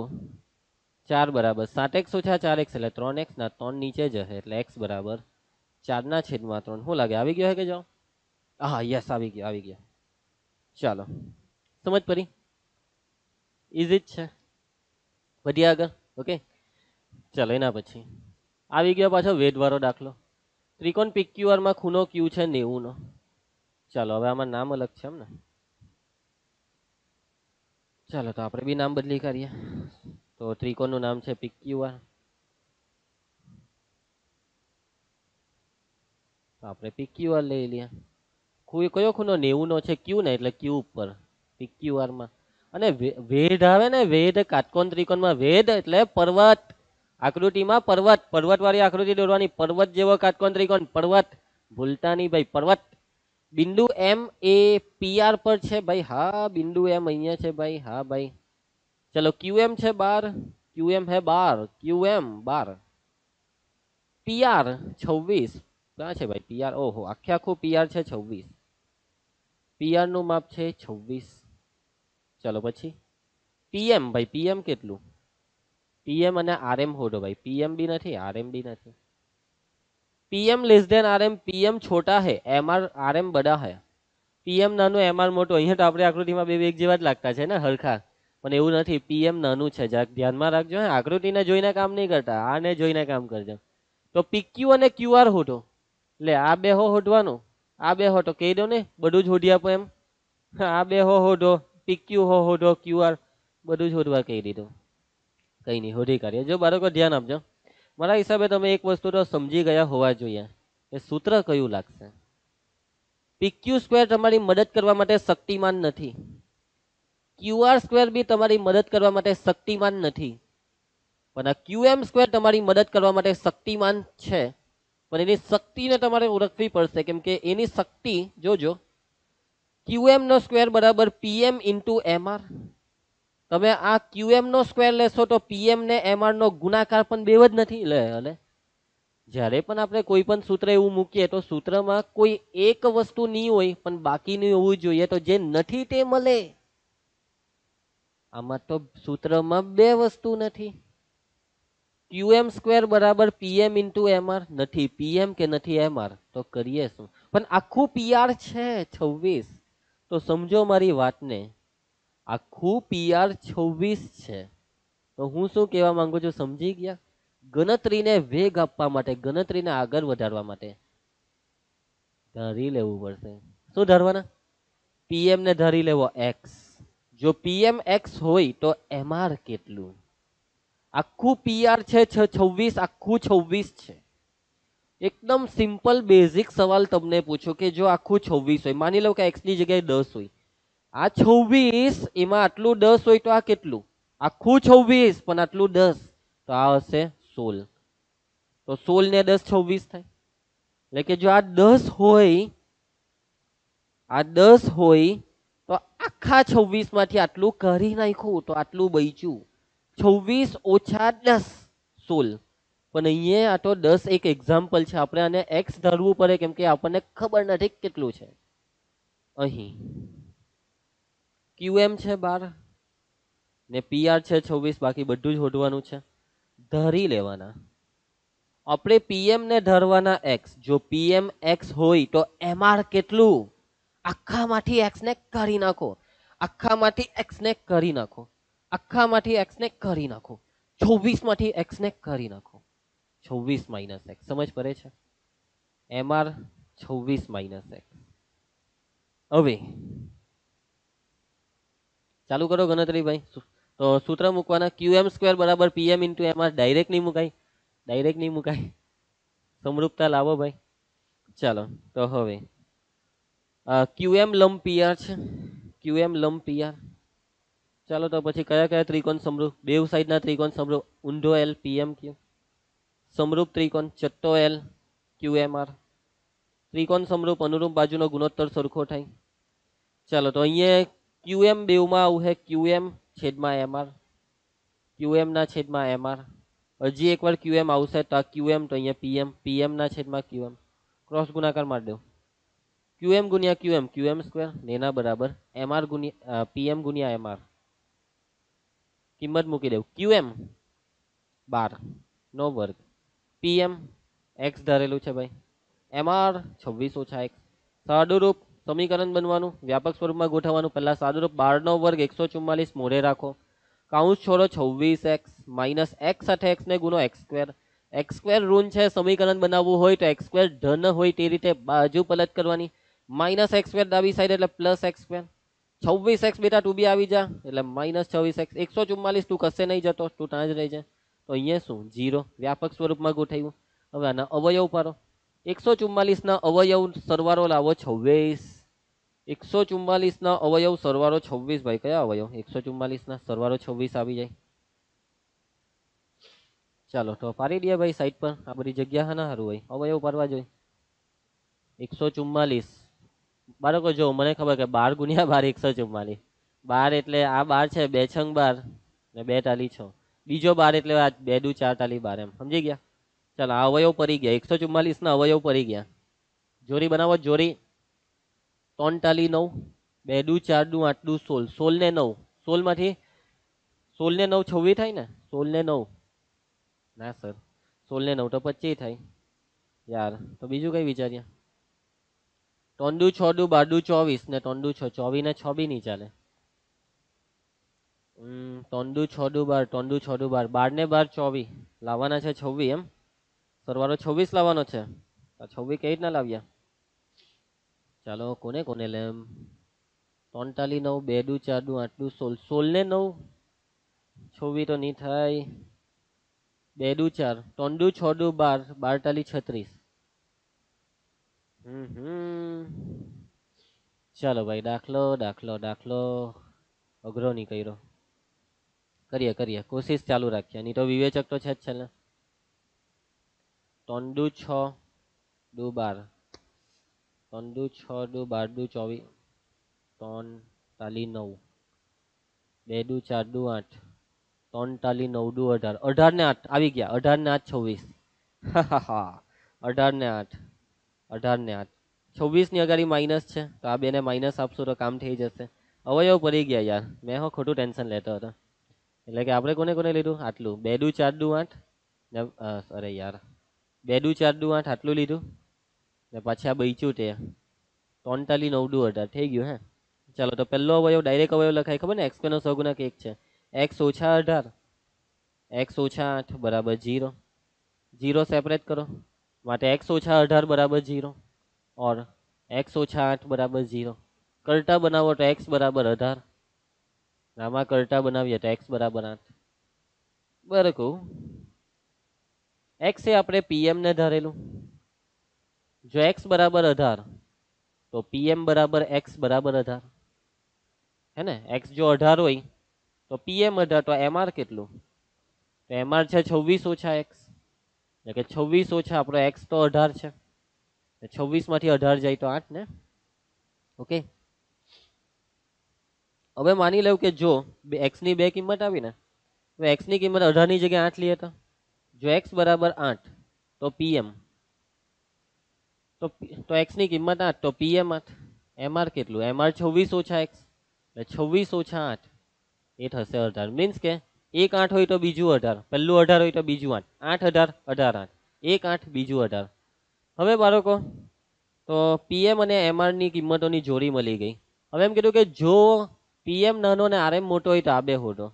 ચાર બરાબર સાત એક્સ ઓછા ચાર એક્સ એટલે ત્રણ એક્સના ત્રણ નીચે જશે એટલે એક્સ બરાબર ચારના છેદમાં ત્રણ શું લાગે આવી ગયો હે કે જાઓ હા યસ આવી ગયો આવી ગયા ચાલો સમજ પડી ઇઝી જ છે વધીએ આગળ ઓકે ચલો એના પછી આવી ગયો પાછો વેધવાળો દાખલો ત્રિકોણ માં ખૂનો ક્યુ છે નેવુંનો ચાલો હવે આમાં નામ અલગ છે એમ ને ચાલો તો આપણે બી નામ બદલી કરીએ તો ત્રિકોણનું નામ છે પીક્યુઆર આપણે પીક્યુઆર લઈ લઈએ ખૂ કયો ખૂણો નેવુંનો છે ક્યુ ને એટલે ક્યુ ઉપર પીક્યુઆરમાં અને વેધ આવે ને વેધ કાટકોણ ત્રિકોણમાં વેધ એટલે પર્વત આકૃતિમાં પર્વત પર્વતવાળી આકૃતિ દોરવાની પર્વત જેવો કાટકોણ ત્રિકોણ પર્વત ભૂલતા નહીં ભાઈ પર્વત બિંદુ એમ એ પીઆર પર છે ભાઈ હા બિંદુ એમ અહીંયા છે ભાઈ હા ભાઈ ચલો એમ છે બાર ક્યુ એમ હે બાર ક્યુ એમ બાર પીઆર છવ્વીસ ક્યાં છે ભાઈ પીઆર ઓહો આખે આખું પીઆર છે છવ્વીસ પીઆરનું માપ છે છવ્વીસ ચલો પછી પીએમ ભાઈ પીએમ કેટલું પીએમ અને આરએમ હોડો ભાઈ પીએમ બી નથી આરએમ બી નથી PM less than RM PM છોટા હે એમઆર આરએમ બડા હે પીએમ નાનું એમઆર મોટો અહીંયા તો આપણે આકૃતિમાં બે એક જેવા જ લાગતા છે ને હરખા પણ એવું નથી પીએમ નાનું છે જરાક ધ્યાનમાં રાખજો હે આકૃતિને જોઈને કામ નહીં કરતા આને જોઈને કામ કરજો તો પીક્યુ અને ક્યુઆર હોટો એટલે આ બે હો હોટવાનું આ બે હોટો કહી દો ને બધું જ હોઢી આપો એમ આ બે હો હોઢો પીક્યુ હો હોઢો ક્યુઆર બધું જ હોઢવા કહી દીધું કંઈ નહીં હોડી કાર્ય જો બાળકો ધ્યાન આપજો મારા હિસાબે તમે એક વસ્તુ તો સમજી ગયા હોવા જોઈએ એ સૂત્ર કયું લાગશે પીક્યુ સ્ક્વેર તમારી મદદ કરવા માટે શક્તિમાન નથી ક્યુઆર સ્ક્વેર બી તમારી મદદ કરવા માટે શક્તિમાન નથી પણ આ ક્યુએમ સ્ક્વેર તમારી મદદ કરવા માટે શક્તિમાન છે પણ એની શક્તિને તમારે ઓળખવી પડશે કેમ કે એની શક્તિ જોજો ક્યુએમનો સ્ક્વેર બરાબર પીએમ ઇન્ટુ એમઆર તમે આ ક્યુએમ નો સ્ક્વેર લેશો તો પીએમ ને એમઆર નો ગુણાકાર પણ બે જ નથી લે અને જ્યારે પણ આપણે કોઈ પણ સૂત્ર એવું મૂકીએ તો સૂત્રમાં કોઈ એક વસ્તુ નહીં હોય પણ બાકીનું હોવું જોઈએ તો જે નથી તે મળે આમાં તો સૂત્રમાં બે વસ્તુ નથી ક્યુએમ સ્ક્વેર બરાબર પીએમ ઇન્ટુ એમઆર નથી પીએમ કે નથી એમઆર તો કરીએ શું પણ આખું પીઆર છે છવ્વીસ તો સમજો મારી વાતને આખું પીઆર છવ્વીસ છે તો હું શું કહેવા માંગુ છું સમજી ગયા ગણતરીને વેગ આપવા માટે ગણતરીને આગળ વધારવા માટે ધારી લેવું પડશે શું ધારવાના પીએમને ધરી લેવો એક્સ જો પીએમ એક્સ હોય તો એમઆર કેટલું આખું પીઆર છે છવ્વીસ આખું છવ્વીસ છે એકદમ સિમ્પલ બેઝિક સવાલ તમને પૂછો કે જો આખું છવ્વીસ હોય માની લો કે એક્સની જગ્યાએ દસ હોય આ છવ્વીસ એમાં આટલું દસ હોય તો આ કેટલું આખું છવ્વીસ પણ આટલું દસ તો આ હશે સોલ તો સોલ ને દસ છવ્વીસ થાય એટલે કે જો આ દસ હોય આ દસ હોય તો આખા છવ્વીસ માંથી આટલું કરી નાખ્યું તો આટલું બચ્યું છવ્વીસ ઓછા દસ સોલ પણ અહીંયા આ તો દસ એક એક્ઝામ્પલ છે આપણે આને એક્સ ધરવું પડે કેમ કે આપણને ખબર નથી કેટલું છે અહીં ક્યુ એમ છે બાર ને પીઆર છે છવ્વીસ બાકી બધું જ હોડવાનું છે ધરી લેવાના આપણે પીએમ ને ધરવાના એક્સ જો પીએમ એક્સ હોય તો એમઆર કેટલું આખામાંથી એક્સને કરી નાખો આખામાંથી એક્સને કરી નાખો આખામાંથી એક્સને કરી નાખો છવ્વીસમાંથી એક્સને કરી નાખો છવ્વીસ માઇનસ એક્સ સમજ પડે છે એમઆર છવ્વીસ માઇનસ એક્સ હવે ચાલુ કરો ગણતરી ભાઈ તો સૂત્ર મૂકવાના ક્યુ એમ સ્ક્વેર બરાબર PM into M R direct નહીં મુકાય ડાયરેક્ટ નહીં મુકાય સમૃપતા લાવો ભાઈ ચાલો તો હવે ક્યુએમ એમ લંબ પીઆર છે ક્યુએમ એમ લંબ પીઆર ચાલો તો પછી કયા કયા ત્રિકોણ સમરૂપ બેવ સાઈડના ત્રિકોણ સમરૂપ ઊંધો એલ પીએમ ક્યુ સમરૂપ ત્રિકોણ ચટ્ટો એલ ક્યુએમઆર ત્રિકોણ સમરૂપ અનુરૂપ બાજુનો ગુણોત્તર સરખો થાય ચાલો તો અહીંયા ક્યુએમ બેવમાં આવશે ક્યુએમ છેદમાં એમઆર ક્યુએમના છેદમાં એમઆર હજી એકવાર ક્યુએમ આવશે તો આ ક્યુએમ તો અહીંયા પીએમ પીએમના છેદમાં ક્યુએમ ક્રોસ ગુણાકાર મારી દો ક્યુએમ ગુણ્યા ક્યુએમ ક્યુએમ સ્ક્વેર નેના બરાબર એમઆર ગુણ્યા પીએમ ગુણ્યા એમઆર કિંમત મૂકી દઉં ક્યુએમ બાર નો વર્ગ પીએમ એક્સ ધરેલું છે ભાઈ એમઆર છવ્વીસ ઓછા એક્સ સાદુરૂપ સમીકરણ બનવાનું વ્યાપક સ્વરૂપમાં ગોઠવવાનું પહેલાં સાદુરૂપ બારનો વર્ગ એકસો ચુમ્માલીસ મોઢે રાખો કાઉન્સ છોડો છવ્વીસ એક્સ માઇનસ એક્સ સાથે એક્સને ગુનો એક્સ સ્ક્વેર એક્સ સ્ક્વેર ઋણ છે સમીકરણ બનાવવું હોય તો એક્સ સ્ક્વેર ધન હોય તે રીતે બાજુ પલટ કરવાની માઇનસ એક્સ સ્ક્વેર ડાબી સાઈડ એટલે પ્લસ એક્સ સ્ક્વેર છવ્વીસ એક્સ બેટા તું બી આવી જા એટલે માઇનસ છવ્વીસ એક્સ એકસો ચુમ્માલીસ તું કશે નહીં જતો તું ત્યાં જ રહી જાય તો અહીંયા શું જીરો વ્યાપક સ્વરૂપમાં ગોઠવ્યું હવે આના અવયવ પાડો એકસો ચુમ્માલીસના અવયવ સરવારો લાવો છવ્વીસ એકસો ચુમ્માલીસના અવયવ સરવારો છવ્વીસ ભાઈ કયા અવયવ એકસો ચુમ્માલીસના સરવારો છવ્વીસ આવી જાય ચાલો તો પાડી દે ભાઈ સાઈડ પર આ બધી જગ્યા હા ના સારું હોય અવયવ પાડવા જોઈ એકસો ચુમ્માલીસ બાળકો જો મને ખબર કે બાર ગુણ્યા બાર એકસો ચુમ્માલીસ બાર એટલે આ બાર છે બે છંગ બાર ને બે ટાલી છ બીજો બાર એટલે આ બે દુ ચાર ટાલી બાર એમ સમજી ગયા ચાલો આ અવયવ પરી ગયા એકસો ચુમ્માલીસના અવયવ પરી ગયા જોરી બનાવો જોરી ત્રણ ટાલી નવ બે દુ ચાર ડુ આઠ સોલ સોલ ને નવ સોલ ને નવ છવ્વીસ થાય ને સોલ ને નવ ના સર સોલ ને નવ તો પચીસ થાય યાર તો બીજું કંઈ વિચાર્યા ત્રણ ડુ છ દુ બાર ડુ ચોવીસ ને ત્રણ ડુ છ ચોવીસ ને છ બી નહીં ચાલે ત્રણ ડુ છ દુ બાર ત્રણ ડુ છ ડુ બાર બાર ને બાર ચોવીસ લાવવાના છે છવ્વીસ એમ સરવાળો છવ્વીસ લાવવાનો છે છવ્વીસ કઈ રીતના લાવ્યા ચાલો કોને કોને લે એમ ત્રણતાલી નવ બે બેડું ચારડું આટલું સોળ ને નવ છવ્વી તો નહીં થાય બે બેડું ચાર ત્રણ ત્રણડું છડું બાર બારતાલી છત્રીસ હમ ચાલો ભાઈ દાખલો દાખલો દાખલો અઘરો નહીં કર્યો કરીએ કરીએ કોશિશ ચાલુ રાખીએ નહીં તો વિવેચક તો છે જ છે ને ત્રણ દુ છ દુ બાર ત્રણ દુ છ દુ બાર દુ ચોવીસ ત્રણ તાલી નવ બે દુ ચાર દુ આઠ ત્રણ તાલી નવ દુ અઢાર અઢાર ને આઠ આવી ગયા અઢાર ને આઠ છવ્વીસ હા હા અઢાર ને આઠ અઢાર ને આઠ છવ્વીસની અગાડી માઇનસ છે તો આ બેને માઇનસ આપશો તો કામ થઈ જશે અવયવ પડી ગયા યાર મેં હો ખોટું ટેન્શન લેતો હતો એટલે કે આપણે કોને કોને લીધું આટલું બે દુ ચાર દુ આઠ ને અરે યાર બેડું ચારડું આઠ આટલું લીધું ને પાછા બૈચું તે ટોન્ટાલી નવડું અઢાર થઈ ગયું હે ચાલો તો પહેલો અવયવ ડાયરેક્ટ અવયવ લખાય ખબર ને એક્સ પેનો એક છે એક્સ ઓછા અઢાર એક્સ ઓછા આઠ બરાબર જીરો જીરો સેપરેટ કરો માટે એક્સ ઓછા અઢાર બરાબર ઝીરો ઓર એક્સ ઓછા આઠ બરાબર જીરો કરટા બનાવો તો એક્સ બરાબર અઢાર આમાં કરટા બનાવીએ તો એક્સ બરાબર આઠ બરાબર એક્સ એ આપણે પીએમ ને ધારેલું જો એક્સ બરાબર અઢાર તો પીએમ બરાબર એક્સ બરાબર અઢાર હે ને એક્સ જો અઢાર હોય તો પીએમ અઢાર તો એમઆર કેટલું તો એમઆર છે છવ્વીસ ઓછા એક્સ એટલે કે છવ્વીસ ઓછા આપણો એક્સ તો અઢાર છે છવ્વીસમાંથી અઢાર જાય તો આઠ ને ઓકે હવે માની લઉં કે જો એક્સની બે કિંમત આવી ને એક્સની કિંમત અઢારની જગ્યાએ આઠ લઈએ તો જો એક્સ બરાબર આઠ તો પીએમ તો તો એક્સની કિંમત આઠ તો પીએમ આઠ એમઆર કેટલું એમઆર છવ્વીસ ઓછા એક્સ એટલે છવ્વીસ ઓછા આઠ એ થશે અઢાર મીન્સ કે એક આઠ હોય તો બીજું અઢાર પહેલું અઢાર હોય તો બીજું આઠ આઠ અઢાર અઢાર આઠ એક આઠ બીજું અઢાર હવે બાળકો તો પીએમ અને એમઆરની કિંમતોની જોડી મળી ગઈ હવે એમ કીધું કે જો પીએમ નાનો અને આરએમ મોટો હોય તો આ બે હોટો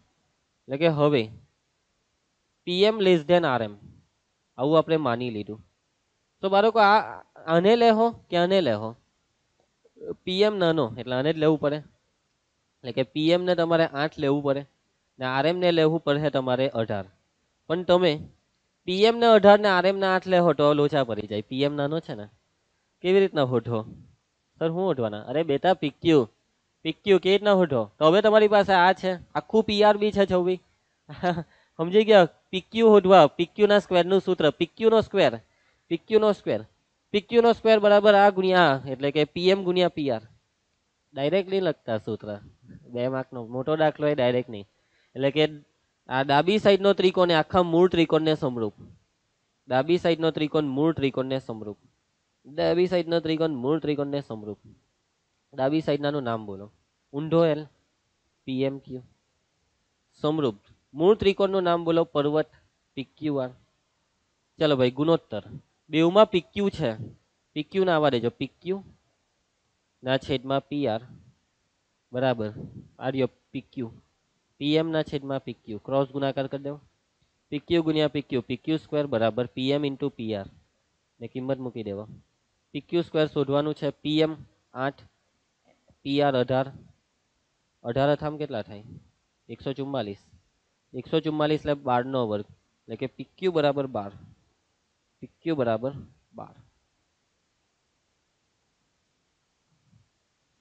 એટલે કે હવે પીએમ લેસ દેન આરએમ આવું આપણે માની લીધું તો બાળકો આ આને લેહો કે આને લેહો પીએમ નાનો એટલે આને જ લેવું પડે એટલે કે પીએમને તમારે આઠ લેવું પડે ને આરએમને લેવું પડશે તમારે અઢાર પણ તમે પીએમને અઢાર ને આરએમને આઠ લેહો તો લોચા પડી જાય પીએમ નાનો છે ને કેવી રીતના હોઠો સર હું ઓઢવાના અરે બેટા પીક્યુ પીક્યુ કેવી રીતના હોઠો તો હવે તમારી પાસે આ છે આખું પીઆરબી છે છવ્વી સમજી ગયા પીક્યુ શોધવા પીક્યુના સ્ક્વેરનું સૂત્ર પીક્યુનો સ્ક્વેર પીક્યુનો સ્ક્વેર પીક્યુનો સ્ક્વેર બરાબર આ ગુણ્યા એટલે કે પીએમ ગુણ્યા પીઆર ડાયરેક્ટલી લખતા સૂત્ર બે માર્કનો મોટો દાખલો એ ડાયરેક્ટ નહીં એટલે કે આ ડાબી સાઈડનો ત્રિકોણ આખા મૂળ ત્રિકોણને સમરૂપ ડાબી સાઈડનો ત્રિકોણ મૂળ ત્રિકોણને સમરૂપ ડાબી સાઈડનો ત્રિકોણ મૂળ ત્રિકોણને સમરૂપ ડાબી સાઈડનાનું નામ બોલો ઊંઢો એલ પીએમ ક્યુ સમરૂપ મૂળ ત્રિકોણનું નામ બોલો પર્વત PQR ચલો ભાઈ ગુણોત્તર બેઉમાં PQ છે PQ ના આવવા દેજો PQ ના છેદમાં PR બરાબર આર્યો PQ પીએમ ના છેદમાં PQ ક્રોસ ગુણાકાર કરી દેવો PQ ગુણ્યા PQ PQ સ્ક્વેર બરાબર પીએમ ઇન્ટુ PR ને કિંમત મૂકી દેવો PQ સ્ક્વેર શોધવાનું છે પીએમ આઠ PR અઢાર અઢાર અથામ કેટલા થાય એકસો ચુમ્માલીસ એકસો ચુમ્માલીસ એટલે બારનો વર્ગ એટલે કે પીક્યુ બરાબર બાર પીક્યુ બરાબર બાર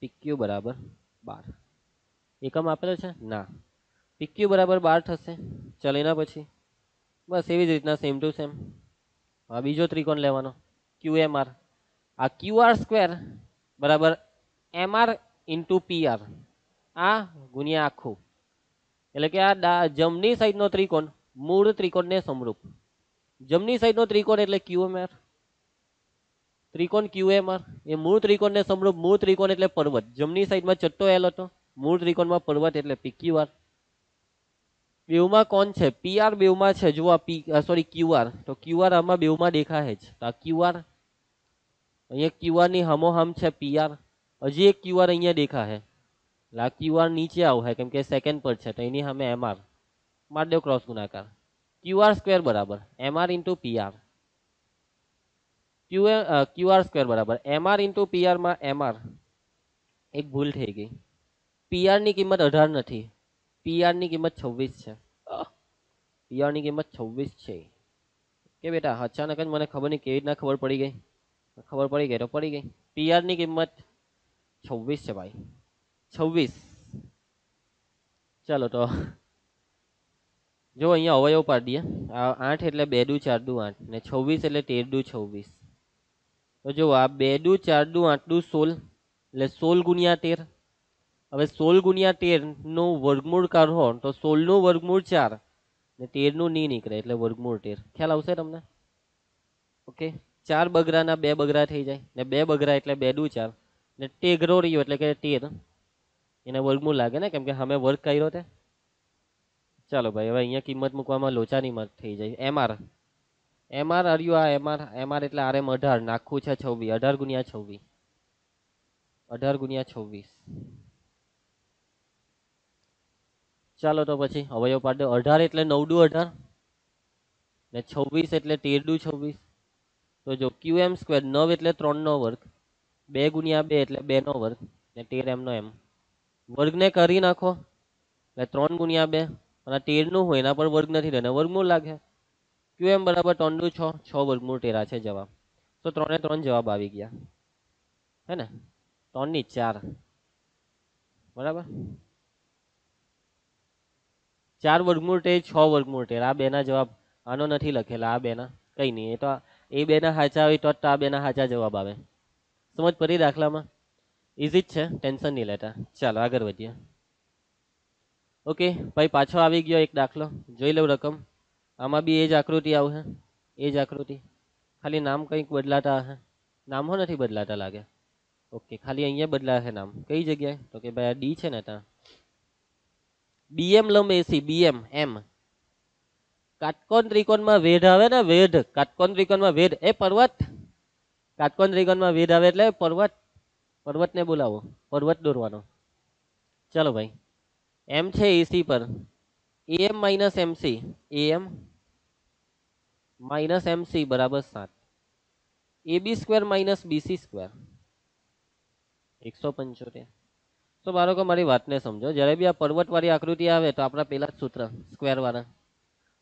પીક્યુ બરાબર બાર એકમ આપેલો છે ના પીક્યુ બરાબર બાર થશે ચાલો એના પછી બસ એવી જ રીતના સેમ ટુ સેમ હા બીજો ત્રિકોણ લેવાનો ક્યુ એમ આર આ ક્યુ આર સ્ક્વેર બરાબર M R into P R આ ગુણ્યા આખું એટલે કે આ જમની સાઈડનો ત્રિકોણ મૂળ ત્રિકોણને સમરૂપ જમની સાઈડનો ત્રિકોણ એટલે ક્યુએમઆર ત્રિકોણ ક્યુએમઆર એ મૂળ ત્રિકોણને સમરૂપ મૂળ ત્રિકોણ એટલે પર્વત જમણી સાઈડમાં ચટ્ટો એલ હતો મૂળ ત્રિકોણમાં પર્વત એટલે પીક્યુઆર બેવમાં કોણ છે પીઆર બેવમાં છે જો આ પી સોરી ક્યુઆર તો ક્યુઆર આમાં બેવમાં દેખાય જ તો આ ક્યુઆર અહીંયા ક્યુઆરની હામોહામ છે પીઆર હજી એક ક્યુઆર અહીંયા દેખાય લા ક્યુઆર નીચે આવું છે કેમ કે સેકન્ડ પર છે તો એની સામે એમ આર માર દેવ ક્રોસ ગુણાકાર ક્યુઆર આર સ્ક્વેર બરાબર M R into P R Q Q square બરાબર એમ આર ઇન્ટુ પી આરમાં એમ આર એક ભૂલ થઈ ગઈ પી આરની કિંમત અઢાર નથી પી આરની કિંમત છવ્વીસ છે પી આરની કિંમત છવ્વીસ છે કે બેટા અચાનક જ મને ખબર નહીં કેવી રીતના ખબર પડી ગઈ ખબર પડી ગઈ તો પડી ગઈ પી આરની કિંમત છવ્વીસ છે ભાઈ છવ્વીસ ચાલો તો જો અહીંયા અવયવ પાડીએ આઠ એટલે બે દુ ચાર દુ આઠ ને છવ્વીસ એટલે તેર દુ છવ્વીસ તો જો આ બે દુ ચાર દુ આઠ દુ સોલ એટલે સોલ ગુણ્યા તેર હવે સોલ ગુણ્યા તેર નું વર્ગમૂળ કાઢો તો સોલનું વર્ગમૂળ ચાર ને તેરનું નહીં નીકળે એટલે વર્ગમૂળ તેર ખ્યાલ આવશે તમને ઓકે ચાર બગરાના બે બગરા થઈ જાય ને બે બગરા એટલે બે દુ ચાર ને તેગરો રહ્યો એટલે કે તેર એને વર્ગમૂળ લાગે ને કેમ કે અમે વર્ગ કર્યો તે ચાલો ભાઈ હવે અહીંયા કિંમત મૂકવામાં લોચાની મત થઈ જાય એમઆર એમઆર આર્યુ આ એમઆર એમઆર એટલે આરએમ અઢાર નાખવું છે છવ્વીસ અઢાર ગુણ્યા છવ્વીસ અઢાર ગુણ્યા છવ્વીસ ચાલો તો પછી અવયવ પાડી અઢાર એટલે નવડું અઢાર ને છવ્વીસ એટલે તેરડું છવ્વીસ તો જો ક્યુ એમ સ્ક્વેર નવ એટલે ત્રણનો વર્ગ બે ગુણ્યા બે એટલે બે નો વર્ગ ને તેર એમનો એમ વર્ગને કરી નાખો એટલે ત્રણ ગુણ્યા બે અને તેરનું હોય એના પર વર્ગ નથી રહેને વર્ગમૂળ લાગે ક્યુ એમ બરાબર ત્રણનું છ છ વર્ગમૂળ તેરા છે જવાબ તો ત્રણે ત્રણ જવાબ આવી ગયા હે ને ત્રણની ચાર બરાબર ચાર વર્ગમૂળ ટેર છ વર્ગમૂળ ટેર આ બેના જવાબ આનો નથી લખેલા આ બેના કંઈ નહીં એ તો એ બેના સાચા હોય તો જ આ બેના સાચા જવાબ આવે સમજ પડી દાખલામાં इज इट छे टेंशन नी लेता चलो अगरबजिया ओके भाई पाचो आवी गयो एक दाखलो જોઈ લઉં રકમ આમાં બી એ જ આકૃતિ આવ છે એ જ આકૃતિ ખાલી નામ કંઈક બદલાતા છે નામો નથી બદલાતા લાગે ઓકે ખાલી અહીંયા બદલા છે નામ કઈ જગ્યાએ તો કે ભાઈ આ डी છે ને તા બી એમ લંબ एसी बीएम एम काटकोन त्रिकोण માં વેઢ આવે ને વેઢ કાટકોણ ત્રિકોણ માં વેઢ એ पर्वत કાટકોણ ત્રિકોણ માં વેઢ આવે એટલે पर्वत પર્વતને બોલાવો પર્વત દોરવાનો ચાલો ભાઈ એમ છે એસી પર AM minus MC AM minus MC બરાબર સાત AB square minus BC square એકસો પંચોતેર તો બાળકો મારી વાતને સમજો જ્યારે બી આ પર્વતવાળી આકૃતિ આવે તો આપણા પહેલાં જ સૂત્ર સ્ક્વેરવાળા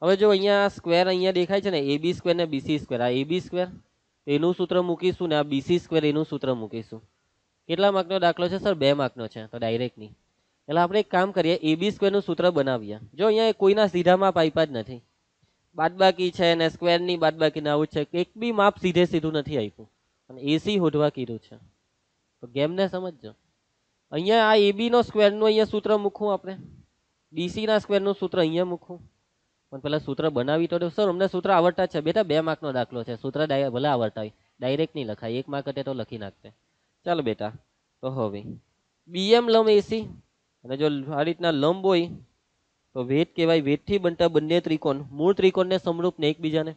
હવે જો અહીંયા સ્ક્વેર અહીંયા દેખાય છે ને એબી સ્ક્વેર ને બીસી સ્ક્વેર આ એબી સ્ક્વેર એનું સૂત્ર મૂકીશું ને આ બીસી સ્ક્વેર એનું સૂત્ર મૂકીશું કેટલા માર્કનો દાખલો છે સર બે માર્કનો છે તો ડાયરેક્ટની નહીં એટલે આપણે એક કામ કરીએ એબી સ્ક્વેરનું સૂત્ર બનાવીએ જો અહીંયા કોઈના સીધા માપ આપ્યા જ નથી બાદબાકી છે ને સ્ક્વેરની બાદબાકીને આવું છે એક બી માપ સીધે સીધું નથી આપ્યું અને એસી હોઢવા કીધું છે તો ગેમને સમજજો અહીંયા આ એબીનો સ્ક્વેરનું અહીંયા સૂત્ર મૂકવું આપણે બીસીના સ્ક્વેરનું સૂત્ર અહીંયા મૂકવું પણ પહેલાં સૂત્ર બનાવી તો સર અમને સૂત્ર આવડતા છે બેટા બે માર્કનો દાખલો છે સૂત્ર ભલે આવડતા હોય ડાયરેક્ટ નહીં લખાય એક માર્ક હતે તો લખી નાખતે ચાલો બેટા તો હવે બીએમ લંબ એસી અને જો આ રીતના લંબ હોય તો વેટ કહેવાય વેટથી બનતા બંને ત્રિકોણ મૂળ ત્રિકોણને સમરૂપ ને એકબીજાને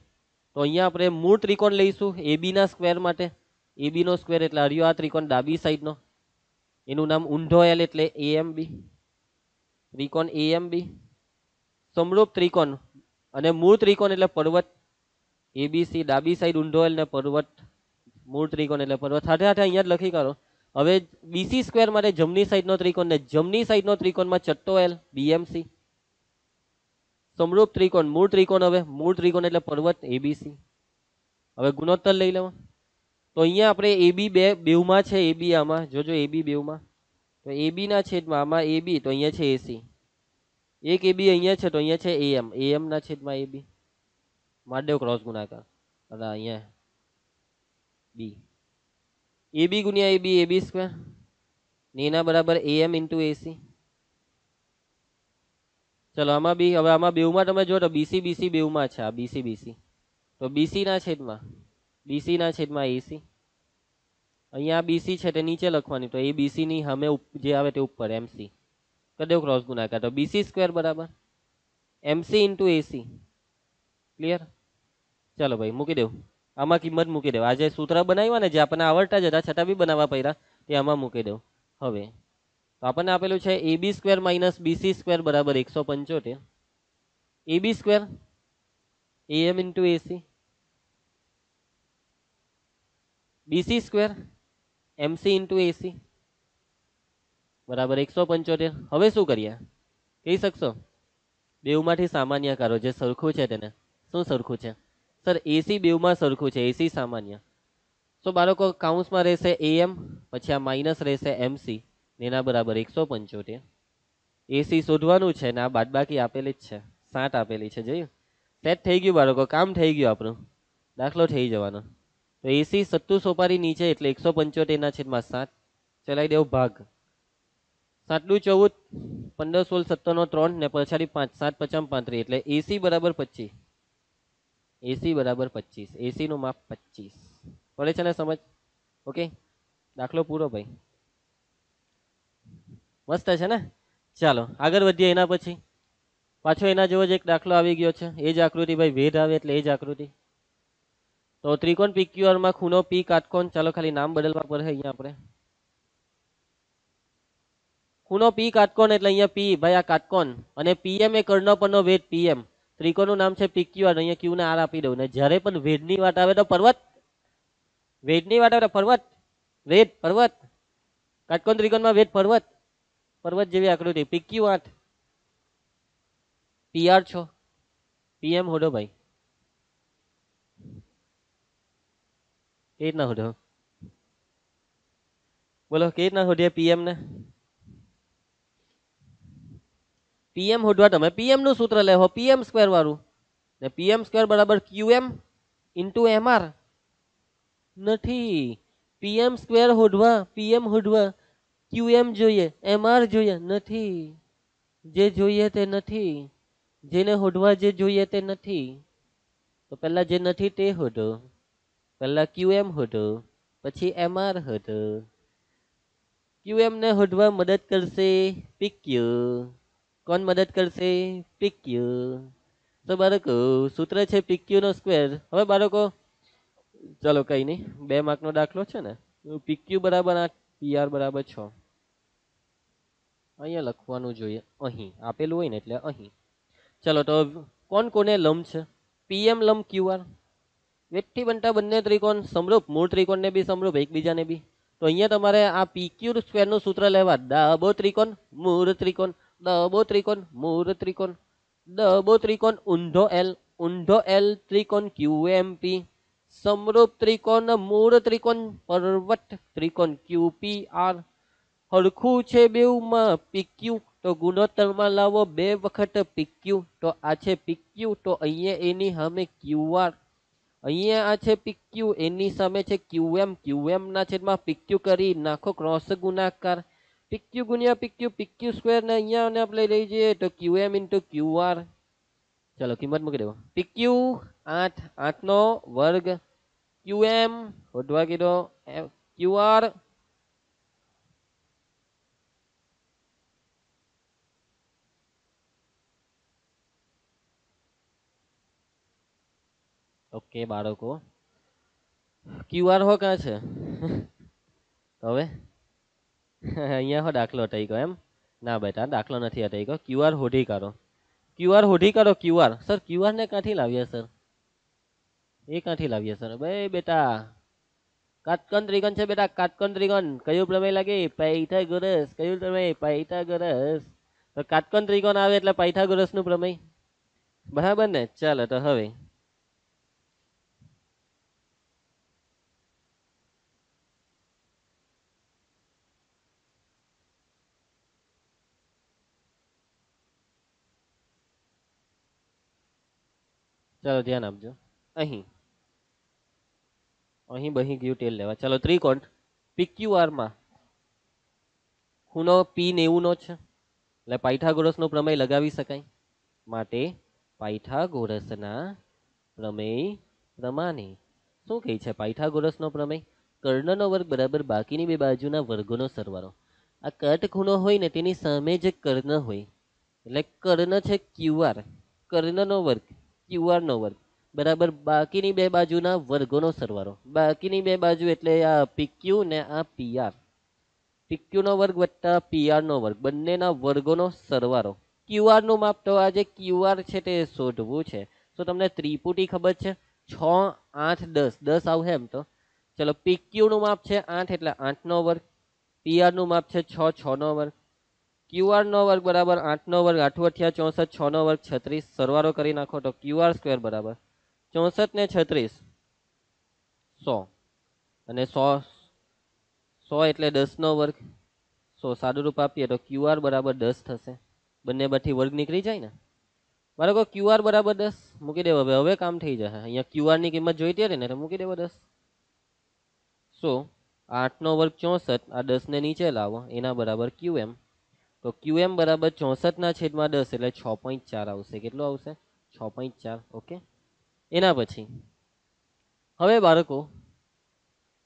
તો અહીંયા આપણે મૂળ ત્રિકોણ લઈશું એબીના સ્ક્વેર માટે એબીનો સ્ક્વેર એટલે હર્યો આ ત્રિકોણ ડાબી સાઈડનો એનું નામ ઊંધો એલ એટલે એએમ બી ત્રિકોણ એએમ બી સમરૂપ ત્રિકોણ અને મૂળ ત્રિકોણ એટલે પર્વત એબીસી ડાબી સાઈડ ઊંધો એલ ને પર્વત મૂળ ત્રિકોણ એટલે પર્વત સાથે સાથે અહીંયા જ લખી કાઢો હવે બીસી સ્ક્વેર માટે જમની સાઈડનો ત્રિકોણ ને જમની સાઈડનો ત્રિકોણમાં ચટ્ટો એલ બીએમસી સમરૂપ ત્રિકોણ મૂળ ત્રિકોણ હવે મૂળ ત્રિકોણ એટલે પર્વત એબીસી હવે ગુણોત્તર લઈ લેવા તો અહીંયા આપણે એબી બે બેવમાં છે એબી આમાં જોજો એબી બેવમાં તો એબીના છેદમાં આમાં એબી તો અહીંયા છે એસી એક એબી અહીંયા છે તો અહીંયા છે એએમ એએમના છેદમાં એબી માંડેવ ક્રોસ ગુણાકાર અલા અહીંયા બી એ બી ગુણ્યા એ બી એ બી સ્ક્વેર એના બરાબર એ એમ ઇન્ટુ એસી ચલો આમાં બી હવે આમાં બેવમાં તમે જો તો બીસી બીસી બેવમાં છે આ બીસી બીસી તો બીસીના છેદમાં બીસીના છેદમાં એસી અહીંયા બીસી છે તે નીચે લખવાની તો એ બીસીની હમે જે આવે તે ઉપર એમસી કરી દો ક્રોસ ગુણાકાર તો બીસી સ્ક્વેર બરાબર એમસી ઇન્ટુ એસી ક્લિયર ચાલો ભાઈ મૂકી દઉં આમાં કિંમત મૂકી દેવા આજે સૂત્ર બનાવ્યા ને જે આપણને આવડતા જ હતા છતાં બી બનાવવા પડ્યા તે આમાં મૂકી દઉં હવે તો આપણને આપેલું છે A B square minus BC square બરાબર એકસો પંચોતેર A B square A M into AC BC square MC into AC બરાબર એકસો પંચોતેર હવે શું કરીએ કહી શકશો બેવમાંથી સામાન્ય કારો જે સરખું છે તેને શું સરખું છે સર એસી બેવમાં સરખું છે એસી સામાન્ય તો બાળકો કાઉન્સમાં રહેશે એએમ પછી આ માઇનસ રહેશે એમસી એના બરાબર એકસો પંચોતેર એસી શોધવાનું છે ને આ બાદબાકી આપેલી જ છે સાત આપેલી છે જોયું સેટ થઈ ગયું બાળકો કામ થઈ ગયું આપણું દાખલો થઈ જવાનો તો એસી સત્તુ સોપારી નીચે એટલે એકસો પંચોતેરના છેદમાં સાત ચલાવી દેવું ભાગ સાતલું ચૌદ પંદર સોળ સત્તરનો ત્રણ ને પછાડી પાંચ સાત પચાસ પાંત્રીસ એટલે એસી બરાબર પચીસ એસી બરાબર પચીસ એસીનું માપ પચીસ પડે છે ને સમજ ઓકે દાખલો પૂરો ભાઈ મસ્ત છે ને ચાલો આગળ વધીએ એના પછી પાછો એના જેવો જ એક દાખલો આવી ગયો છે એ જ આકૃતિ ભાઈ વેદ આવે એટલે એ જ આકૃતિ તો ત્રિકોણ પી ક્યુઆરમાં ખૂણો પી કાટકોણ ચાલો ખાલી નામ બદલવા પડે અહીંયા આપણે ખૂનો પી કાટકોણ એટલે અહીંયા પી ભાઈ આ કાટકોણ અને પીએમ એ કર્ણ પરનો વેધ પીએમ ત્રિકોણનું નામ છે PQR અહીંયા Q ને R આપી દઉં ને જ્યારે પણ વેદની વાત આવે તો પર્વત વેદની વાત આવે તો પર્વત વેદ પર્વત કાટકોણ ત્રિકોણમાં વેદ પર્વત પર્વત જેવી આકૃતિ PQ આઠ પીઆર છો પીએમ હોડો ભાઈ એ રીતના હોડો બોલો કેવી રીતના હોડીએ પીએમ ને pm હોડવા તમે pm નું સૂત્ર લેવો pm² વાળું ને pm² = qm * mr નથી pm² હોડવા pm હોડવા qm જોઈએ mr જોઈએ નથી જે જોઈએ તે નથી જેને હોડવા જે જોઈએ તે નથી તો પહેલા જે નથી તે હોડ પહેલા qm હોડ પછી mr હોડ qm ને હોડવા મદદ કરશે pq કોણ મદદ કરશે પીક્યુ તો બાળકો સૂત્ર છે પીક્યુનો સ્ક્વેર હવે બાળકો ચલો કંઈ નહીં બે માર્કનો દાખલો છે ને પીક્યુ બરાબર આઠ પીઆર બરાબર છ અહીંયા લખવાનું જોઈએ અહીં આપેલું હોય ને એટલે અહીં ચલો તો કોણ કોને લંબ છે પીએમ લંબ ક્યુઆર વેઠી બનતા બંને ત્રિકોણ સમરૂપ મૂળ ત્રિકોણને બી સમરૂપ એકબીજાને બી તો અહીંયા તમારે આ પીક્યુ સ્ક્વેરનું સૂત્ર લેવા ડાબો ત્રિકોણ મૂળ ત્રિકોણ ડબો ત્રિકોણ મૂળ ત્રિકોણ ડબો ત્રિકોણ ઊંધો એલ ઊંધો એલ ત્રિકોણ ક્યુએમપી સમરૂપ ત્રિકોણ મૂળ ત્રિકોણ પર્વત ત્રિકોણ ક્યુપીઆર હરખું છે બેઉમાં પીક્યુ તો ગુણોત્તરમાં લાવો બે વખત પીક્યુ તો આ છે પીક્યુ તો અહીંયા એની સામે ક્યુઆર અહીંયા આ છે પીક્યુ એની સામે છે ક્યુએમ ક્યુએમના છેદમાં પીક્યુ કરી નાખો ક્રોસ ગુણાકાર PQ ગુણ્યા PQ PQ સ્ક્વેર ને અહીંયા અને આપણે લઈ લઈ જઈએ તો QM ઇન્ટુ QR ચલો કિંમત મૂકી દેવો PQ 8 8 નો વર્ગ QM વધવા કીધો QR ઓકે બાળકો ક્યુઆર હો કા છે હવે અહીંયા હો દાખલો અટાઈ ગયો એમ ના બેટા દાખલો નથી અટાઈ ગયો ક્યુઆર હોઢી કરો ક્યુઆર હોઢી કરો ક્યુઆર સર ક્યુઆર ને ક્યાંથી લાવીએ સર એ ક્યાંથી લાવીએ સર બે બેટા કાટકન ત્રિકોણ છે બેટા કાટકન ત્રિકોણ કયું પ્રમેય લાગે પાયથાગોરસ કયું પ્રમેય પાયથાગોરસ તો કાટકોણ ત્રિકોણ આવે એટલે પાયથાગોરસનું પ્રમેય બરાબર ને ચાલો તો હવે ચાલો ધ્યાન આપજો અહીં અહીં બહી ગયું ટેલ લેવા ચાલો ત્રિકોણ માં ખૂણો પી નેવુંનો છે એટલે પાયથાગોરસનો પ્રમેય લગાવી શકાય માટે પાયથાગોરસના પ્રમેય પ્રમાણે શું કહે છે પાયથાગોરસનો પ્રમેય કર્ણનો વર્ગ બરાબર બાકીની બે બાજુના વર્ગોનો સરવારો આ કટ ખૂણો હોય ને તેની સામે જે કર્ણ હોય એટલે કર્ણ છે ક્યુઆર કર્ણનો વર્ગ ક્યુઆર નો વર્ગ બરાબર બાકીની બે બાજુના વર્ગોનો સરવાળો બાકીની બે બાજુ એટલે આ પીક્યુ ને આ પીઆર પીક્યુનો વર્ગ વત્તા પીઆરનો વર્ગ બંનેના વર્ગોનો સરવાળો ક્યુઆર નું માપ તો આ જે ક્યુઆર છે તે શોધવું છે તો તમને ત્રિપુટી ખબર છે છ આઠ દસ દસ આવશે એમ તો ચલો પીક્યુનું માપ છે આઠ એટલે આઠનો વર્ગ પીઆરનું માપ છે છ છનો વર્ગ ક્યુઆર નો વર્ગ બરાબર આઠનો વર્ગ આઠું અઠ્યા ચોસઠ છનો વર્ગ છત્રીસ સરવારો કરી નાખો તો ક્યુઆર સ્ક્વેર બરાબર ચોસઠ ને છત્રીસ સો અને સો સો એટલે દસનો વર્ગ સો સાદુરૂપ આપીએ તો ક્યુઆર બરાબર દસ થશે બંને બધી વર્ગ નીકળી જાય ને બાળકો ક્યુઆર બરાબર દસ મૂકી દેવો હવે હવે કામ થઈ જશે અહીંયા ક્યુઆરની કિંમત જોઈતી હતી ને એટલે મૂકી દેવો દસ સો આઠનો વર્ગ ચોસઠ આ દસને નીચે લાવો એના બરાબર ક્યુ એમ તો ક્યુ એમ બરાબર ચોસઠના છેદમાં દસ એટલે છ પોઈન્ટ ચાર આવશે કેટલું આવશે છ પોઈન્ટ ચાર ઓકે એના પછી હવે બાળકો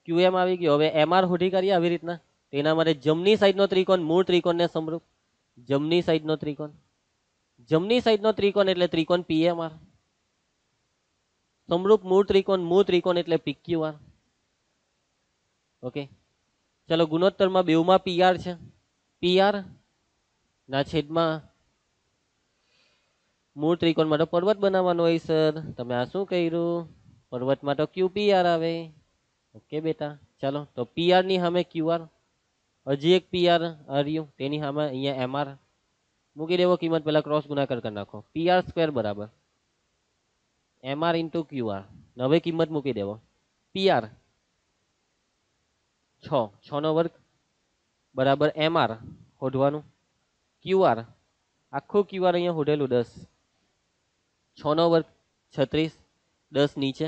ક્યુએમ આવી ગયો હવે એમઆર હોઢી કરીએ આવી રીતના એના માટે જમની સાઈડનો ત્રિકોણ મૂળ ત્રિકોણને સમરૂપ જમની સાઈડનો ત્રિકોણ જમની સાઈડનો ત્રિકોણ એટલે ત્રિકોણ પીએમઆર સમરૂપ મૂળ ત્રિકોણ મૂળ ત્રિકોણ એટલે પીક્યુઆર ઓકે ચલો ગુણોત્તરમાં બેવમાં પીઆર છે પીઆર ના છેદમાં મૂળ ત્રિકોણ માટે પર્વત બનાવવાનો હોય સર તમે આ શું કર્યું પર્વતમાં તો ક્યુ પીઆર આવે ઓકે બેટા ચાલો તો પીઆરની સામે ક્યુઆર હજી એક પીઆર રહ્યું તેની સામે અહીંયા એમઆર મૂકી દેવો કિંમત પહેલાં ક્રોસ ગુણાકાર કરી નાખો પીઆર સ્ક્વેર બરાબર એમઆર ઇન્ટુ ક્યુઆર નવે કિંમત મૂકી દેવો પીઆર છ છનો વર્ગ બરાબર એમઆર શોધવાનું ક્યુઆર આખું ક્યુઆર અહીંયા હોટેલું દસ છનો વર્ગ છત્રીસ દસ નીચે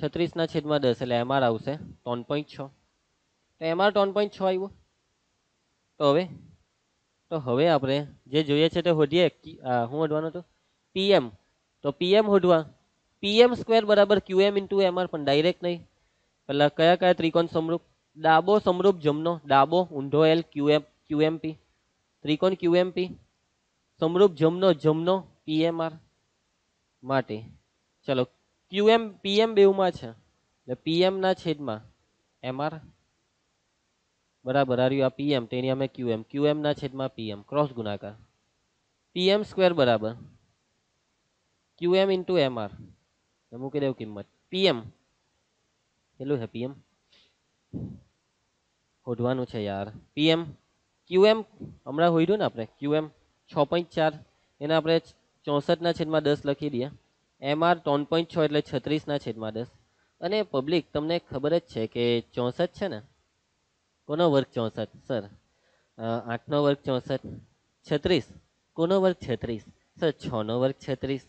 છત્રીસના છેદમાં દસ એટલે એમઆર આવશે ત્રણ પોઈન્ટ છ તો એમઆર ત્રણ પોઈન્ટ છ આવ્યો તો હવે તો હવે આપણે જે જોઈએ છે તે હોડીએ શું હોડવાનું હતું પીએમ તો પીએમ હોડવા પીએમ સ્ક્વેર બરાબર ક્યુએમ ઇન્ટુ એમઆર પણ ડાયરેક્ટ નહીં પહેલાં કયા કયા ત્રિકોણ સમરૂપ ડાબો સમરૂપ જમનો ડાબો ઊંધો એલ ક્યુએમ ક્યુએમપી ત્રિકોણ ક્યુએમપી સમરૂપ જમનો જમનો પીએમઆર માટે ચલો ક્યુએમ પીએમ બેવમાં છે એટલે પીએમના છેદમાં એમઆર બરાબર આર્યું આ પીએમ તેની અમે ક્યુએમ ક્યુએમના છેદમાં પીએમ ક્રોસ ગુણાકાર પીએમ સ્ક્વેર બરાબર ક્યુએમ ઇન્ટુ એમઆર મૂકી દઉં કિંમત પીએમ કેટલું છે પીએમ શોધવાનું છે યાર પીએમ ક્યુએમ હમણાં હોઈડ્યું ને આપણે ક્યુએમ છ પોઈન્ટ ચાર એને આપણે ચોસઠના છેદમાં દસ લખી દઈએ એમઆર ત્રણ પોઈન્ટ છ એટલે છત્રીસના છેદમાં દસ અને પબ્લિક તમને ખબર જ છે કે ચોસઠ છે ને કોનો વર્ગ ચોસઠ સર આઠનો વર્ગ ચોસઠ છત્રીસ કોનો વર્ગ છત્રીસ સર છનો વર્ગ છત્રીસ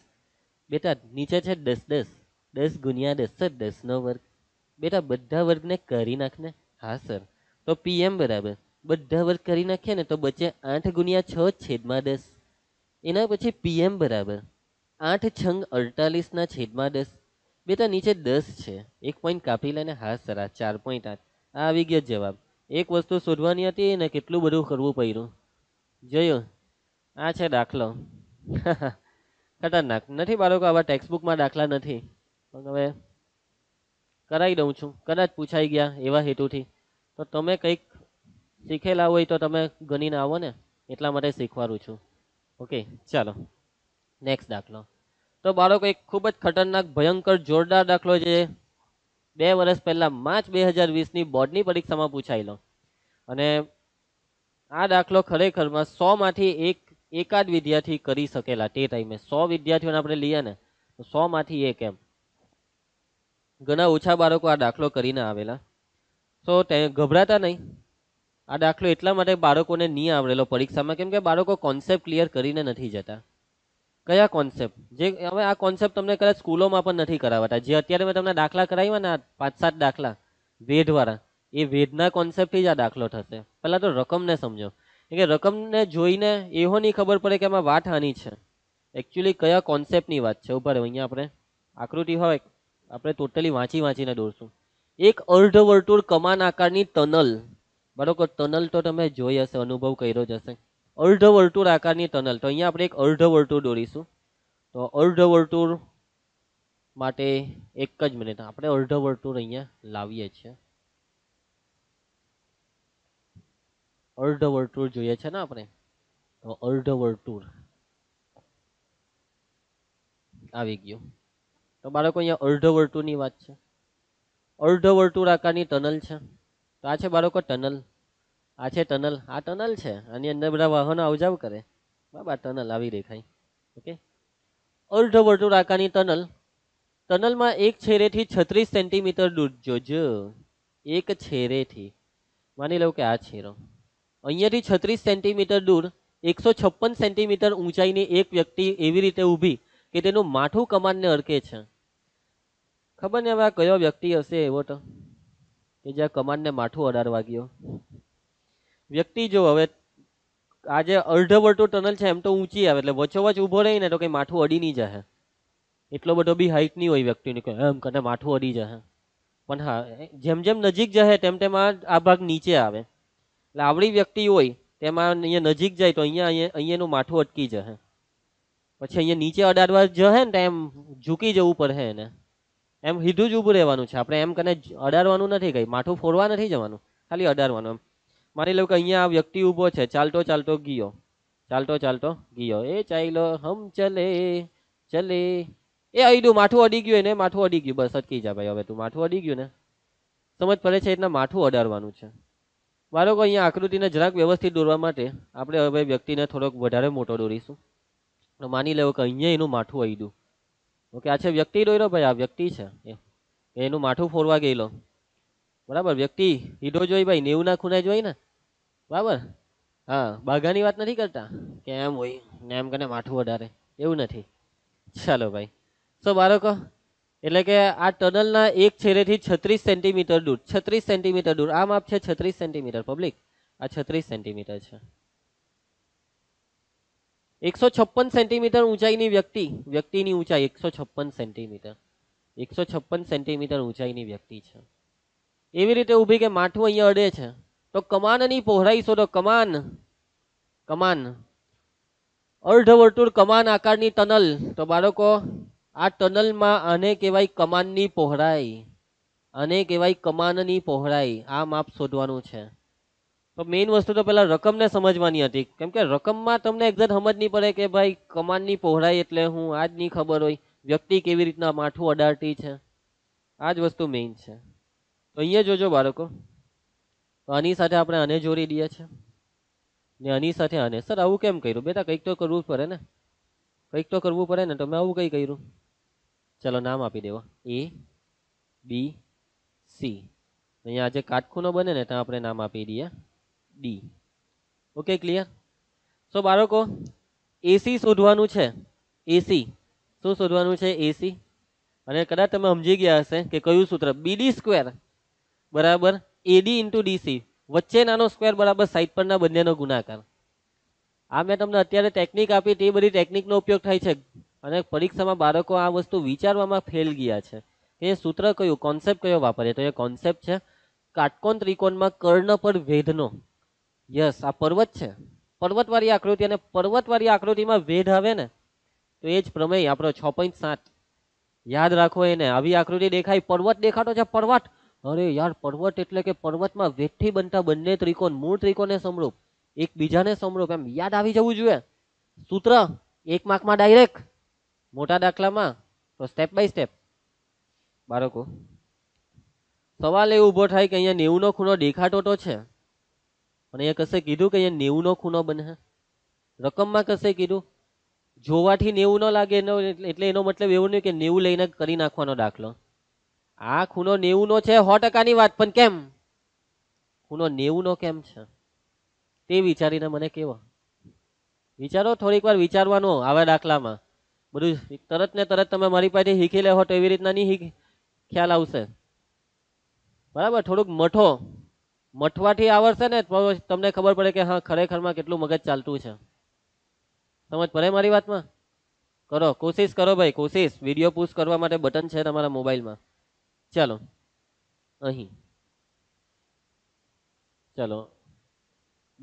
બેટા નીચે છે દસ દસ દસ ગુણ્યા દસ સર દસનો વર્ગ બેટા બધા વર્ગને કરી નાખને હા સર તો પી એમ બરાબર બધા વર્ક કરી નાખીએ ને તો બચે આઠ ગુણ્યા છ છેદમાં દસ એના પછી પીએમ બરાબર આઠ છંગ અડતાલીસના છેદમાં દસ બેટા નીચે દસ છે એક પોઈન્ટ કાપી લઈને હા સરા ચાર પોઈન્ટ આઠ આ આવી ગયો જવાબ એક વસ્તુ શોધવાની હતી ને કેટલું બધું કરવું પડ્યું જોયું આ છે દાખલો ખતરનાક નથી બાળકો આવા ટેક્સ્ટબુકમાં દાખલા નથી પણ હવે કરાવી દઉં છું કદાચ પૂછાઈ ગયા એવા હેતુથી તો તમે કંઈક શીખેલા હોય તો તમે ગણીને આવો ને એટલા માટે શીખવાડું છું ઓકે ચાલો નેક્સ્ટ દાખલો તો બાળકો એક ખૂબ જ ખતરનાક ભયંકર જોરદાર દાખલો છે બે વર્ષ પહેલાં માર્ચ બે હજાર વીસની બોર્ડની પરીક્ષામાં પૂછાયેલો અને આ દાખલો ખરેખરમાં સોમાંથી એક એકાદ વિદ્યાર્થી કરી શકેલા તે ટાઈમે સો વિદ્યાર્થીઓને આપણે લઈએ ને તો સોમાંથી એક એમ ઘણા ઓછા બાળકો આ દાખલો કરીને આવેલા તો તે ગભરાતા નહીં આ દાખલો એટલા માટે બાળકોને નહીં આવડેલો પરીક્ષામાં કેમ કે બાળકો કોન્સેપ્ટ ક્લિયર કરીને નથી જતા કયા કોન્સેપ્ટ જે હવે આ કોન્સેપ્ટ તમને કદાચ સ્કૂલોમાં પણ નથી કરાવતા જે અત્યારે મેં તમને દાખલા કરાવ્યા ને પાંચ સાત દાખલા વેધવાળા એ વેધના કોન્સેપ્ટથી જ આ દાખલો થશે પહેલાં તો રકમને સમજો કે રકમને જોઈને એવો નહીં ખબર પડે કે આમાં વાત હાની છે એકચ્યુઅલી કયા કોન્સેપ્ટની વાત છે ઉપર અહીંયા આપણે આકૃતિ હોય આપણે ટોટલી વાંચી વાંચીને દોરશું એક અર્ધવર્તુળ કમાન આકારની ટનલ બરોબર ટનલ તો તમે જોઈ હશે અનુભવ કર્યો જ હશે અર્ધવર્તુળ આકારની ટનલ તો અહીંયા આપણે એક વર્તુળ દોરીશું તો અર્ધવર્તુળ માટે એક જ મિનિટ આપણે અર્ધ વર્તુળ અહીંયા લાવીએ છીએ અર્ધવર્તુળ જોઈએ છે ને આપણે તો અર્ધવર્તુળ આવી ગયું તો બાળકો અહીંયા વર્તુળની વાત છે અડધો વર્તુળ આકારની ટનલ છે તો આ છે બાળકો ટનલ આ છે ટનલ આ ટનલ છે આની અંદર બધા વાહનો આવજાવ કરે બાબા ટનલ આવી દેખાય ઓકે અર્ધ વર્તુળ આકારની ટનલ ટનલમાં એક છેરેથી છત્રીસ સેન્ટીમીટર દૂર જોજો એક છેરેથી માની લઉં કે આ છેરો અહીંયાથી છત્રીસ સેન્ટીમીટર દૂર એકસો છપ્પન સેન્ટીમીટર ઊંચાઈની એક વ્યક્તિ એવી રીતે ઊભી કે તેનું માથું કમાનને અડકે છે ખબર નહીં હવે આ કયો વ્યક્તિ હશે એવો તો કે જ્યાં કમાન્ડને માથું અડાડવા વાગ્યો વ્યક્તિ જો હવે આ જે અર્ધવર્તુ ટનલ છે એમ તો ઊંચી આવે એટલે વચોવચ ઊભો રહીને તો કંઈ માથું અડી નહીં જાય એટલો બધો બી હાઇટ નહીં હોય વ્યક્તિની કે એમ કને માથું અડી જાય પણ હા જેમ જેમ નજીક જશે તેમ તેમ આ ભાગ નીચે આવે એટલે આવડી વ્યક્તિ હોય તેમાં અહીંયા નજીક જાય તો અહીંયા અહીંયાનું માથું અટકી જશે પછી અહીંયા નીચે અડાડવા જશે ને તો એમ ઝૂકી જવું પડશે એને એમ સીધું જ ઊભું રહેવાનું છે આપણે એમ કને અડાડવાનું નથી કંઈ માથું ફોરવા નથી જવાનું ખાલી અડાડવાનું એમ માની લો કે અહીંયા આ વ્યક્તિ ઊભો છે ચાલતો ચાલતો ગયો ચાલતો ચાલતો ગયો એ ચાલ્યો હમ ચલે ચલે એ અડ્યું માથું અડી ગયું એને માથું અડી ગયું બસ અટકી જા ભાઈ હવે તું માથું અડી ગયું ને સમજ પડે છે એના માથું અડાડવાનું છે બાળકો અહીંયા આકૃતિને જરાક વ્યવસ્થિત દોરવા માટે આપણે હવે વ્યક્તિને થોડોક વધારે મોટો દોરીશું માની લેવો કે અહીંયા એનું માથું આવી અડ્યું ઓકે આ છે વ્યક્તિ ડોયરો ભાઈ આ વ્યક્તિ છે એનું માથું ફોરવા ગયેલો બરાબર વ્યક્તિ ઈડો જોઈ ભાઈ નેવું ના ખૂના જોઈ ને બરાબર હા બાઘાની વાત નથી કરતા કે એમ હોય ને એમ કને માથું વધારે એવું નથી ચાલો ભાઈ સો બાળકો એટલે કે આ ટનલના એક છેડેથી છત્રીસ સેન્ટીમીટર દૂર છત્રીસ સેન્ટીમીટર દૂર આ માપ છે છત્રીસ સેન્ટીમીટર પબ્લિક આ છત્રીસ સેન્ટીમીટર છે એકસો છપ્પન સેન્ટીમીટર ઊંચાઈની વ્યક્તિ વ્યક્તિની ઊંચાઈ એકસો છપ્પન સેન્ટીમીટર એકસો છપ્પન સેન્ટીમીટર ઊંચાઈની વ્યક્તિ છે એવી રીતે ઊભી કે માઠું અહીંયા અડે છે તો કમાનની પહોળાઈ શોધો કમાન કમાન અર્ધવર્તુળ કમાન આકારની ટનલ તો બાળકો આ ટનલમાં આને કહેવાય કમાનની પહોળાઈ આને કહેવાય કમાનની પહોળાઈ આ માપ શોધવાનું છે તો મેઇન વસ્તુ તો પહેલાં રકમને સમજવાની હતી કેમ કે રકમમાં તમને એક્ઝેક્ટ સમજ નહીં પડે કે ભાઈ કમાનની પહોળાઈ એટલે હું આજ નહીં ખબર હોય વ્યક્તિ કેવી રીતના માઠું અડાટી છે આ જ વસ્તુ મેઇન છે તો અહીંયા જોજો બાળકો તો આની સાથે આપણે આને જોડી દઈએ છે ને આની સાથે આને સર આવું કેમ કર્યું બેટા કંઈક તો કરવું પડે ને કંઈક તો કરવું પડે ને તો મેં આવું કંઈ કર્યું ચલો નામ આપી દેવા એ બી સી અહીંયા આજે કાટખૂનો બને ને ત્યાં આપણે નામ આપી દઈએ ડી ઓકે ક્લિયર સો બાળકો એસી શોધવાનું છે એસી શું શોધવાનું છે એસી અને કદાચ તમે સમજી ગયા હશે કે કયું સૂત્ર બીડી સ્ક્વેર બરાબર એડી ઇન્ટુ ડીસી વચ્ચે નાનો સ્ક્વેર બરાબર સાઈડ પરના બંનેનો ગુણાકાર આ મેં તમને અત્યારે ટેકનિક આપી તે બધી ટેકનિકનો ઉપયોગ થાય છે અને પરીક્ષામાં બાળકો આ વસ્તુ વિચારવામાં ફેલ ગયા છે કે સૂત્ર કયું કોન્સેપ્ટ કયો વાપરે તો એ કોન્સેપ્ટ છે કાટકોણ ત્રિકોણમાં કર્ણ પર વેધનો યસ આ પર્વત છે પર્વતવાળી આકૃતિ અને પર્વતવાળી આકૃતિમાં વેધ આવે ને તો એ જ પ્રમેય આપણો છ પોઈન્ટ સાત યાદ રાખો એને આવી આકૃતિ દેખાય પર્વત દેખાતો છે પર્વત અરે યાર પર્વત એટલે કે પર્વતમાં વેઠથી બનતા બંને ત્રિકોણ મૂળ ત્રિકોણને સમરૂપ એકબીજાને સમરૂપ એમ યાદ આવી જવું જોઈએ સૂત્ર એક માર્કમાં ડાયરેક્ટ મોટા દાખલામાં તો સ્ટેપ બાય સ્ટેપ બાળકો સવાલ એ ઊભો થાય કે અહીંયા નેવુંનો ખૂણો દેખાતો તો છે પણ એ કશે કીધું કે અહીંયા નેવુંનો ખૂણો બને રકમમાં કશે કીધું જોવાથી નેવું ન લાગે એનો એટલે એનો મતલબ એવું નહીં કે નેવું લઈને કરી નાખવાનો દાખલો આ ખૂણો નેવુંનો છે સો ટકાની વાત પણ કેમ ખૂણો નેવુંનો કેમ છે તે વિચારીને મને કેવો વિચારો થોડીક વાર વિચારવાનો આવા દાખલામાં બધું તરત ને તરત તમે મારી પાસે શીખી લેહો તો એવી રીતના નહીં ખ્યાલ આવશે બરાબર થોડુંક મઠો મઠવાથી આવડશે ને તો તમને ખબર પડે કે હા ખરેખરમાં કેટલું મગજ ચાલતું છે સમજ પડે મારી વાતમાં કરો કોશિશ કરો ભાઈ કોશિશ વિડીયો પુશ કરવા માટે બટન છે તમારા મોબાઈલમાં ચાલો અહીં ચાલો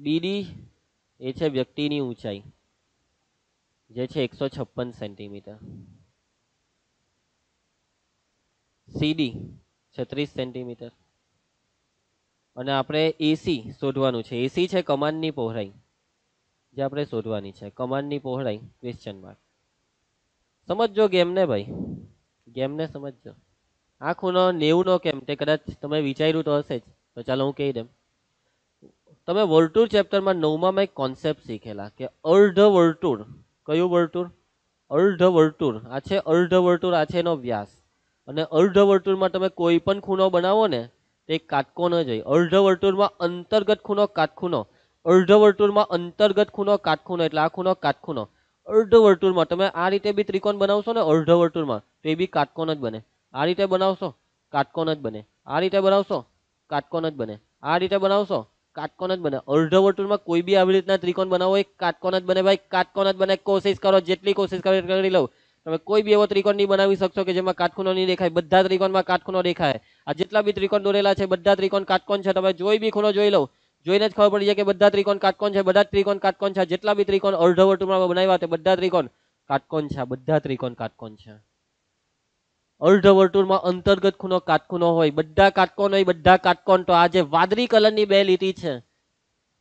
બીડી એ છે વ્યક્તિની ઊંચાઈ જે છે એકસો છપ્પન સેન્ટીમીટર સીડી છત્રીસ સેન્ટીમીટર અને આપણે એસી શોધવાનું છે એસી છે કમાનની પહોળાઈ જે આપણે શોધવાની છે કમાનની પહોળાઈ ક્વેશ્ચન માર્ક સમજો ગેમને ભાઈ ગેમને સમજો આખુંનો નેવુંનો કેમ તે કદાચ તમે વિચાર્યું તો હશે જ તો ચાલો હું કહી દેમ તમે વર્તુળ ચેપ્ટરમાં નવમાં મેં એક કોન્સેપ્ટ શીખેલા કે અર્ધ વર્તુળ કયું વર્તુળ અર્ધ વર્તુળ આ છે અર્ધ વર્તુળ આ છે એનો વ્યાસ અને અર્ધ વર્તુળમાં તમે કોઈ પણ ખૂણો બનાવો ને તે કાટકો ન અર્ધ વર્તુળમાં અંતર્ગત ખૂનો ખૂણો અર્ધ વર્તુળમાં અંતર્ગત ખૂનો કાટખૂણો એટલે આ ખૂનો ખૂણો કાટખૂણો વર્તુળમાં તમે આ રીતે બી ત્રિકોણ બનાવશો ને અર્ધવર્તુળમાં તો એ બી કાટકોણ જ બને આ રીતે બનાવશો કાટકોન જ બને આ રીતે બનાવશો કાટકોન જ બને આ રીતે બનાવશો કાટકોન જ બને અર્ધ વર્તુળમાં કોઈ બી આવી રીતના ત્રિકોણ બનાવો એ કાટકોણ જ બને ભાઈ કાટકોન જ બને કોશિશ કરો જેટલી કોશિશ કરો કરી લઉં તમે કોઈ બી એવો ત્રિકોણ નહીં બનાવી શકશો કે જેમાં કાટખૂણો નહીં દેખાય બધા ત્રિકોણમાં કાટખૂણો દેખાય આ જેટલા બી ત્રિકોણ દોરેલા છે બધા ત્રિકોણ કાટકોણ છે તમે જોઈ બી ખૂણો જોઈ લો જોઈને જ ખબર પડી જાય કે બધા ત્રિકોણ કાટકોણ છે બધા ત્રિકોણ કાટકોણ છે જેટલા બી ત્રિકોણ અર્ધો વર્તુળમાં બનાવ્યા તે બધા ત્રિકોણ કાટકોણ છે બધા ત્રિકોણ કાટકોણ છે અર્ધ વર્તુળમાં અંતર્ગત ખૂણો કાટખૂણો હોય બધા કાટકોણ હોય બધા કાટકોણ તો આ જે વાદળી કલરની બે લીટી છે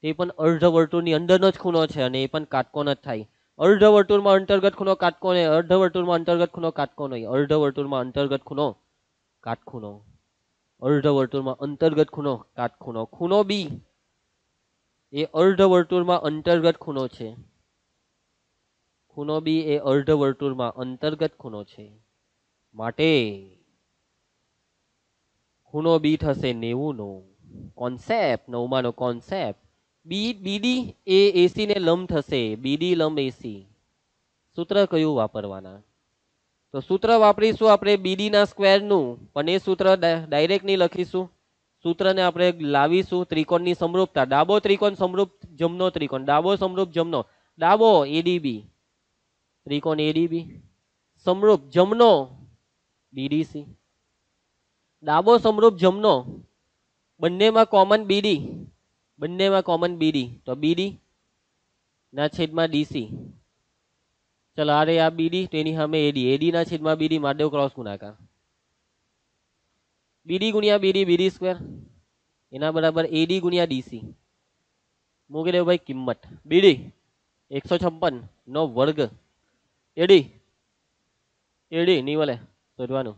એ પણ અર્ધ વર્તુળની અંદરનો જ ખૂણો છે અને એ પણ કાટકોણ જ થાય અર્ધવર્તુળમાં અંતર્ગત ખૂણો કાટકોણ એ અર્ધ વર્તુળમાં અંતર્ગત ખૂણો કાટકોણ નહીં અર્ધ અંતર્ગત ખૂણો કાટખૂણો અર્ધ વર્તુળમાં અંતર્ગત ખૂણો કાટખૂણો ખૂણો બી એ અર્ધવર્તુળમાં અંતર્ગત ખૂણો છે ખૂણો બી એ અર્ધવર્તુળમાં અંતર્ગત ખૂણો છે માટે ખૂણો બી થશે નેવુંનો કોન્સેપ્ટ નવમાનો કોન્સેપ્ટ બી બીડી એ એસી ને લંબ થશે બીડી લંબ એસી સૂત્ર કયું વાપરવાના તો સૂત્ર વાપરીશું આપણે બીડીના સ્ક્વેરનું પણ એ સૂત્ર ડાયરેક્ટ નહીં લખીશું સૂત્રને આપણે લાવીશું ત્રિકોણની સમરૂપતા ડાબો ત્રિકોણ સમૃપ જમનો ત્રિકોણ ડાબો સમરૂપ જમનો ડાબો એડીબી ત્રિકોણ એડીબી સમૃપ જમનો બીડીસી ડાબો સમૃપ જમનો બંનેમાં કોમન બીડી બંનેમાં કોમન બીડી તો બીડી ના છેદમાં ડીસી ચલો આ રે આ બીડી તો એની સામે એડી એડીના છેદમાં બીડી માધવ ક્રોસ ગુણાકાર બીડી ગુણ્યા બીડી બીડી સ્ક્વેર એના બરાબર એડી ગુણ્યા ડીસી મૂકી દેવું ભાઈ કિંમત બીડી એકસો છપ્પનનો વર્ગ એડી એડી નિવલે શોધવાનું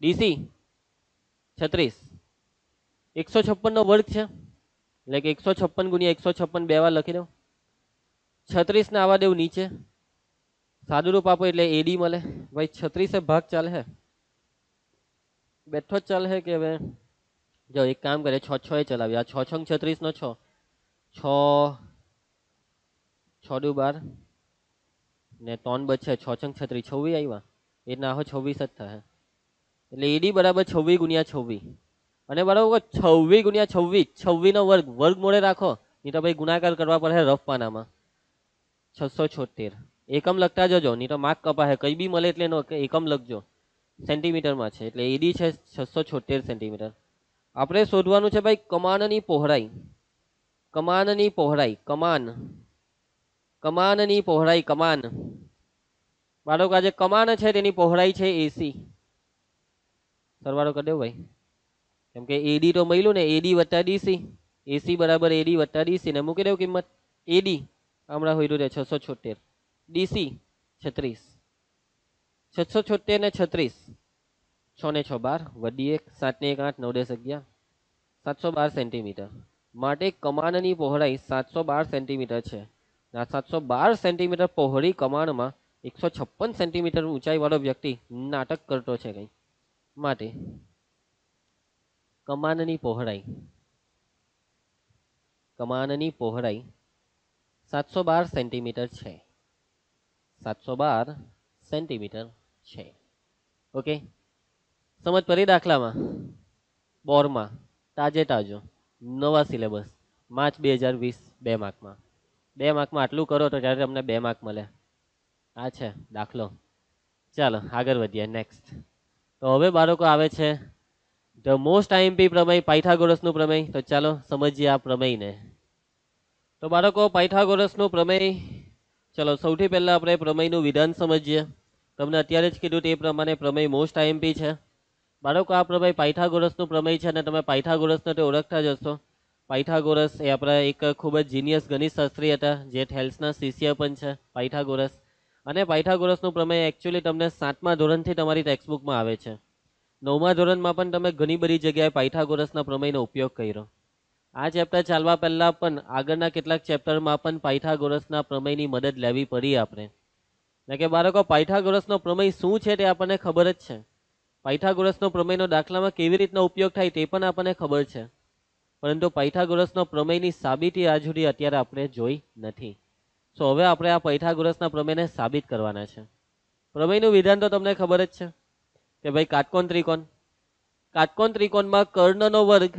ડીસી છત્રીસ એકસો છપ્પનનો વર્ગ છે એટલે કે એકસો છપ્પન ગુણ્યા એકસો છપ્પન બે વાર લખી છત્રીસ ને આવા દેવું નીચે સાદુરૂપ આપો એટલે એડી મળે ભાઈ છત્રીસે ભાગ ચાલે હે બેઠો જ ચાલે હે કે હવે જો એક કામ કરે છ છ એ ચલાવીએ આ છ છ નો છ છ છ દુ બાર ને ત્રણ બચે છ છંગ છત્રીસ છવ્વીસ આવ્યા એ ના હો છવ્વીસ જ થાય એટલે એડી બરાબર છવ્વીસ ગુણ્યા છવ્વીસ અને બરાબર છવ્વીસ ગુણ્યા છવ્વીસ છવ્વીસનો વર્ગ વર્ગ મોડે રાખો નહીં તો ભાઈ ગુણાકાર કરવા પડે રફ છસો છોતેર એકમ લખતા જજો નહીં તો માર્ક કપાશે કઈ બી મળે એટલે એકમ લખજો સેન્ટીમીટરમાં છે એટલે એડી છે છસો છોતેર સેન્ટીમીટર આપણે શોધવાનું છે ભાઈ કમાનની પહોળાઈ કમાનની પહોળાઈ કમાન કમાનની પહોળાઈ કમાન બાળકો આજે કમાન છે તેની પહોળાઈ છે એસી સરવાળો કરી દો ભાઈ કેમ કે એડી તો મળ્યું ને એડી વત્તા ડીસી એસી બરાબર એડી વત્તા ડીસીને મૂકી દઉં કિંમત એડી હમણાં હોઈ રહ્યું છસો છોતેર ડીસી છત્રીસ છસો છોતેર ને છત્રીસ છ ને છ બાર વડી એક સાતને એક આઠ નવ દસ અગિયાર સાતસો બાર સેન્ટીમીટર માટે કમાનની પહોળાઈ સાતસો બાર સેન્ટીમીટર છે આ સાતસો બાર સેન્ટીમીટર પહોળી કમાણમાં એકસો છપ્પન સેન્ટીમીટર ઊંચાઈવાળો વ્યક્તિ નાટક કરતો છે કંઈ માટે કમાનની પહોળાઈ કમાનની પહોળાઈ સાતસો બાર સેન્ટીમીટર છે સાતસો બાર સેન્ટીમીટર છે ઓકે સમજ પડી દાખલામાં બોરમાં તાજે તાજો નવા સિલેબસ માર્ચ બે હજાર વીસ બે માર્કમાં બે માર્કમાં આટલું કરો તો ત્યારે તમને બે માર્ક મળે આ છે દાખલો ચાલો આગળ વધીએ નેક્સ્ટ તો હવે બાળકો આવે છે તો મોસ્ટ આઈએમપી પ્રમેય પાયથાગોરસનું પ્રમેય તો ચાલો સમજીએ આ પ્રમેયને તો બાળકો પાયથાગોરસનો પ્રમેય ચલો સૌથી પહેલાં આપણે પ્રમેયનું વિધાન સમજીએ તમને અત્યારે જ કીધું તે પ્રમાણે પ્રમેય મોસ્ટ આઈએમપી છે બાળકો આ પ્રમેય પાયથાગોરસનું પ્રમેય છે અને તમે પાયથાગોરસને તે ઓળખતા જ હશો પાયથાગોરસ એ આપણા એક ખૂબ જ જીનિયસ ગણિતશાસ્ત્રી હતા જે થેલ્સના શિષ્ય પણ છે પાયથાગોરસ અને પાયથાગોરસનો પ્રમેય એકચ્યુઅલી તમને સાતમા ધોરણથી તમારી ટેક્સ્ટબુકમાં આવે છે નવમા ધોરણમાં પણ તમે ઘણી બધી જગ્યાએ પાયથાગોરસના પ્રમેયનો ઉપયોગ કર્યો આ ચેપ્ટર ચાલવા પહેલાં પણ આગળના કેટલાક ચેપ્ટરમાં પણ પાયથાગોરસના પ્રમેયની મદદ લેવી પડી આપણે એટલે કે બાળકો પાયથાગોરસનો પ્રમેય શું છે તે આપણને ખબર જ છે પાયથાગોરસનો પ્રમેયનો દાખલામાં કેવી રીતના ઉપયોગ થાય તે પણ આપણને ખબર છે પરંતુ પાયથાગોરસનો પ્રમેયની સાબિતી આજ સુધી અત્યારે આપણે જોઈ નથી સો હવે આપણે આ પાયથાગોરસના પ્રમેયને સાબિત કરવાના છે પ્રમેયનું વિધાન તો તમને ખબર જ છે કે ભાઈ કાટકોણ ત્રિકોણ કાટકોણ ત્રિકોણમાં કર્ણનો વર્ગ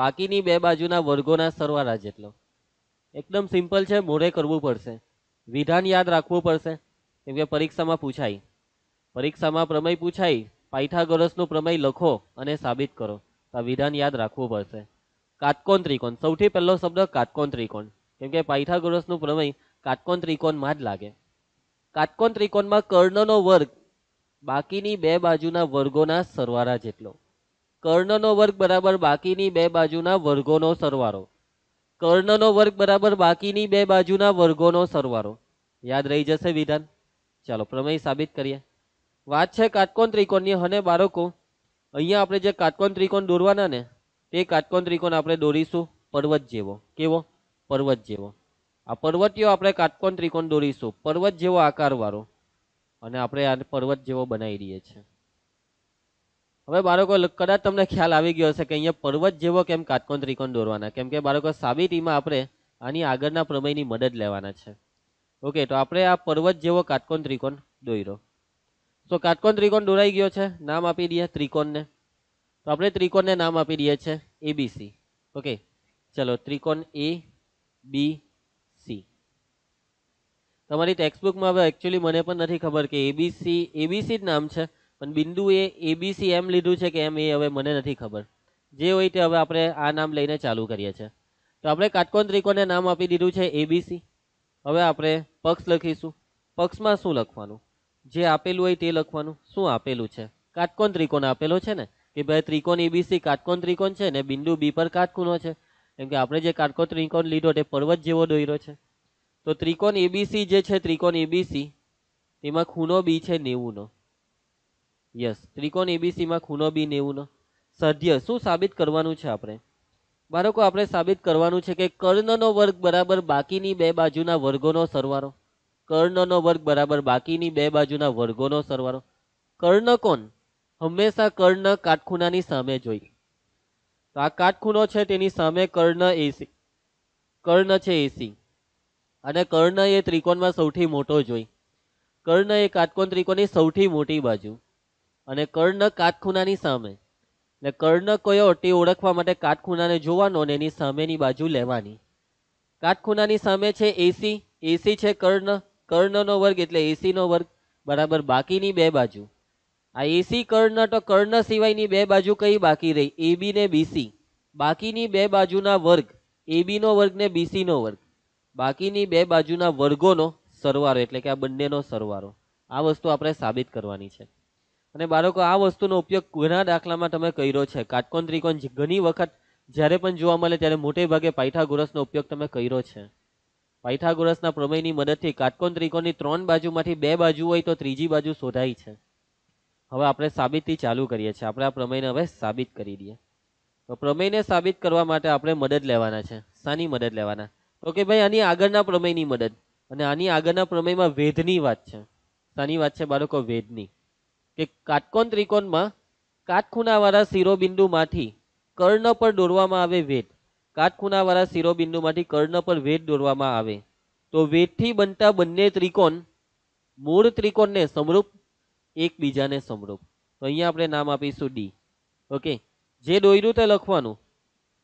બાકીની બે બાજુના વર્ગોના સરવાળા જેટલો એકદમ સિમ્પલ છે મોઢે કરવું પડશે વિધાન યાદ રાખવું પડશે કેમ કે પરીક્ષામાં પૂછાય પરીક્ષામાં પ્રમેય પૂછાય પાયથાગોરસનો પ્રમેય લખો અને સાબિત કરો તો વિધાન યાદ રાખવું પડશે કાટકોણ ત્રિકોણ સૌથી પહેલો શબ્દ કાટકોણ ત્રિકોણ કેમ કે પાયથાગોરસનું પ્રમેય કાટકોણ ત્રિકોણમાં જ લાગે કાટકોણ ત્રિકોણમાં કર્ણનો વર્ગ બાકીની બે બાજુના વર્ગોના સરવાળા જેટલો કર્ણનો વર્ગ બરાબર બાકીની બે બાજુના વર્ગોનો સરવાળો કર્ણનો વર્ગ બરાબર બાકીની બે બાજુના વર્ગોનો સરવાળો યાદ રહી જશે વિધાન ચાલો પ્રમેય સાબિત કરીએ વાત છે કાટકોણ ત્રિકોણની અને બાળકો અહીંયા આપણે જે કાટકોણ ત્રિકોણ દોરવાના ને તે કાટકોણ ત્રિકોણ આપણે દોરીશું પર્વત જેવો કેવો પર્વત જેવો આ પર્વતીયો આપણે કાટકોણ ત્રિકોણ દોરીશું પર્વત જેવો આકારવાળો અને આપણે આ પર્વત જેવો બનાવી દઈએ છીએ હવે બાળકો કદાચ તમને ખ્યાલ આવી ગયો હશે કે અહીંયા પર્વત જેવો કેમ કાટકોણ ત્રિકોણ દોરવાના કેમ કે બાળકો સાબિતીમાં આપણે આની આગળના પ્રમેયની મદદ લેવાના છે ઓકે તો આપણે આ પર્વત જેવો કાટકોણ ત્રિકોણ દોર્યો તો કાટકોણ ત્રિકોણ દોરાઈ ગયો છે નામ આપી દઈએ ત્રિકોણને તો આપણે ત્રિકોણને નામ આપી દઈએ છીએ એબીસી ઓકે ચલો ત્રિકોણ એ બી તમારી ટેક્સ્ટબુકમાં હવે એકચ્યુઅલી મને પણ નથી ખબર કે એબીસી એબીસી જ નામ છે પણ બિંદુ એ એબીસી એમ લીધું છે કે એમ એ હવે મને નથી ખબર જે હોય તે હવે આપણે આ નામ લઈને ચાલુ કરીએ છીએ તો આપણે કાટકોણ ત્રિકોણને નામ આપી દીધું છે એબીસી હવે આપણે પક્ષ લખીશું પક્ષમાં શું લખવાનું જે આપેલું હોય તે લખવાનું શું આપેલું છે કાટકોણ ત્રિકોણ આપેલો છે ને કે ભાઈ ત્રિકોણ એબીસી કાટકોણ ત્રિકોણ છે ને બિંદુ બી પર કાટખૂણો છે કેમ કે આપણે જે કાટકોણ ત્રિકોણ લીધો તે પર્વત જેવો દોર્યો છે તો ત્રિકોણ એબીસી જે છે ત્રિકોણ એબીસી તેમાં ખૂનો બી છે નેવુંનો યસ ત્રિકોણ એબીસીમાં ખૂનો બી નેવુંનો સધ્ય શું સાબિત કરવાનું છે આપણે બાળકો આપણે સાબિત કરવાનું છે કે કર્ણનો વર્ગ બરાબર બાકીની બે બાજુના વર્ગોનો સરવારો કર્ણનો વર્ગ બરાબર બાકીની બે બાજુના વર્ગોનો સરવારો કર્ણ કોણ હંમેશા કર્ણ કાટખૂણાની સામે જોઈ તો આ કાટખૂણો છે તેની સામે કર્ણ એસી કર્ણ છે એસી અને કર્ણ એ ત્રિકોણમાં સૌથી મોટો જોઈ કર્ણ એ કાટકોણ ત્રિકોણની સૌથી મોટી બાજુ અને કર્ણ કાટખૂનાની સામે એટલે કર્ણ કયો તે ઓળખવા માટે કાટખૂનાને જોવાનો અને એની સામેની બાજુ લેવાની કાટખૂનાની સામે છે એસી એસી છે કર્ણ કર્ણનો વર્ગ એટલે એસીનો વર્ગ બરાબર બાકીની બે બાજુ આ એસી કર્ણ તો કર્ણ સિવાયની બે બાજુ કઈ બાકી રહી એબી ને બીસી બાકીની બે બાજુના વર્ગ એબીનો વર્ગ ને બીસીનો વર્ગ બાકીની બે બાજુના વર્ગોનો સરવાળો એટલે કે આ બંનેનો સરવારો આ વસ્તુ આપણે સાબિત કરવાની છે અને બાળકો આ વસ્તુનો ઉપયોગ ઘણા દાખલામાં તમે કર્યો છે કાટકોણ ત્રિકોણ ઘણી વખત જ્યારે પણ જોવા મળે ત્યારે મોટે ભાગે પાયથાગોરસનો ઉપયોગ તમે કર્યો છે પાયથાગોરસના પ્રમેયની મદદથી કાટકોણ ત્રિકોણની ત્રણ બાજુમાંથી બે બાજુ હોય તો ત્રીજી બાજુ શોધાય છે હવે આપણે સાબિતથી ચાલુ કરીએ છીએ આપણે આ પ્રમેયને હવે સાબિત કરી દઈએ તો પ્રમેયને સાબિત કરવા માટે આપણે મદદ લેવાના છે શાની મદદ લેવાના ઓકે ભાઈ આની આગળના પ્રમેયની મદદ અને આની આગળના પ્રમેયમાં વેદની વાત છે શાની વાત છે બાળકો વેદની કે કાટકોણ ત્રિકોણમાં કાટખૂણાવાળા શિરોબિંદુમાંથી કર્ણ પર દોરવામાં આવે વેદ કાટખૂણાવાળા શિરોબિંદુમાંથી કર્ણ પર વેદ દોરવામાં આવે તો વેદથી બનતા બંને ત્રિકોણ મૂળ ત્રિકોણને સમરૂપ એકબીજાને સમરૂપ તો અહીંયા આપણે નામ આપીશું ડી ઓકે જે દોયરું તે લખવાનું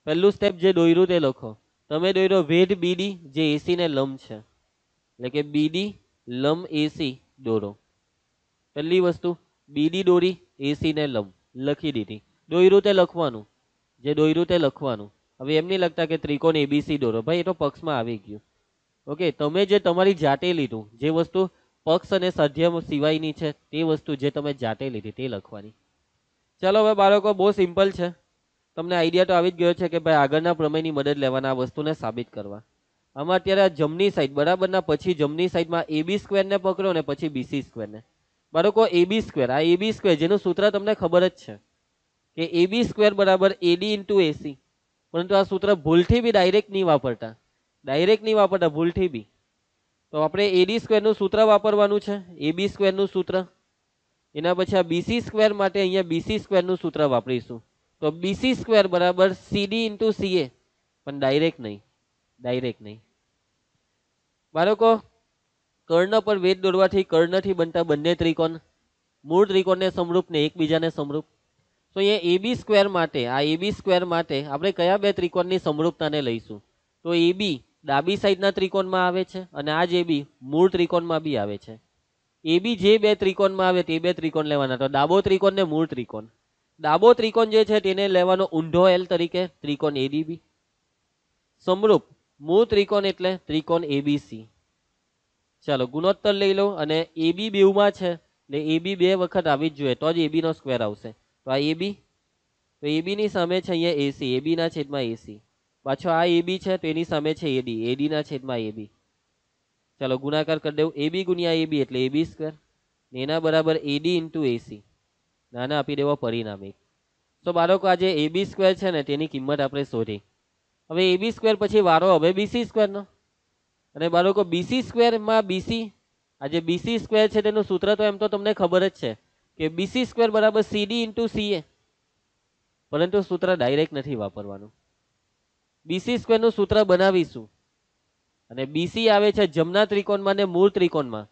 પહેલું સ્ટેપ જે દોયરું તે લખો તમે લો ભેદ બીડી જે એસી ને લંબ છે એટલે કે બીડી લંબ એસી દોરો પહેલી વસ્તુ બીડી દોરી એસી ને લંબ લખી દીધી દોર્યું તે લખવાનું જે દોર્યું તે લખવાનું હવે એમ નહીં લગતા કે ત્રિકોણ એબીસી દોરો ભાઈ એ તો પક્ષમાં આવી ગયું ઓકે તમે જે તમારી જાતે લીધું જે વસ્તુ પક્ષ અને સાધ્યમ સિવાયની છે તે વસ્તુ જે તમે જાતે લીધી તે લખવાની ચાલો હવે બાળકો બહુ સિમ્પલ છે તમને આઈડિયા તો આવી જ ગયો છે કે ભાઈ આગળના પ્રમેયની મદદ લેવાના આ વસ્તુને સાબિત કરવા આમાં અત્યારે આ જમણી સાઈડ બરાબરના પછી જમની સાઈડમાં એબી સ્ક્વેરને પકડ્યો ને પછી બીસી સ્ક્વેરને બાળકો એબી સ્ક્વેર આ એબી સ્ક્વેર જેનું સૂત્ર તમને ખબર જ છે કે એબી સ્ક્વેર બરાબર એડી ઇન્ટુ એસી પરંતુ આ સૂત્ર ભૂલથી બી ડાયરેક્ટ નહીં વાપરતા ડાયરેક્ટ નહીં વાપરતા ભૂલથી બી તો આપણે એડી સ્ક્વેરનું સૂત્ર વાપરવાનું છે એબી સ્ક્વેરનું સૂત્ર એના પછી આ બીસી સ્ક્વેર માટે અહીંયા બીસી સ્ક્વેરનું સૂત્ર વાપરીશું તો બીસી સ્કવેર બરાબર સીડી ઇન્ટુ સીએ પણ ડાયરેક્ટ નહીં ડાયરેક્ટ નહીં બાળકો કર્ણ પર વેદ દોરવાથી કર્ણથી બનતા બંને ત્રિકોણ મૂળ ત્રિકોણને સમરૂપ ને એકબીજાને સમરૂપ તો અહીંયા એબી સ્કવેર માટે આ એબી સ્કવેર માટે આપણે કયા બે ત્રિકોણની સમરૂપતાને લઈશું તો એબી ડાબી સાઈડના ત્રિકોણમાં આવે છે અને આ જે બી મૂળ ત્રિકોણમાં બી આવે છે એ બી જે બે ત્રિકોણમાં આવે તે બે ત્રિકોણ લેવાના તો ડાબો ત્રિકોણ ને મૂળ ત્રિકોણ ડાબો ત્રિકોણ જે છે તેને લેવાનો ઊંધો એલ તરીકે ત્રિકોણ એડીબી સમરૂપ મૂળ ત્રિકોણ એટલે ત્રિકોણ એબીસી ચાલો ગુણોત્તર લઈ લો અને એબી બેમાં છે ને એબી બે વખત આવી જ જોઈએ તો જ એબીનો સ્ક્વેર આવશે તો આ એબી તો એબીની સામે છે અહીંયા એસી એબીના છેદમાં એસી પાછો આ એબી છે તો એની સામે છે એડી એડીના છેદમાં એબી ચાલો ગુણાકાર કરી દેવું એબી ગુણ્યા એબી એટલે એબી સ્ક્વેર એના બરાબર એડી ઇન્ટુ એસી નાના આપી દેવા પરિણામી તો બાળકો આજે એબી સ્ક્વેર છે ને તેની કિંમત આપણે શોધી હવે એબી સ્ક્વેર પછી વારો હવે બીસી સ્ક્વેરનો અને બાળકો બીસી સ્ક્વેરમાં બીસી આજે બીસી સ્ક્વેર છે તેનું સૂત્ર તો એમ તો તમને ખબર જ છે કે બીસી સ્ક્વેર બરાબર સીડી ઇન્ટુ સીએ પરંતુ સૂત્ર ડાયરેક્ટ નથી વાપરવાનું બીસી સ્ક્વેરનું સૂત્ર બનાવીશું અને બીસી આવે છે જમના ત્રિકોણમાં અને મૂળ ત્રિકોણમાં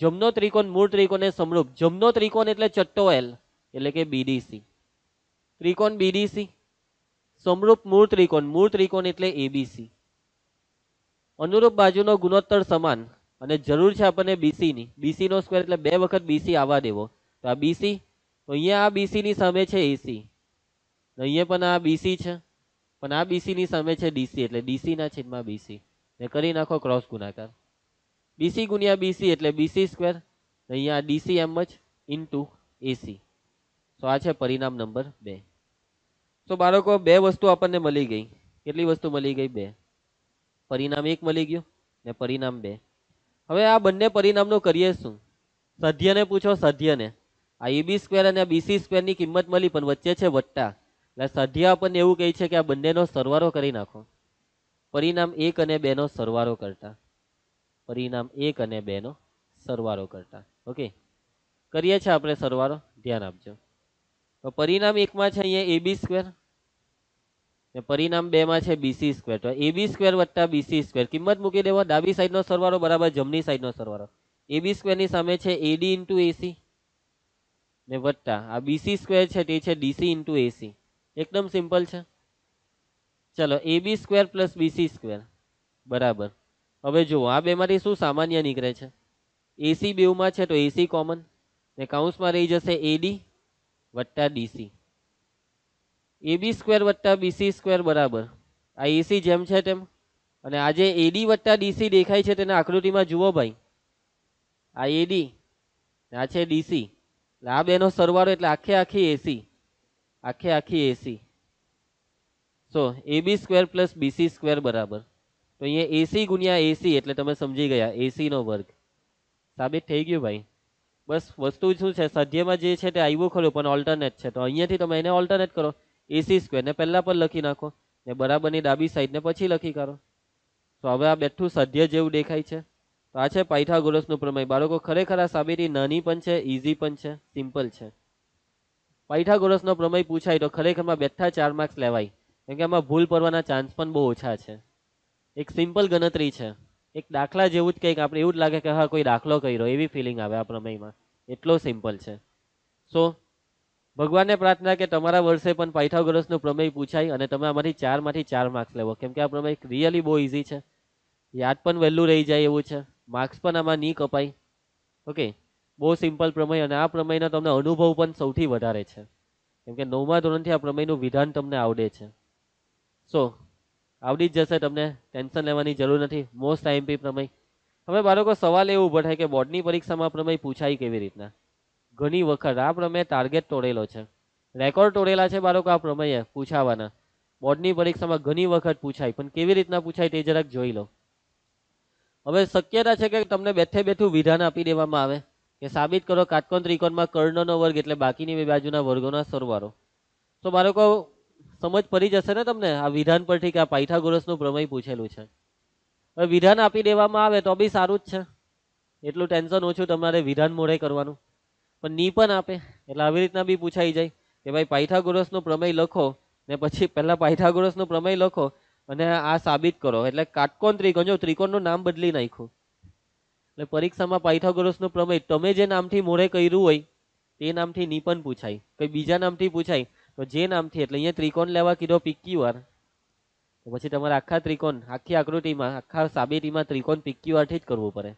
જમનો ત્રિકોણ મૂળ ત્રિકોણને સમરૂપ જમનો ત્રિકોણ એટલે ચટ્ટો એલ એટલે કે બીડીસી ત્રિકોણ બીડીસી સમરૂપ મૂળ ત્રિકોણ મૂળ ત્રિકોણ એટલે એબીસી અનુરૂપ બાજુનો ગુણોત્તર સમાન અને જરૂર છે આપણને બીસીની બીસીનો સ્કવેર એટલે બે વખત બીસી આવવા દેવો તો આ બીસી તો અહીંયા આ બીસીની સામે છે એસી અહીંયા પણ આ બીસી છે પણ આ બીસીની સામે છે ડીસી એટલે ડીસીના છેદમાં બીસી ને કરી નાખો ક્રોસ ગુણાકાર બીસી ગુણ્યા બીસી એટલે બીસી સ્કવેર અહીંયા ડીસી એમ જ ઇન્ટુ એસી તો આ છે પરિણામ નંબર બે તો બાળકો બે વસ્તુ આપણને મળી ગઈ કેટલી વસ્તુ મળી ગઈ બે પરિણામ એક મળી ગયું ને પરિણામ બે હવે આ બંને પરિણામનું કરીએ શું સધ્યને પૂછો સધ્યને આ એબી સ્ક્વેર અને બીસી સ્ક્વેરની કિંમત મળી પણ વચ્ચે છે વટ્ટા એટલે સધ્ય આપણને એવું કહે છે કે આ બંનેનો સરવારો કરી નાખો પરિણામ એક અને બેનો સરવારો કરતા પરિણામ એક અને બેનો સરવારો કરતા ઓકે કરીએ છીએ આપણે સરવારો ધ્યાન આપજો તો પરિણામ એકમાં છે અહીંયા એબી સ્ક્વેર ને પરિણામ બેમાં છે બીસી સ્ક્વેર તો એબી સ્ક્વેર વત્તા બીસી સ્ક્વેર કિંમત મૂકી દેવા ડાબી સાઈડનો સરવાળો બરાબર જમણી સાઈડનો સરવાળો એબી સ્ક્વેરની સામે છે એડી ઇન્ટુ એસી ને વત્તા આ બીસી સ્ક્વેર છે તે છે ડીસી ઇન્ટુ એસી એકદમ સિમ્પલ છે ચલો AB square plus BC square બરાબર હવે જુઓ આ બેમાંથી શું સામાન્ય નીકળે છે એસી બેઉમાં છે તો એસી કોમન ને કાઉન્સમાં રહી જશે એડી વત્તા ડીસી એબી સ્ક્વેર વત્તા બીસી સ્ક્વેર બરાબર આ એસી જેમ છે તેમ અને આ જે એડી વત્તા ડીસી દેખાય છે તેને આકૃતિમાં જુઓ ભાઈ આ એડી આ છે ડીસી એટલે આ બેનો સરવાળો એટલે આખે આખી એસી આખે આખી AC so AB square plus BC square બરાબર તો અહીંયા એસી ગુણ્યા એસી એટલે તમે સમજી ગયા એસીનો વર્ગ સાબિત થઈ ગયું ભાઈ બસ વસ્તુ શું છે સધ્યમાં જે છે તે આવ્યું ખરું પણ ઓલ્ટરનેટ છે તો અહીંયાથી તમે એને ઓલ્ટરનેટ કરો એસી સ્ક્વેરને પહેલાં પણ લખી નાખો ને બરાબરની ડાબી સાઈડને પછી લખી કાઢો તો હવે આ બેઠું સધ્ય જેવું દેખાય છે તો આ છે પાયથાગોરસનું પ્રમેય બાળકો ખરેખર આ સાબિતી નાની પણ છે ઇઝી પણ છે સિમ્પલ છે પાયથાગોરસનો પ્રમેય પૂછાય તો ખરેખરમાં બેઠા ચાર માર્ક્સ લેવાય કેમ કે આમાં ભૂલ પડવાના ચાન્સ પણ બહુ ઓછા છે એક સિમ્પલ ગણતરી છે એક દાખલા જેવું જ કંઈક આપણે એવું જ લાગે કે હા કોઈ દાખલો કર્યો એવી ફિલિંગ આવે આ પ્રમેયમાં એટલો સિમ્પલ છે સો ભગવાનને પ્રાર્થના કે તમારા વર્ષે પણ પાયથાગોરસનો પ્રમેય પૂછાય અને તમે આમાંથી ચારમાંથી ચાર માર્ક્સ લેવો કેમ કે આ પ્રમેય રિયલી બહુ ઇઝી છે યાદ પણ વહેલું રહી જાય એવું છે માર્ક્સ પણ આમાં નહીં કપાય ઓકે બહુ સિમ્પલ પ્રમેય અને આ પ્રમેયનો તમને અનુભવ પણ સૌથી વધારે છે કેમ કે નવમા ધોરણથી આ પ્રમેયનું વિધાન તમને આવડે છે સો આવડી જ જશે તમને ટેન્શન લેવાની જરૂર નથી મોસ્ટ આઈએમપી પ્રમેય હવે બાળકો સવાલ એ ઊભો થાય કે બોર્ડની પરીક્ષામાં પ્રમેય પૂછાય કેવી રીતના ઘણી વખત આ પ્રમેય ટાર્ગેટ તોડેલો છે રેકોર્ડ તોડેલા છે બાળકો આ પ્રમેય પૂછાવાના બોર્ડની પરીક્ષામાં ઘણી વખત પૂછાય પણ કેવી રીતના પૂછાય તે જરાક જોઈ લો હવે શક્યતા છે કે તમને બેઠે બેઠું વિધાન આપી દેવામાં આવે કે સાબિત કરો કાટકોણ ત્રિકોણમાં કર્ણનો વર્ગ એટલે બાકીની બે બાજુના વર્ગોના સરવારો તો બાળકો સમજ પડી જશે ને તમને આ વિધાન પરથી કે આ પાયથાગોરસનું પ્રમેય પૂછેલું છે હવે વિધાન આપી દેવામાં આવે તો બી સારું જ છે એટલું ટેન્શન ઓછું તમારે વિધાન મોડે કરવાનું પણ ની પણ આપે એટલે આવી રીતના બી પૂછાઈ જાય કે ભાઈ પાયથાગોરસનો પ્રમેય લખો ને પછી પહેલાં પાયથાગોરસનો પ્રમેય લખો અને આ સાબિત કરો એટલે કાટકોણ ત્રિકોણ જો ત્રિકોણનું નામ બદલી નાખ્યું એટલે પરીક્ષામાં પાયથાગોરસનો પ્રમેય તમે જે નામથી મોડે કર્યું હોય તે નામથી ની પણ પૂછાય કંઈ બીજા નામથી પૂછાય તો જે નામથી એટલે અહીંયા ત્રિકોણ લેવા કીધો PQR તો પછી તમારે આખા ત્રિકોણ આખી આકૃતિમાં આખા સાબિતીમાં ત્રિકોણ PQR જ કરવું પડે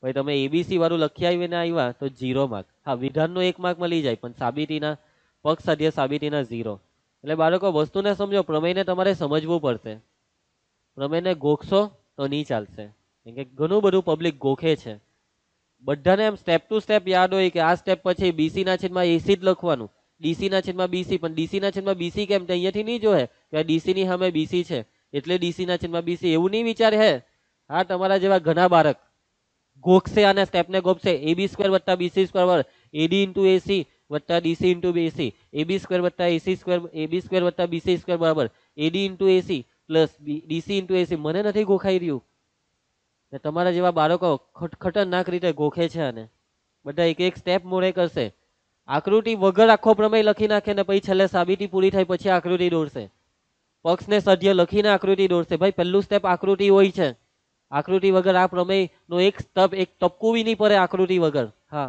ભાઈ તમે એબીસી વાળું લખી આવીને આવ્યા તો ઝીરો માર્ક હા વિધાનનો એક માર્ક મળી જાય પણ સાબિતીના પક્ષ સાધ્ય સાબિતીના ઝીરો એટલે બાળકો વસ્તુને સમજો પ્રમેયને તમારે સમજવું પડશે પ્રમેયને ગોખશો તો નહીં ચાલશે કેમ કે ઘણું બધું પબ્લિક ગોખે છે બધાને એમ સ્ટેપ ટુ સ્ટેપ યાદ હોય કે આ સ્ટેપ પછી બીસીના ના છેદમાં એસી જ લખવાનું ડીસી ના છેદમાં બીસી પણ ડીસી ના છેદમાં બીસી કેમ તે અહીંયાથી નહીં જોહે કે ડીસી ની સામે બીસી છે એટલે ડીસી ના છેદમાં બીસી એવું નહીં વિચાર હે હા તમારા જેવા ઘણા બાળક ગોખશે અને સ્ટેપને ગોપશે એબી સ્કવેર વત્તા બીસી સ્ક્વેર વાર એડી ઇન્ટુ એસી વત્તા D C into B C A B square વત્તા એસી સ્ક્વેર એબી સ્ક્વેર વત્તા બીસી સ્ક્વેર બરાબર A D into A C plus D C into A C મને નથી ગોખાઈ રહ્યું તમારા જેવા બાળકો ખતરનાક રીતે ગોખે છે અને બધા એક એક સ્ટેપ મોડે કરશે આકૃતિ વગર આખો પ્રમેય લખી નાખે ને પછી છેલ્લે સાબિતી પૂરી થાય પછી આકૃતિ દોરશે પક્ષને સધ્ય લખીને આકૃતિ દોરશે ભાઈ પહેલું સ્ટેપ આકૃતિ હોય છે આકૃતિ વગર આ પ્રમેયનો એક સ્તભ એક ટપકું બી નહીં પડે આકૃતિ વગર હા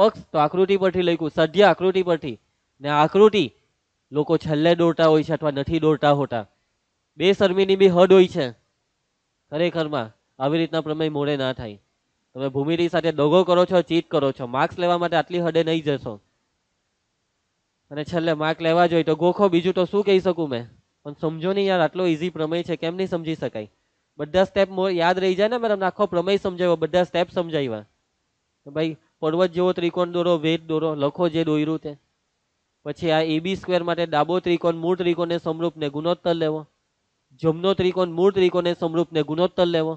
પક્ષ તો આકૃતિ પરથી લખ્યું સધ્ય આકૃતિ પરથી ને આકૃતિ લોકો છેલ્લે દોરતા હોય છે અથવા નથી દોરતા હોતા બે શરમીની બી હદ હોય છે ખરેખરમાં આવી રીતના પ્રમેય મોડે ના થાય તમે ભૂમિતિ સાથે દગો કરો છો ચીટ કરો છો માર્ક્સ લેવા માટે આટલી હદે નહીં જશો અને છેલ્લે માર્ક લેવા જોઈએ તો ગોખો બીજું તો શું કહી શકું મેં પણ સમજો નહીં યાર આટલો ઇઝી પ્રમેય છે કેમ નહીં સમજી શકાય બધા સ્ટેપ યાદ રહી જાય ને મેડમ આખો પ્રમેય સમજાવ્યો બધા સ્ટેપ સમજાવ્યા ભાઈ પર્વત જેવો ત્રિકોણ દોરો વેદ દોરો લખો જે દોર્યું તે પછી આ એબી સ્ક્વેર માટે ડાબો ત્રિકોણ મૂળ ત્રિકોણને સમરૂપને ગુણોત્તર લેવો જમનો ત્રિકોણ મૂળ ત્રિકોણને સમરૂપને ગુણોત્તર લેવો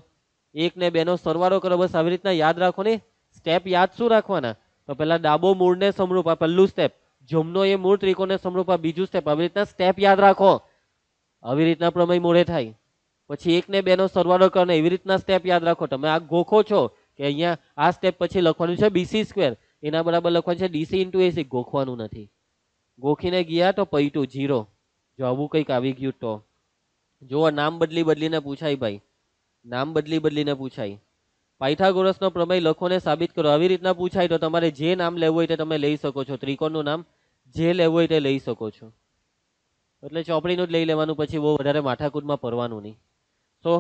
એક ને બેનો સરવાળો કરો બસ આવી રીતના યાદ રાખો ને સ્ટેપ યાદ શું રાખવાના તો પહેલાં ડાબો મૂળને સમરૂપ આ પહેલું સ્ટેપ જમનો એ મૂળ ત્રિકોણને સમરૂપ બીજું સ્ટેપ આવી રીતના સ્ટેપ યાદ રાખો આવી રીતના પ્રમેય મોડે થાય પછી એક ને બે નો સરવાળો કરીને એવી રીતના સ્ટેપ યાદ રાખો તમે આ ગોખો છો કે અહીંયા આ સ્ટેપ પછી લખવાનું છે બીસી સ્ક્વેર એના બરાબર લખવાનું છે ડીસી ઇન્ટુ એસી ગોખવાનું નથી ગોખીને ગયા તો પૈટું જીરો જો આવું કંઈક આવી ગયું તો જુઓ નામ બદલી બદલીને પૂછાય ભાઈ નામ બદલી બદલીને પૂછાય પાયથાગોરસનો પ્રમેય લખોને સાબિત કરો આવી રીતના પૂછાય તો તમારે જે નામ લેવું હોય તે તમે લઈ શકો છો ત્રિકોણનું નામ જે લેવું હોય તે લઈ શકો છો એટલે ચોપડીનું જ લઈ લેવાનું પછી બહુ વધારે માથાકૂટમાં પડવાનું નહીં તો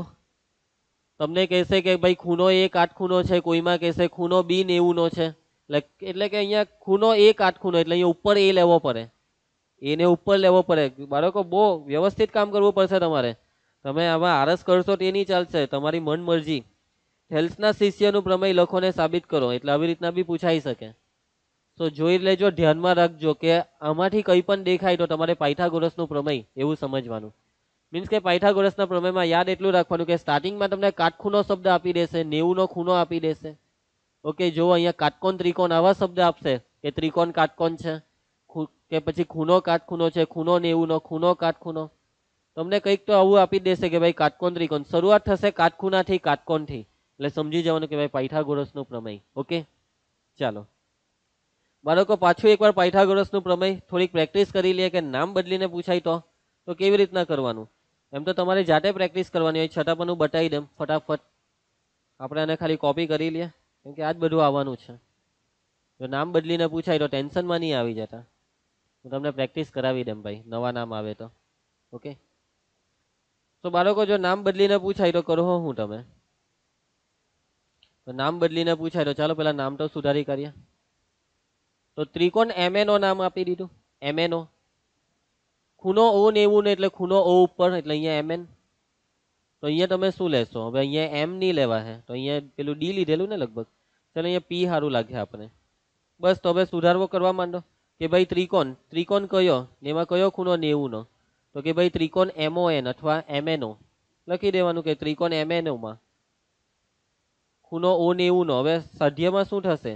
તમને કહેશે કે ભાઈ ખૂણો એ કાટખૂણો છે કોઈમાં કહેશે ખૂનો બી નેવુંનો છે એટલે કે અહીંયા ખૂણો એ કાટખૂણો એટલે અહીંયા ઉપર એ લેવો પડે એને ઉપર લેવો પડે બાળકો બહુ વ્યવસ્થિત કામ કરવું પડશે તમારે તમે આમાં આરસ કરશો તે નહીં ચાલશે તમારી મનમરજી હેલ્થના શિષ્યનું પ્રમેય લખોને સાબિત કરો એટલે આવી રીતના બી પૂછાઈ શકે તો જોઈ લેજો ધ્યાનમાં રાખજો કે આમાંથી કંઈ પણ દેખાય તો તમારે પાયથાગોરસનું પ્રમેય એવું સમજવાનું મીન્સ કે પાયથાગોરસના પ્રમેયમાં યાદ એટલું રાખવાનું કે સ્ટાર્ટિંગમાં તમને કાટખૂનો શબ્દ આપી દેશે નેવુંનો ખૂણો આપી દેશે ઓકે જો અહીંયા કાટકોણ ત્રિકોણ આવા શબ્દ આપશે કે ત્રિકોણ કાટકોણ છે કે પછી ખૂનો કાટખૂનો છે ખૂનો નેવુંનો ખૂનો કાટખૂનો તમને કંઈક તો આવું આપી દેશે કે ભાઈ કાટકોણ ત્રિકોણ શરૂઆત થશે કાટખૂનાથી કાટકોણથી એટલે સમજી જવાનું કે ભાઈ પાયથાગોરસનો પ્રમેય ઓકે ચાલો બાળકો પાછું એકવાર પાયથાગોરસનું પ્રમેય થોડીક પ્રેક્ટિસ કરી લઈએ કે નામ બદલીને પૂછાય તો તો કેવી રીતના કરવાનું એમ તો તમારે જાતે પ્રેક્ટિસ કરવાની હોય છતાં પણ બતાવી દેમ ફટાફટ આપણે આને ખાલી કોપી કરી લઈએ કેમ કે આ જ બધું આવવાનું છે જો નામ બદલીને પૂછાય તો ટેન્શનમાં નહીં આવી જતા હું તમને પ્રેક્ટિસ કરાવી દેમ ભાઈ નવા નામ આવે તો ઓકે તો બાળકો જો નામ બદલીને પૂછાય તો કરો હું તમે તો નામ બદલીને પૂછાય તો ચાલો પેલા નામ તો સુધારી કરીએ તો ત્રિકોણ એમએનો નામ આપી દીધું એમએનો ખૂનો ઓ નેવું ને એટલે ખૂનો ઓ ઉપર એટલે અહીંયા એમએન તો અહીંયા તમે શું લેશો હવે અહીંયા એમ નહીં લેવા છે તો અહીંયા પેલું ડી લીધેલું ને લગભગ ચાલો અહીંયા પી સારું લાગે આપણે બસ તો હવે સુધારવો કરવા માંડો કે ભાઈ ત્રિકોણ ત્રિકોણ કયો ને એમાં કયો ખૂણો નેવુંનો તો કે ભાઈ ત્રિકોણ એમઓએન અથવા એમએનઓ લખી દેવાનું કે ત્રિકોણ એમએનઓમાં ખૂણો ઓ ને એવું નો હવે સાધ્યમાં શું થશે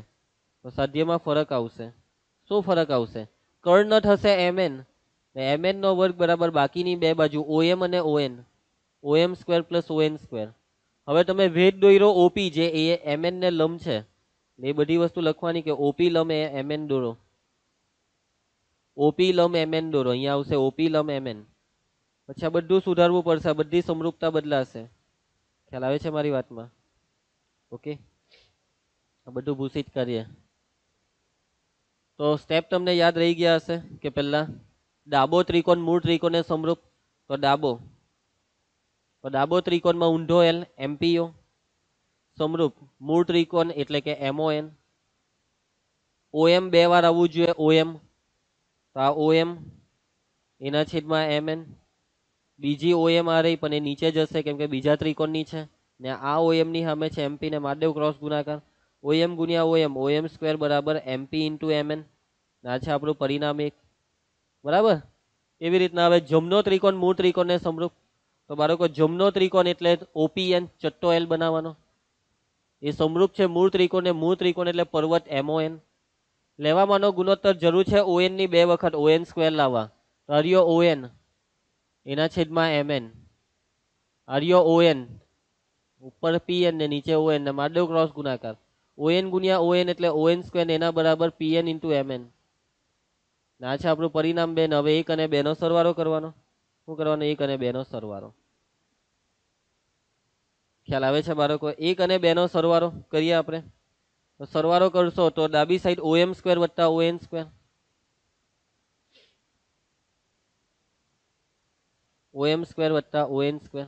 તો સાધ્યમાં ફરક આવશે શું ફરક આવશે કર્ણ થશે એમએન એમએનનો વર્ગ બરાબર બાકીની બે બાજુ ઓએમ અને ON OM square plus ON square હવે તમે ભેદ દોર્યો ઓપી જે એ ને લમ છે એ બધી વસ્તુ લખવાની કે ઓપી લંબ એ એમએન દોરો ઓપી લંબ એમએન દોરો અહીંયા આવશે ઓપી લંબ એમએન પછી આ બધું સુધારવું પડશે બધી સમરૂપતા બદલાશે ખ્યાલ આવે છે મારી વાતમાં ઓકે આ બધું ભૂસી જ કરીએ તો સ્ટેપ તમને યાદ રહી ગયા હશે કે પહેલાં ડાબો ત્રિકોણ મૂળ ત્રિકોણને સમરૂપ તો ડાબો તો ડાબો ત્રિકોણમાં ઊંધો એલ એમપીઓ સમરૂપ મૂળ ત્રિકોણ એટલે કે એમઓએન ઓએમ બે વાર આવવું જોઈએ ઓએમ તો આ ઓએમ એના છેદમાં એમએન બીજી ઓએમ આ રહી પણ એ નીચે જશે કેમ કે બીજા ત્રિકોણની છે ને આ ઓએમની સામે છે એમપીને મારદેવ ક્રોસ ગુણાકાર ઓએમ ગુણ્યા ઓએમ ઓએમ સ્ક્વેર બરાબર એમપી ઇન્ટુ એમએન આ છે આપણું પરિણામ એક બરાબર એવી રીતના હવે જમનો ત્રિકોણ મૂળ ત્રિકોણને સમરૂપ તો બાળકો જમનો ત્રિકોણ એટલે ઓપીએન ચટ્ટો એલ બનાવવાનો એ સમરૂપ છે મૂળ ત્રિકોણ મૂળ ત્રિકોણ એટલે પર્વત એમઓએન લેવામાંનો ગુણોત્તર જરૂર છે ઓએનની બે વખત ઓએન સ્ક્વેર લાવવા હરિયો ઓએન એના છેદમાં એમએન હરિયો ઓએન ઉપર પી એન ને નીચે ઓ એન માં આડો ક્રોસ ગુણાકાર ઓએન એન ગુણ્યા ઓ એટલે ઓએન એન સ્ક્વેર એના બરાબર P N into M N ના છે આપણું પરિણામ બેન હવે એક અને બેનો સરવારો કરવાનો શું કરવાનો એક અને બેનો સરવારો ખ્યાલ આવે છે બાળકો એક અને બેનો સરવારો કરીએ આપણે સરવારો કરશો તો ડાબી સાઈડ ઓએમ એમ સ્ક્વેર વત્તા O N square O square વત્તા ઓએન એન સ્ક્વેર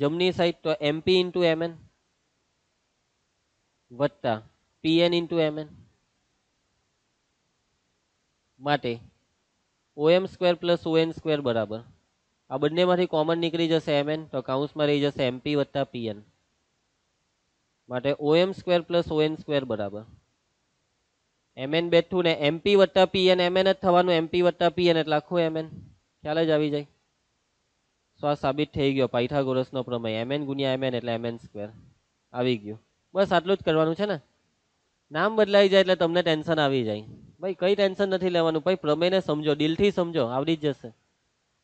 જમણી સાઈડ તો એમપી ઇન્ટુ એમએન વત્તા પીએન ઇન્ટુ એમએન માટે OM square plus ON square બરાબર આ બંનેમાંથી કોમન નીકળી જશે એમએન તો કાઉન્સમાં રહી જશે એમપી વત્તા પીએન માટે OM square plus ON square બરાબર એમએન બેઠું ને એમપી વત્તા પીએન એમએન જ થવાનું એમપી વત્તા પીએન એટલે આખું એમએન ખ્યાલ જ આવી જાય સો આ સાબિત થઈ ગયો પાયથાગોરસનો પ્રમેય એમએન ગુણ્યા એન એટલે એમએન સ્ક્વેર આવી ગયું બસ આટલું જ કરવાનું છે ને નામ બદલાઈ જાય એટલે તમને ટેન્શન આવી જાય ભાઈ કઈ ટેન્શન નથી લેવાનું ભાઈ પ્રમેયને સમજો દિલથી સમજો આવડી જ જશે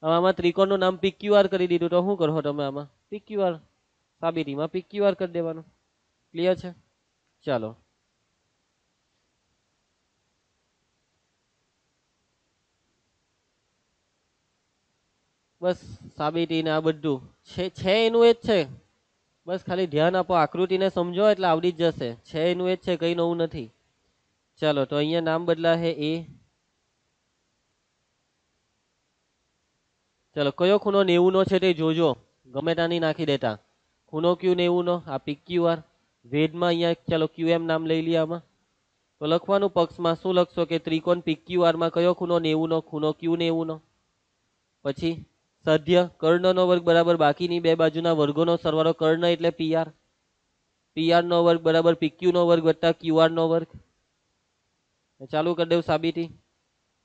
હવે આમાં ત્રિકોણનું નામ પીક્યુ પીક્યુઆર કરી દીધું તો શું કરો તમે આમાં પીક્યુઆર સાબિતીમાં પીક્યુ પીક્યુઆર કરી દેવાનું ક્લિયર છે ચાલો બસ સાબિતી ને આ બધું છે છે એનું એ જ છે બસ ખાલી ધ્યાન આપો આકૃતિને સમજો એટલે આવડી જ જશે છે એનું એ જ છે કંઈ નવું નથી ચાલો તો અહીંયા નામ બદલાશે એ ચાલો કયો ખૂણો નેવુંનો છે તે જોજો ગમે ત્યાંની નાખી દેતા ખૂનો ક્યુ નેવુંનો આ પી ક્યુ આર વેદમાં અહીંયા ચાલો ક્યુ એમ નામ લઈ લઈએ આમાં તો લખવાનું પક્ષમાં શું લખશો કે ત્રિકોણ પી ક્યુ આરમાં કયો ખૂણો નેવુંનો ખૂનો ક્યુ નેવુંનો પછી સધ્ય કર્ણનો વર્ગ બરાબર બાકીની બે બાજુના વર્ગોનો સરવાળો કર્ણ એટલે પીઆર પીઆરનો વર્ગ બરાબર પીક્યુનો વર્ગ વત્તા ક્યુઆરનો વર્ગ ચાલુ કરી દઉં સાબિતી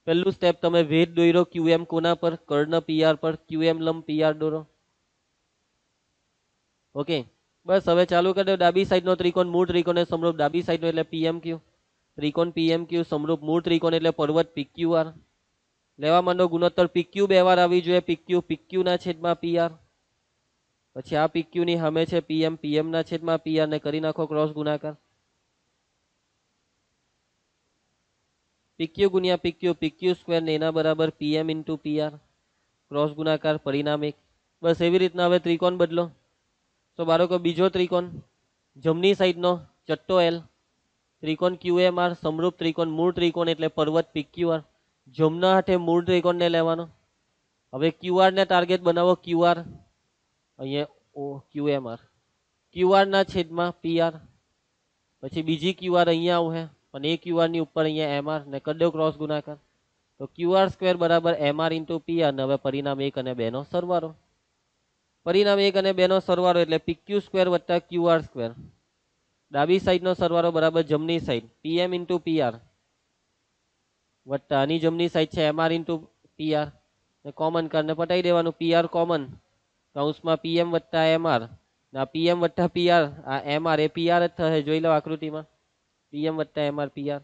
પહેલું સ્ટેપ તમે ભેદ દોર્યો ક્યુએમ કોના પર કર્ણ પીઆર પર ક્યુએમ લંબ પીઆર દોરો ઓકે બસ હવે ચાલુ કરી દો ડાબી સાઈડનો ત્રિકોણ મૂળ ત્રિકોણ સમરૂપ ડાબી સાઈડનો એટલે પીએમ ક્યુ ત્રિકોણ પીએમ ક્યુ સમરૂપ મૂળ ત્રિકોણ એટલે પર્વત પીક્યુઆર લેવામાંનો ગુણોત્તર પીક્યુ બે વાર આવી જોઈએ પીક્યુ પીક્યુના છેદમાં પીઆર પછી આ પીક્યુની હમે છે પીએમ પીએમના છેદમાં પીઆર ને કરી નાખો ક્રોસ ગુણાકાર પીક્યુ ગુણ્યા પીક્યુ પીક્યુ સ્ક્વેર ને એના બરાબર પીએમ ઇન્ટુ પીઆર ક્રોસ ગુણાકાર પરિણામિક બસ એવી રીતના હવે ત્રિકોણ બદલો તો બાળકો બીજો ત્રિકોણ જમણી સાઈડનો ચટ્ટો એલ ત્રિકોણ ક્યુએમઆર સમરૂપ ત્રિકોણ મૂળ ત્રિકોણ એટલે પર્વત પીક્યુઆર જમના હાથે મૂળ રેકોર્ડને લેવાનો હવે ક્યુઆરને ટાર્ગેટ બનાવો ક્યુઆર અહીંયા ઓ ક્યુએમઆર ક્યુઆરના છેદમાં પીઆર પછી બીજી ક્યુઆર અહીંયા આવશે અને એ ક્યુઆરની ઉપર અહીંયા એમઆર ને કરી ક્રોસ ગુણાકાર તો ક્યુઆર સ્ક્વેર બરાબર એમઆર ઇન્ટુ પીઆર ને હવે પરિણામ એક અને બેનો સરવારો પરિણામ એક અને બેનો સરવાળો એટલે પીક્યુ સ્ક્વેર વત્તા ક્યુઆર સ્ક્વેર ડાબી સાઈડનો સરવારો બરાબર જમની સાઈડ પીએમ ઇન્ટુ પીઆર વત્તા આની જમણી સાઈડ છે એમઆર ઇન્ટુ પીઆર ને કોમન કરીને પટાઈ દેવાનું પીઆર કોમન કૌંસમાં પીએમ વત્તા એમઆર ના પીએમ વત્તા પીઆર આ એમઆર એ પીઆર જ થશે જોઈ લો આકૃતિમાં પીએમ વત્તા એમઆર પીઆર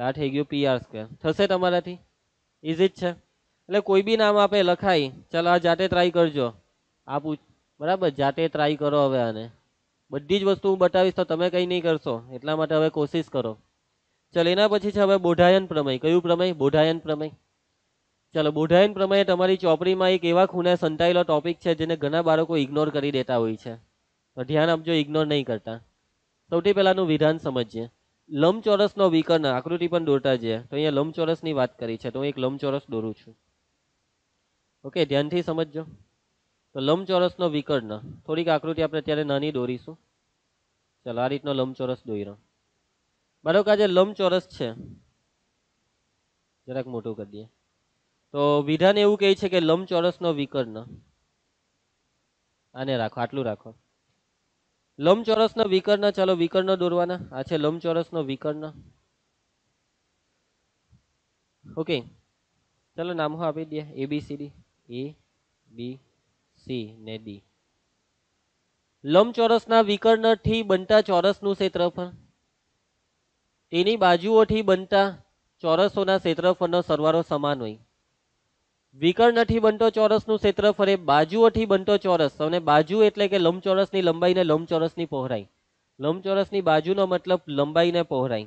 લા થઈ ગયું પીઆર સ્ક્વેર થશે તમારાથી ઇઝી જ છે એટલે કોઈ બી નામ આપે લખાય ચાલો આ જાતે ટ્રાય કરજો આ પૂછ બરાબર જાતે ટ્રાય કરો હવે આને બધી જ વસ્તુ હું બતાવીશ તો તમે કંઈ નહીં કરશો એટલા માટે હવે કોશિશ કરો ચાલો એના પછી છે હવે બોઢાયન પ્રમેય કયું પ્રમેય બોઢાયન પ્રમેય ચાલો બોઢાયન પ્રમેય તમારી ચોપડીમાં એક એવા ખૂને સંતાયેલો ટોપિક છે જેને ઘણા બાળકો ઇગ્નોર કરી દેતા હોય છે ધ્યાન આપજો ઇગ્નોર નહીં કરતા સૌથી પહેલાંનું વિધાન સમજીએ લંબચોરસનો વિકર્ણ આકૃતિ પણ દોરતા જઈએ તો અહીંયા લંબચોરસની વાત કરી છે તો હું એક લંબચોરસ દોરું છું ઓકે ધ્યાનથી સમજજો તો લંબચોરસનો વિકર્ણ થોડીક આકૃતિ આપણે અત્યારે નાની દોરીશું ચાલો આ રીતનો લંબચોરસ દોર્યો મારો કે આજે લંબચોરસ છે જરાક મોટું કરી દઈએ તો વિધાન એવું કહે છે કે લંબચોરસનો વિકર્ણ આને રાખો આટલું રાખો લંબચોરસનો વિકર્ણ ચાલો વિકર્ણ દોરવાના આ છે લંબચોરસનો વિકર્ણ ઓકે ચાલો નામો આપી દઈએ A B C D A B C ને ડી લંબચોરસના વિકર્ણથી બનતા ચોરસનું ક્ષેત્રફળ એની બાજુઓથી બનતા ચોરસોના ક્ષેત્રફળનો સરવાળો સમાન હોય વિકર્ણ નથી બનતો ચોરસનું ક્ષેત્રફળ એ બાજુઓથી બનતો ચોરસ અને બાજુ એટલે કે લંબચોરસની લંબાઈને લંબચોરસની પહોળાઈ લંબચોરસની બાજુનો મતલબ લંબાઈને પહોળાઈ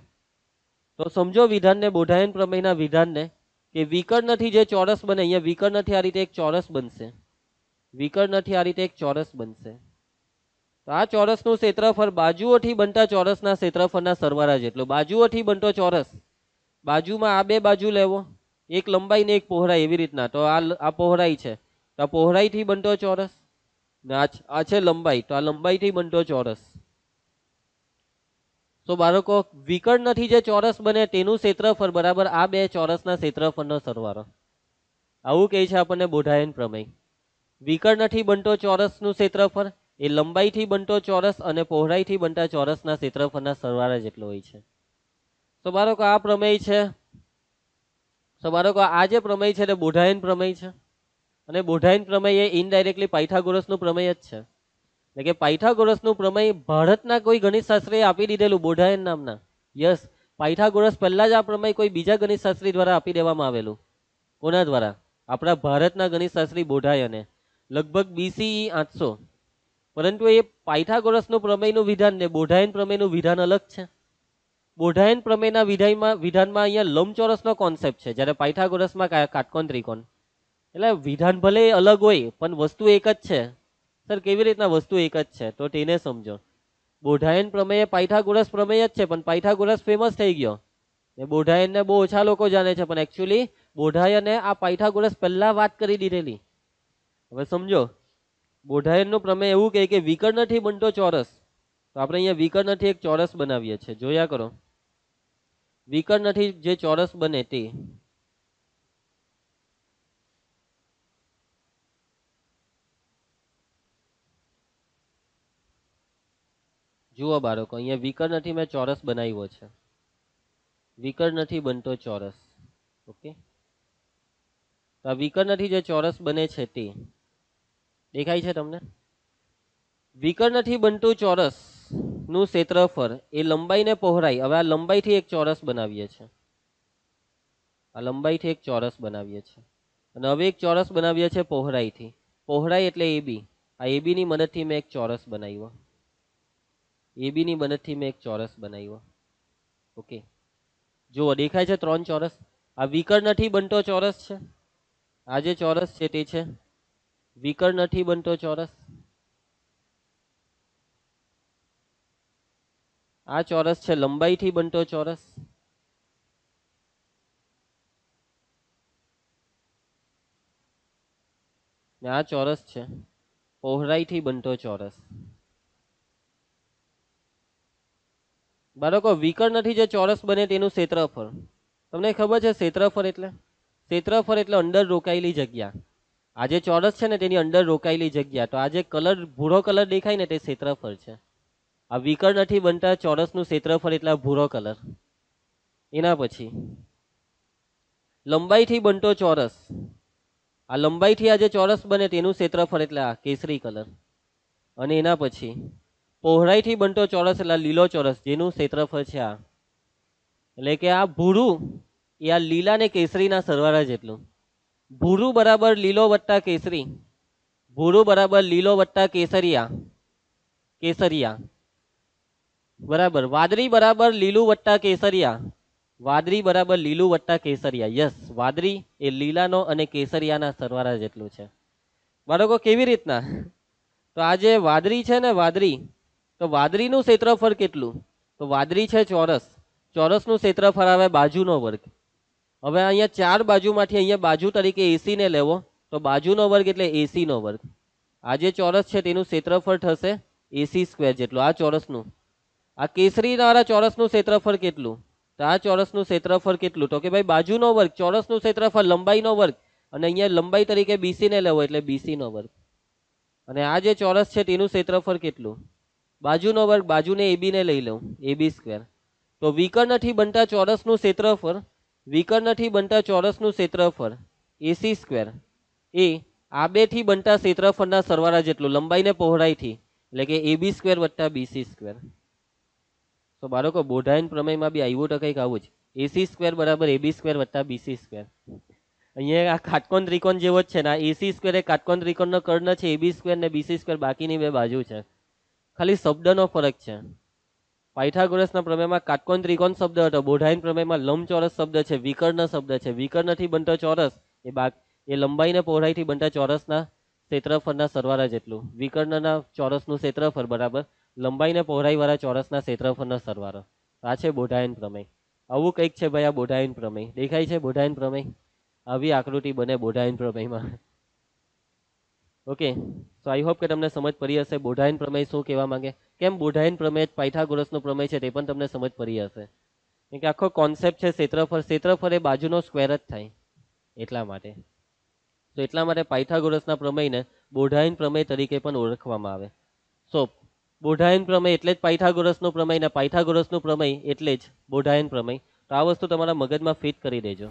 તો સમજો વિધાનને બોધાયન પ્રમેયના વિધાનને કે વિકર્ણ નથી જે ચોરસ બને અહીંયા વિકર્ણ નથી આ રીતે એક ચોરસ બનશે વિકર્ણ નથી આ રીતે એક ચોરસ બનશે તો આ ચોરસનું ક્ષેત્રફળ બાજુઓથી બનતા ચોરસના ક્ષેત્રફળના સરવાળા જેટલો બાજુઓથી બનતો ચોરસ બાજુમાં આ બે બાજુ લેવો એક લંબાઈ ને એક પહોળાઈ એવી રીતના તો આ આ પહોળાઈ છે તો આ પહોળાઈથી બનતો ચોરસ ને આ છે લંબાઈ તો આ લંબાઈથી બનતો ચોરસ તો બાળકો વિકળ નથી જે ચોરસ બને તેનું ક્ષેત્રફળ બરાબર આ બે ચોરસના ક્ષેત્રફળનો સરવાળો આવું કહે છે આપણને બોઢાયન પ્રમેય વિકળ નથી બનતો ચોરસનું ક્ષેત્રફળ એ લંબાઈથી બનતો ચોરસ અને પહોળાઈથી બનતા ચોરસના ક્ષેત્રફળના સરવાળા જેટલો હોય છે તો મારો આ પ્રમેય છે તો મારો આ જે પ્રમેય છે તે બોઢાયન પ્રમેય છે અને બોઢાયન પ્રમેય એ ઇનડાયરેક્ટલી પાયથાગોરસનું પ્રમેય જ છે એટલે કે પાયથાગોરસનું પ્રમેય ભારતના કોઈ ગણિતશાસ્ત્રીએ આપી દીધેલું બોઢાયન નામના યસ પાયથાગોરસ પહેલાં જ આ પ્રમેય કોઈ બીજા ગણિતશાસ્ત્રી દ્વારા આપી દેવામાં આવેલું કોના દ્વારા આપણા ભારતના ગણિતશાસ્ત્રી બોઢાયને લગભગ બીસી e આઠસો પરંતુ એ પાયથાગોરસનું પ્રમેયનું વિધાન ને બોઢાયન પ્રમેયનું વિધાન અલગ છે બોઢાયન પ્રમેયના વિધાયમાં વિધાનમાં અહીંયા લંબચોરસનો કોન્સેપ્ટ છે જ્યારે પાયથાગોરસમાં કાટકોણ ત્રિકોણ એટલે વિધાન ભલે અલગ હોય પણ વસ્તુ એક જ છે સર કેવી રીતના વસ્તુ એક જ છે તો તેને સમજો બોઢાયન પ્રમેય પાયથાગોરસ પ્રમેય જ છે પણ પાયથાગોરસ ફેમસ થઈ ગયો ને બોઢાયનને બહુ ઓછા લોકો જાણે છે પણ એકચ્યુઅલી બોઢાયને આ પાયથાગોરસ પહેલાં વાત કરી દીધેલી હવે સમજો બોઢાયનનો પ્રમેય એવું કહે કે વિકર્ણ નથી બનતો ચોરસ તો આપણે અહીંયા વિકર્ણ નથી એક ચોરસ બનાવીએ છીએ જોયા કરો વિકર્ણ નથી જે ચોરસ બને તે જુઓ બાળકો અહીંયા વિકર્ણ નથી મેં ચોરસ બનાવ્યો છે વિકર્ણ નથી બનતો ચોરસ ઓકે તો આ વિકર્ણ નથી જે ચોરસ બને છે તે દેખાય છે તમને વિકર્ણ બનતું ચોરસનું ક્ષેત્રફળ એ લંબાઈને ને પહોળાઈ હવે આ લંબાઈથી એક ચોરસ બનાવીએ છીએ આ લંબાઈથી એક ચોરસ બનાવીએ છીએ અને હવે એક ચોરસ બનાવીએ છીએ પહોળાઈથી પહોરાઈ એટલે એબી આ એબીની મદદથી મેં એક ચોરસ બનાવ્યો એબીની મદદથી મેં એક ચોરસ બનાવ્યો ઓકે જુઓ દેખાય છે ત્રણ ચોરસ આ વિકર્ણ બનતો ચોરસ છે આ જે ચોરસ છે તે છે વિકળ નથી બનતો ચોરસ આ ચોરસ છે લંબાઈથી બનતો ચોરસ ને આ ચોરસ છે પહોળાઈથી બનતો ચોરસ બાળકો નથી જે ચોરસ બને તેનું ક્ષેત્રફળ તમને ખબર છે ક્ષેત્રફળ એટલે ક્ષેત્રફળ એટલે અંદર રોકાયેલી જગ્યા આ જે ચોરસ છે ને તેની અંદર રોકાયેલી જગ્યા તો આ જે કલર ભૂરો કલર દેખાય ને તે ક્ષેત્રફળ છે આ વિકળ નથી બનતા ચોરસનું ક્ષેત્રફળ એટલે ભૂરો કલર એના પછી લંબાઈથી બનતો ચોરસ આ લંબાઈથી આ જે ચોરસ બને તેનું ક્ષેત્રફળ એટલે આ કેસરી કલર અને એના પછી પહોળાઈથી બનતો ચોરસ એટલે લીલો ચોરસ જેનું ક્ષેત્રફળ છે આ એટલે કે આ ભૂરું એ આ લીલા ને કેસરીના સરવાળા જેટલું ભૂરું બરાબર લીલો વત્તા કેસરી ભૂરું બરાબર લીલો વત્તા કેસરિયા કેસરિયા બરાબર વાદળી બરાબર લીલું વત્તા કેસરિયા વાદળી બરાબર લીલું વત્તા કેસરિયા યસ વાદળી એ લીલાનો અને કેસરિયાના સરવારા જેટલું છે બાળકો કેવી રીતના તો આજે વાદળી છે ને વાદળી તો વાદળીનું ક્ષેત્રફળ કેટલું તો વાદળી છે ચોરસ ચોરસનું ક્ષેત્રફળ આવે બાજુનો વર્ગ હવે અહીંયા ચાર બાજુમાંથી અહીંયા બાજુ તરીકે એસીને લેવો તો બાજુનો વર્ગ એટલે એસીનો વર્ગ આ જે ચોરસ છે તેનું ક્ષેત્રફળ થશે એસી સ્ક્વેર જેટલું આ ચોરસનું આ કેસરીવાળા ચોરસનું ક્ષેત્રફળ કેટલું તો આ ચોરસનું ક્ષેત્રફળ કેટલું તો કે ભાઈ બાજુનો વર્ગ ચોરસનું ક્ષેત્રફળ લંબાઈનો વર્ગ અને અહીંયા લંબાઈ તરીકે બીસીને લેવો એટલે બીસીનો વર્ગ અને આ જે ચોરસ છે તેનું ક્ષેત્રફળ કેટલું બાજુનો વર્ગ બાજુને એબીને લઈ લઉં એબી સ્ક્વેર તો વીકર નથી બનતા ચોરસનું ક્ષેત્રફળ વિકર્ણથી બનતા ચોરસનું ક્ષેત્રફળ એસી સ્ક્વેર એ આ બેથી બનતા ક્ષેત્રફળના સરવાળા જેટલું લંબાઈને પહોળાઈથી એટલે કે એબી સ્ક્વેર વત્તા બીસી સ્ક્વેર તો બાળકો બોઢાયન પ્રમેયમાં બી આવ્યું તો કંઈક આવું જ એસી સ્ક્વેર બરાબર એબી સ્ક્વેર વત્તા બીસી સ્ક્વેર અહીંયા આ કાટકોણ ત્રિકોણ જેવો જ છે ને આ એસી સ્ક્વેર એ કાટકોણ ત્રિકોણનો કર્ણ છે એબી સ્ક્વેર ને બીસી સ્ક્વેર બાકીની બે બાજુ છે ખાલી શબ્દનો ફરક છે પાયથાગોરસના પ્રમેયમાં કાટકોણ ત્રિકોણ શબ્દ હતો બોઢાઈન પ્રમેયમાં લંબચોરસ શબ્દ છે વિકર્ણ શબ્દ છે વિકર્ણથી બનતો ચોરસ એ બાગ એ લંબાઈને પહોળાઈથી બનતા ચોરસના ક્ષેત્રફળના સરવાળા જેટલું વિકર્ણના ચોરસનું ક્ષેત્રફળ બરાબર લંબાઈને અને પહોળાઈવાળા ચોરસના ક્ષેત્રફળનો સરવાળો આ છે બોઢાયન પ્રમેય આવું કંઈક છે ભાઈ આ બોઢાયન પ્રમેય દેખાય છે બોઢાયન પ્રમેય આવી આકૃતિ બને બોઢાયન પ્રમેયમાં ઓકે સો આઈ હોપ કે તમને સમજ પડી હશે બોઢાયન પ્રમેય શું કહેવા માંગે કેમ બોઢાઈન પ્રમેય પાયથાગોરસનો પ્રમેય છે તે પણ તમને સમજ પડી હશે કેમ કે આખો કોન્સેપ્ટ છે ક્ષેત્રફળ ક્ષેત્રફળ એ બાજુનો સ્ક્વેર જ થાય એટલા માટે તો એટલા માટે પાયથાગોરસના પ્રમેયને બોઢાઈન પ્રમેય તરીકે પણ ઓળખવામાં આવે સો બોઢાયન પ્રમેય એટલે જ પાયથાગોરસનો પ્રમેય ને પાયથાગોરસનો પ્રમેય એટલે જ બોઢાયન પ્રમેય તો આ વસ્તુ તમારા મગજમાં ફિટ કરી દેજો